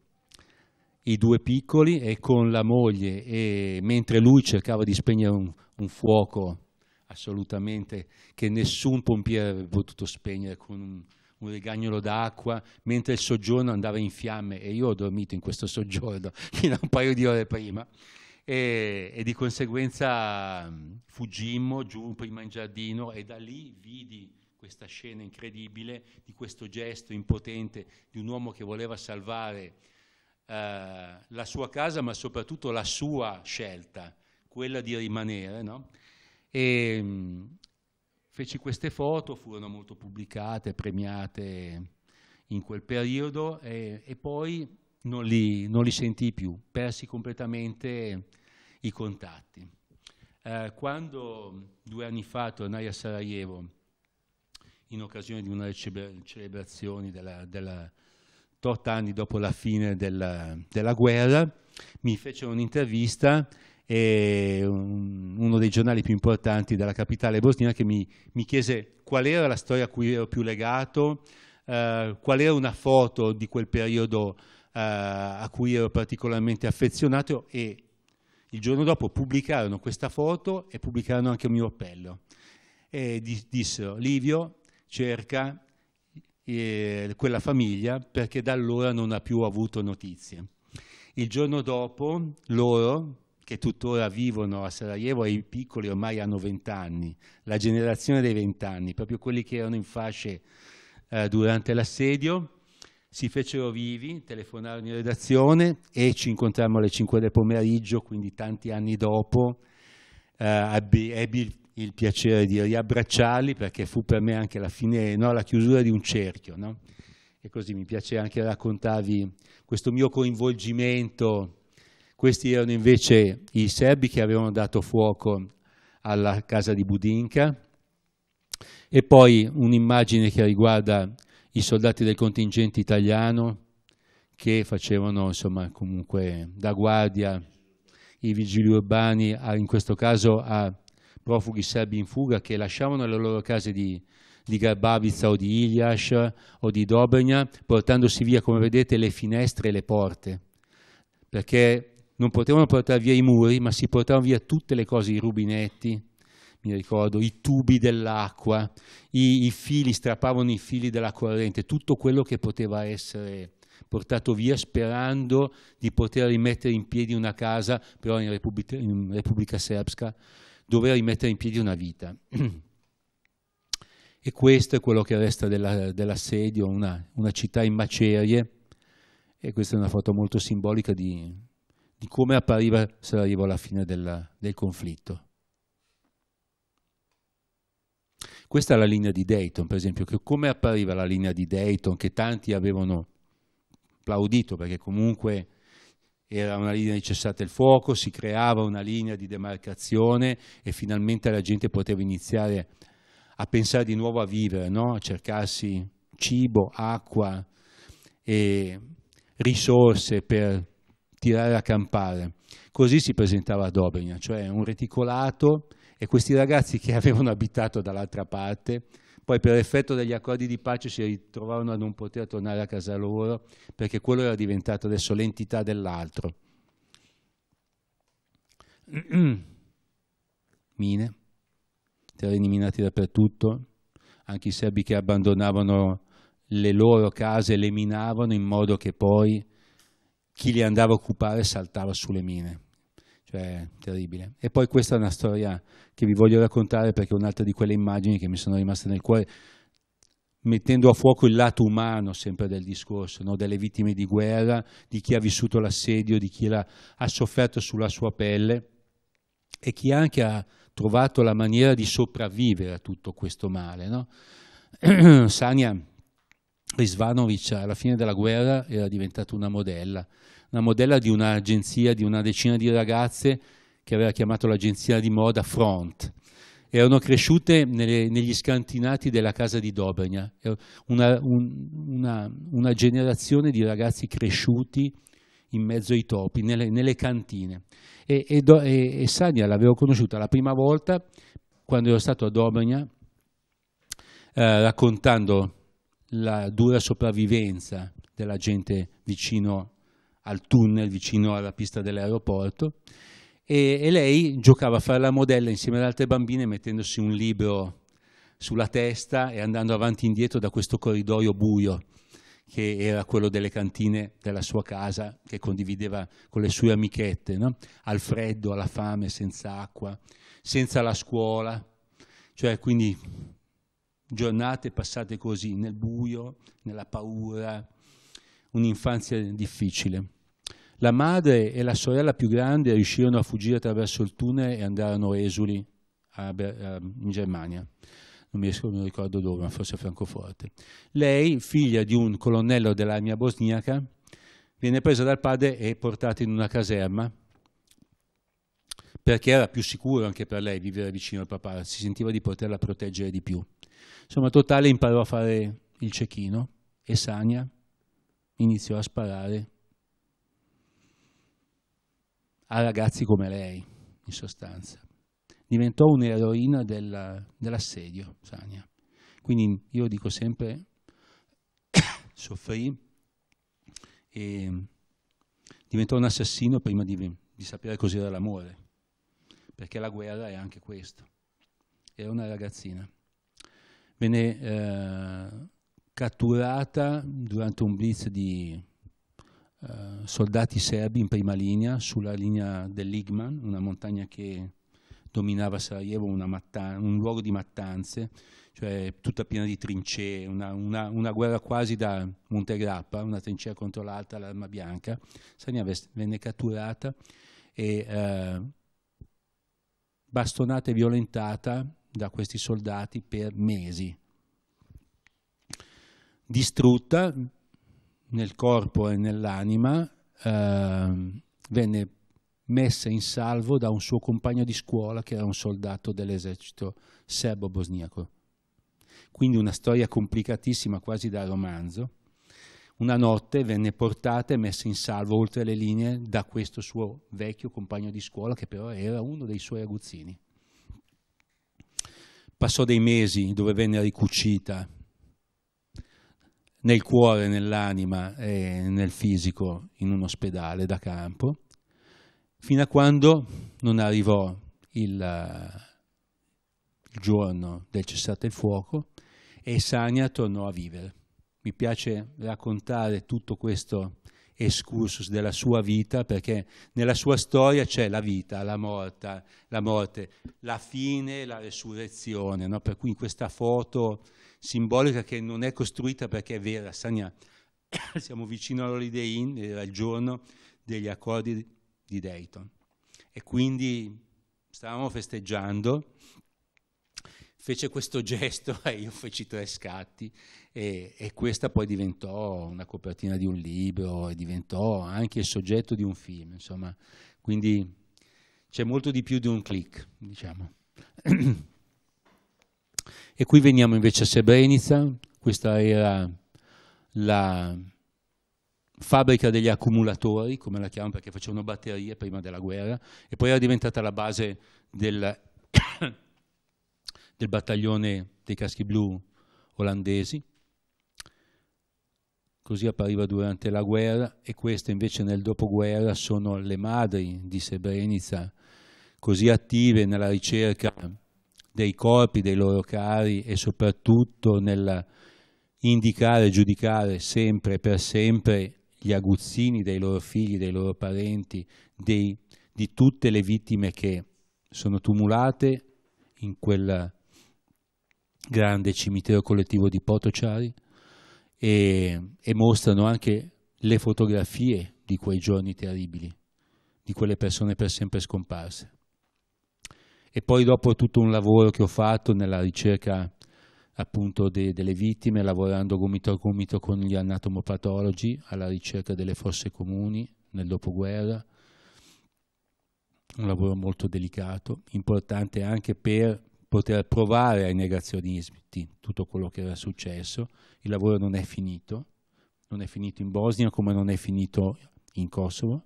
i due piccoli e con la moglie, e mentre lui cercava di spegnere un, un fuoco assolutamente che nessun pompiere avrebbe potuto spegnere con un, un rigagnolo d'acqua, mentre il soggiorno andava in fiamme e io ho dormito in questo soggiorno fino a un paio di ore prima. E, e di conseguenza mm, fuggimmo giù prima in giardino e da lì vidi questa scena incredibile, di questo gesto impotente di un uomo che voleva salvare eh, la sua casa, ma soprattutto la sua scelta, quella di rimanere. No? E, mm, feci queste foto, furono molto pubblicate, premiate in quel periodo e, e poi non li, non li, sentii più, persi completamente i contatti. Eh, quando due anni fa tornai a Sarajevo, in occasione di una delle celebrazioni della, della 8 anni dopo la fine della, della guerra, mi fecero un'intervista e un, uno dei giornali più importanti della capitale bosnia che mi, mi chiese qual era la storia a cui ero più legato, eh, qual era una foto di quel periodo eh, a cui ero particolarmente affezionato e il giorno dopo pubblicarono questa foto e pubblicarono anche un mio appello. E dissero, Livio, cerca eh, quella famiglia perché da allora non ha più avuto notizie. Il giorno dopo loro, che tuttora vivono a Sarajevo e i piccoli ormai hanno 20 anni, la generazione dei 20 anni, proprio quelli che erano in fasce eh, durante l'assedio, si fecero vivi, telefonarono in redazione e ci incontrammo alle 5 del pomeriggio, quindi tanti anni dopo, eh, ebbi, il il piacere di riabbracciarli perché fu per me anche la, fine, no, la chiusura di un cerchio. No? E così mi piace anche raccontarvi questo mio coinvolgimento. Questi erano invece i serbi che avevano dato fuoco alla casa di Budinka. E poi un'immagine che riguarda i soldati del contingente italiano che facevano insomma comunque da guardia i vigili urbani, in questo caso a profughi serbi in fuga che lasciavano le loro case di, di Garbavica o di Ilias o di Dobregna, portandosi via, come vedete, le finestre e le porte, perché non potevano portare via i muri, ma si portavano via tutte le cose, i rubinetti, mi ricordo, i tubi dell'acqua, i, i fili, strappavano i fili della corrente, tutto quello che poteva essere portato via sperando di poter rimettere in piedi una casa, però in Repubblica, in Repubblica Serbska dover rimettere in piedi una vita. E questo è quello che resta della, dell'assedio, una, una, città in macerie. E questa è una foto molto simbolica di, di come appariva Sarajevo alla fine della, del conflitto. Questa è la linea di Dayton, per esempio, che come appariva la linea di Dayton, che tanti avevano applaudito, perché comunque era una linea di cessate il fuoco, si creava una linea di demarcazione e finalmente la gente poteva iniziare a pensare di nuovo a vivere, no? a cercarsi cibo, acqua e risorse per tirare a campare. Così si presentava a Dobrina, cioè un reticolato e questi ragazzi che avevano abitato dall'altra parte poi per effetto degli accordi di pace si ritrovarono a non poter tornare a casa loro perché quello era diventato adesso l'entità dell'altro. Mine, terreni minati dappertutto, anche i serbi che abbandonavano le loro case le minavano in modo che poi chi li andava a occupare saltava sulle mine cioè terribile. E poi questa è una storia che vi voglio raccontare perché è un'altra di quelle immagini che mi sono rimaste nel cuore, mettendo a fuoco il lato umano sempre del discorso, no? delle vittime di guerra, di chi ha vissuto l'assedio, di chi l'ha, ha sofferto sulla sua pelle e chi anche ha trovato la maniera di sopravvivere a tutto questo male. No? Sania Risvanovic alla fine della guerra era diventata una modella una modella di un'agenzia di una decina di ragazze che aveva chiamato l'agenzia di moda Front. Erano cresciute nelle, negli scantinati della casa di Dobregna, una, un, una, una, generazione di ragazzi cresciuti in mezzo ai topi, nelle, nelle cantine. E, e, e, e Sania l'avevo conosciuta la prima volta quando ero stato a Dobregna eh, raccontando la dura sopravvivenza della gente vicino al tunnel vicino alla pista dell'aeroporto e, e lei giocava a fare la modella insieme ad altre bambine mettendosi un libro sulla testa e andando avanti e indietro da questo corridoio buio che era quello delle cantine della sua casa che condivideva con le sue amichette, no? al freddo, alla fame, senza acqua, senza la scuola, cioè quindi giornate passate così nel buio, nella paura, un'infanzia difficile. La madre e la sorella più grande riuscirono a fuggire attraverso il tunnel e andarono esuli in Germania. Non mi riesco, non ricordo dove, ma forse a Francoforte. Lei, figlia di un colonnello dell'armia bosniaca, viene presa dal padre e portata in una caserma perché era più sicuro anche per lei vivere vicino al papà, si sentiva di poterla proteggere di più. Insomma, totale imparò a fare il cecchino e Sania iniziò a sparare a ragazzi come lei, in sostanza. Diventò un'eroina della, dell'assedio, Sania. Quindi io dico sempre, soffrì e diventò un assassino prima di, di sapere cos'era l'amore, perché la guerra è anche questo. Era una ragazzina. Venne... Eh, catturata durante un blitz di eh, soldati serbi in prima linea sulla linea dell'Igman, una montagna che dominava Sarajevo, un luogo di mattanze, cioè tutta piena di trincee, una, una, una guerra quasi da Montegrappa, una trincea contro l'altra, l'arma bianca. Sania venne catturata e eh, bastonata e violentata da questi soldati per mesi distrutta nel corpo e nell'anima, eh, venne messa in salvo da un suo compagno di scuola che era un soldato dell'esercito serbo-bosniaco. Quindi una storia complicatissima, quasi da romanzo. Una notte venne portata e messa in salvo oltre le linee da questo suo vecchio compagno di scuola che però era uno dei suoi aguzzini. Passò dei mesi dove venne ricucita nel cuore, nell'anima e nel fisico in un ospedale da campo, fino a quando non arrivò il, il giorno del cessate il fuoco e Sania tornò a vivere. Mi piace raccontare tutto questo excursus della sua vita perché nella sua storia c'è la vita, la morte, la, morte, la fine, la resurrezione, no? per cui in questa foto simbolica che non è costruita perché è vera, Sania. Siamo vicino all'Holiday Inn, era il giorno degli accordi di Dayton. E quindi stavamo festeggiando, fece questo gesto e io feci tre scatti e, e questa poi diventò una copertina di un libro e diventò anche il soggetto di un film, insomma. Quindi c'è molto di più di un click, diciamo. E qui veniamo invece a Srebrenica, questa era la fabbrica degli accumulatori, come la chiamano perché facevano batterie prima della guerra, e poi era diventata la base del, del battaglione dei caschi blu olandesi. Così appariva durante la guerra e queste invece nel dopoguerra sono le madri di Srebrenica, così attive nella ricerca dei corpi dei loro cari e soprattutto nel indicare e giudicare sempre e per sempre gli aguzzini dei loro figli, dei loro parenti, dei, di tutte le vittime che sono tumulate in quel grande cimitero collettivo di Potociari e, e mostrano anche le fotografie di quei giorni terribili, di quelle persone per sempre scomparse e poi dopo tutto un lavoro che ho fatto nella ricerca appunto de, delle vittime, lavorando gomito a gomito con gli anatomopatologi alla ricerca delle fosse comuni nel dopoguerra. Un lavoro molto delicato, importante anche per poter provare ai negazionisti tutto quello che era successo. Il lavoro non è finito, non è finito in Bosnia come non è finito in Kosovo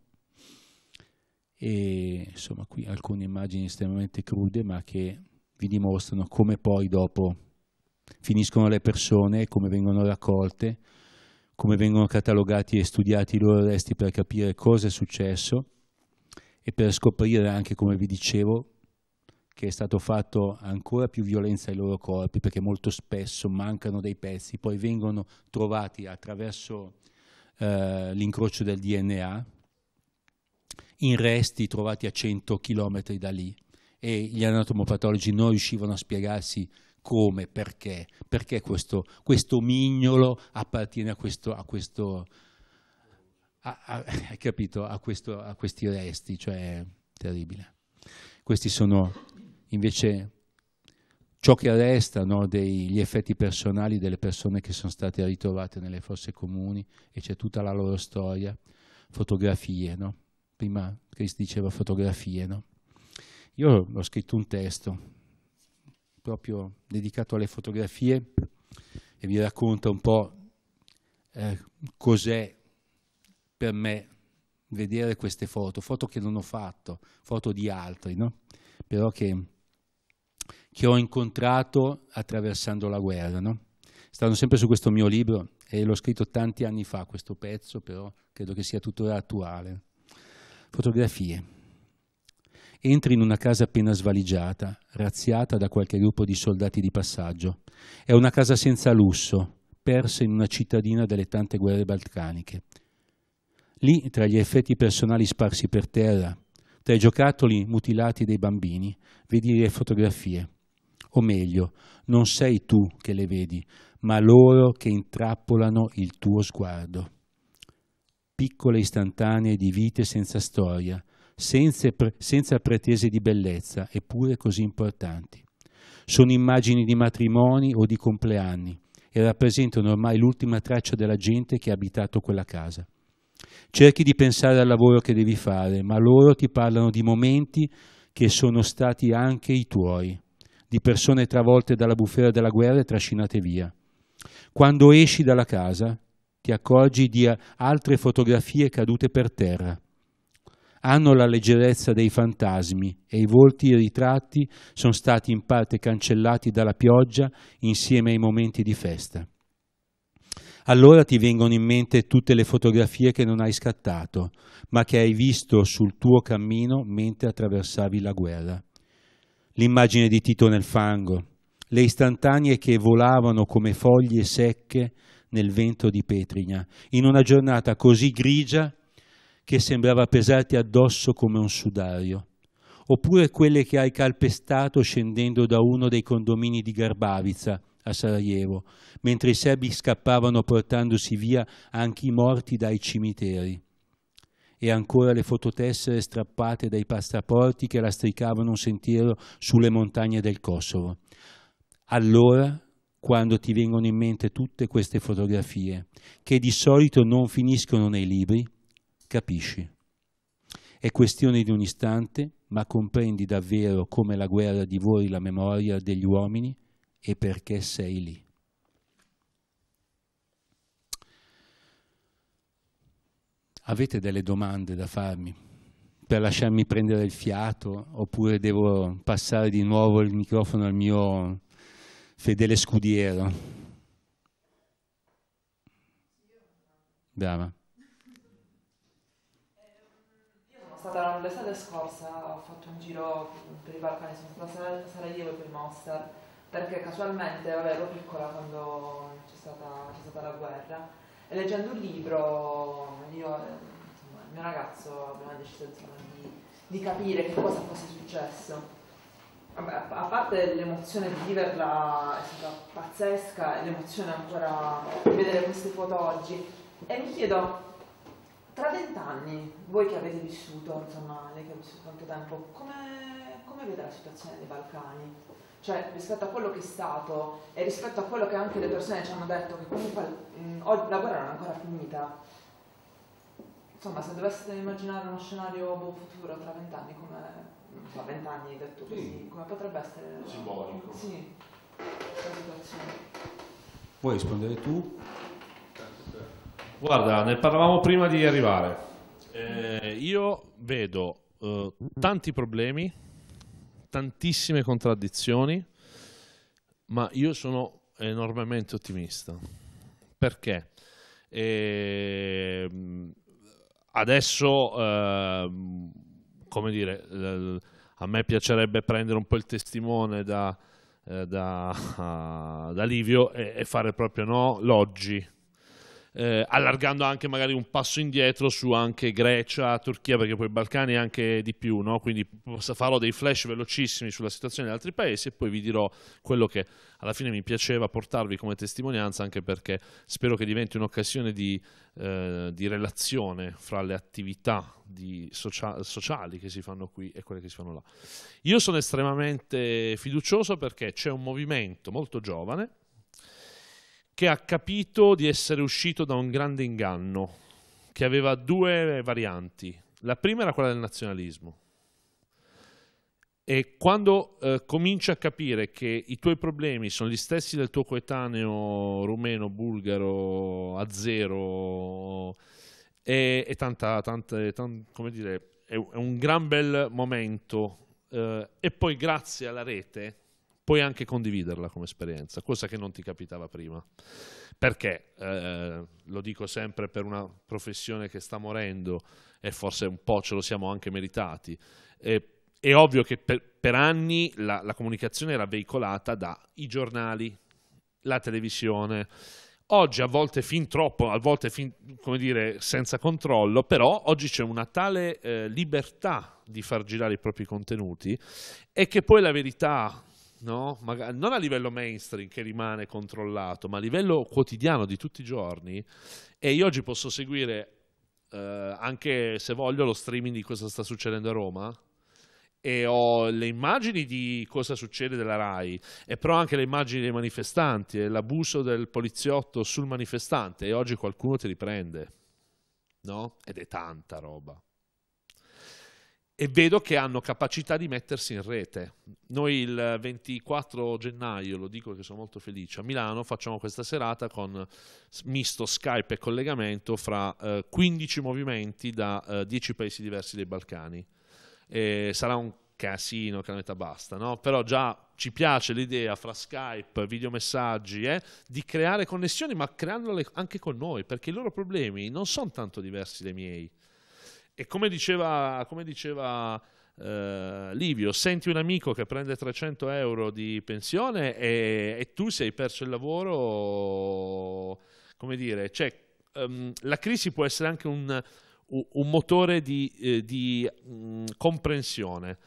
e insomma qui alcune immagini estremamente crude ma che vi dimostrano come poi dopo finiscono le persone, come vengono raccolte, come vengono catalogati e studiati i loro resti per capire cosa è successo e per scoprire anche, come vi dicevo, che è stato fatto ancora più violenza ai loro corpi perché molto spesso mancano dei pezzi, poi vengono trovati attraverso eh, l'incrocio del DNA in resti trovati a 100 km da lì e gli anatomopatologi non riuscivano a spiegarsi come, perché, perché questo, questo mignolo appartiene a questo, a questo a, a, capito, a, questo, a questi resti, cioè terribile. Questi sono invece ciò che resta no, degli effetti personali delle persone che sono state ritrovate nelle fosse comuni e c'è tutta la loro storia, fotografie, no? prima Chris diceva fotografie, no? Io ho scritto un testo proprio dedicato alle fotografie e vi racconto un po' eh, cos'è per me vedere queste foto, foto che non ho fatto, foto di altri, no? però che, che, ho incontrato attraversando la guerra. No? Stanno sempre su questo mio libro e l'ho scritto tanti anni fa questo pezzo, però credo che sia tuttora attuale. Fotografie. Entri in una casa appena svaligiata, razziata da qualche gruppo di soldati di passaggio. È una casa senza lusso, persa in una cittadina delle tante guerre balcaniche. Lì, tra gli effetti personali sparsi per terra, tra i giocattoli mutilati dei bambini, vedi le fotografie. O meglio, non sei tu che le vedi, ma loro che intrappolano il tuo sguardo piccole istantanee di vite senza storia, senza, pre- senza pretese di bellezza, eppure così importanti. Sono immagini di matrimoni o di compleanni e rappresentano ormai l'ultima traccia della gente che ha abitato quella casa. Cerchi di pensare al lavoro che devi fare, ma loro ti parlano di momenti che sono stati anche i tuoi, di persone travolte dalla bufera della guerra e trascinate via. Quando esci dalla casa, ti accorgi di eh, altre fotografie cadute per terra. Hanno la leggerezza dei fantasmi e i volti ritratti sono stati in parte cancellati dalla pioggia insieme ai momenti di festa. Allora ti vengono in mente tutte le fotografie che non hai scattato, ma che hai visto sul tuo cammino mentre attraversavi la guerra. L'immagine di Tito nel fango, le istantanee che volavano come foglie secche nel vento di Petrigna, in una giornata così grigia che sembrava pesarti addosso come un sudario, oppure quelle che hai calpestato scendendo da uno dei condomini di Garbavica a Sarajevo, mentre i serbi scappavano portandosi via anche i morti dai cimiteri. E ancora le fototessere strappate dai passaporti che lastricavano un sentiero sulle montagne del Kosovo. Allora quando ti vengono in mente tutte queste fotografie, che di solito non finiscono nei libri, capisci. È questione di un istante, ma comprendi davvero come la guerra divori la memoria degli uomini e perché sei lì. Avete delle domande da farmi per lasciarmi prendere il fiato oppure devo passare di nuovo il microfono al mio fedele scudiero. Brava. stata l'estate scorsa, ho fatto un giro per i Balcani, sono stata a Sarajevo per Mostar, perché casualmente, vabbè, ero piccola quando c'è stata, stata, la guerra, e leggendo un libro, io, insomma, il mio ragazzo aveva deciso insomma, di, di capire che cosa fosse successo a parte l'emozione di viverla è stata pazzesca e l'emozione ancora di vedere queste foto oggi, e mi chiedo, tra vent'anni, voi che avete vissuto, insomma, lei che ha vissuto tanto tempo, come, come vede la situazione dei Balcani? Cioè, rispetto a quello che è stato e rispetto a quello che anche le persone ci hanno detto, che comunque mh, mm, la guerra non è ancora finita, insomma, se doveste immaginare uno scenario boh, futuro tra vent'anni, come fa vent'anni hai detto così, sì. come potrebbe essere... Simbolico. Sì, la situazione. Puoi rispondere tu? Guarda, ne parlavamo prima di arrivare. Eh, io vedo eh, tanti problemi, tantissime contraddizioni, ma io sono enormemente ottimista. Perché? Eh, adesso ehm, come dire, a me piacerebbe prendere un po' il testimone da, eh, da, da Livio e, fare proprio no, l'oggi, eh, allargando anche magari un passo indietro su anche Grecia, Turchia, perché poi i Balcani anche di più, no? quindi farò dei flash velocissimi sulla situazione di altri paesi e poi vi dirò quello che alla fine mi piaceva portarvi come testimonianza, anche perché spero che diventi un'occasione di, eh, di relazione fra le attività socia sociali che si fanno qui e quelle che si fanno là. Io sono estremamente fiducioso perché c'è un movimento molto giovane, che ha capito di essere uscito da un grande inganno che aveva due varianti. La prima era quella del nazionalismo. E quando eh, cominci a capire che i tuoi problemi sono gli stessi del tuo coetaneo rumeno, bulgaro, azzero, e, e tanta, tanta, tanta, come dire, è, è un gran bel momento. Eh, e poi grazie alla rete puoi anche condividerla come esperienza, cosa che non ti capitava prima. Perché, eh, lo dico sempre per una professione che sta morendo e forse un po' ce lo siamo anche meritati, eh, è ovvio che per, per anni la, la, comunicazione era veicolata dai giornali, la televisione, oggi a volte fin troppo, a volte fin, come dire, senza controllo, però oggi c'è una tale eh, libertà di far girare i propri contenuti e che poi la verità no? Maga- non a livello mainstream che rimane controllato, ma a livello quotidiano di tutti i giorni. E io oggi posso seguire, eh, anche se voglio, lo streaming di cosa sta succedendo a Roma. E ho le immagini di cosa succede della RAI, e però anche le immagini dei manifestanti, e l'abuso del poliziotto sul manifestante. E oggi qualcuno ti riprende, no? Ed è tanta roba e vedo che hanno capacità di mettersi in rete. Noi il 24 gennaio, lo dico che sono molto felice, a Milano facciamo questa serata con misto Skype e collegamento fra eh, 15 movimenti da eh, 10 paesi diversi dei Balcani. E sarà un casino che la metà basta, no? però già ci piace l'idea fra Skype, videomessaggi, eh, di creare connessioni, ma creandole anche con noi, perché i loro problemi non sono tanto diversi dai miei e come diceva, come diceva eh, Livio, senti un amico che prende 300 euro di pensione e, e tu sei perso il lavoro, come dire, cioè, um, la crisi può essere anche un, un motore di, eh, di mh, mm, comprensione.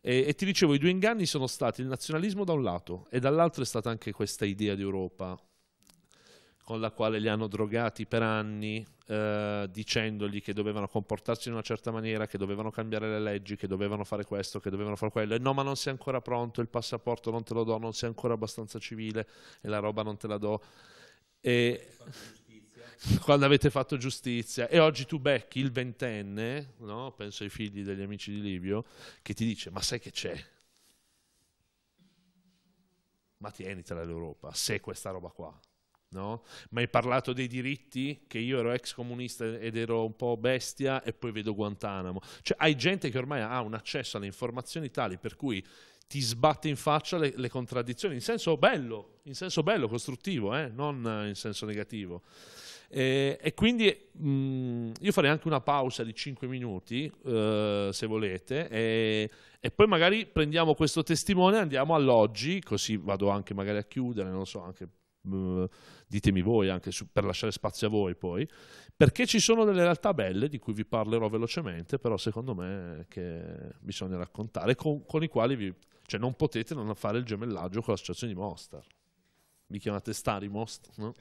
E, e, ti dicevo, i due inganni sono stati il nazionalismo da un lato e dall'altro è stata anche questa idea di Europa con la quale li hanno drogati per anni, eh, dicendogli che dovevano comportarsi in una certa maniera, che dovevano cambiare le leggi, che dovevano fare questo, che dovevano fare quello, e no ma non sei ancora pronto, il passaporto non te lo do, non sei ancora abbastanza civile e la roba non te la do. E quando avete fatto giustizia e oggi tu becchi il ventenne, no? penso ai figli degli amici di Livio, che ti dice ma sai che c'è? Ma tienitela l'Europa, se questa roba qua, No? Ma hai parlato dei diritti, che io ero ex comunista ed ero un po' bestia e poi vedo Guantanamo. Cioè hai gente che ormai ha un accesso alle informazioni tali per cui ti sbatte in faccia le, le contraddizioni, in senso bello, in senso bello, costruttivo, eh? non in senso negativo. E, e quindi mh, io farei anche una pausa di 5 minuti, eh, se volete, e, e, poi magari prendiamo questo testimone e andiamo all'oggi, così vado anche magari a chiudere, non so, anche eh, ditemi voi anche su, per lasciare spazio a voi poi, perché ci sono delle realtà belle di cui vi parlerò velocemente, però secondo me che bisogna raccontare, con, con i quali vi, cioè non potete non fare il gemellaggio con l'associazione di Mostar. Mi chiamate Starimost? No?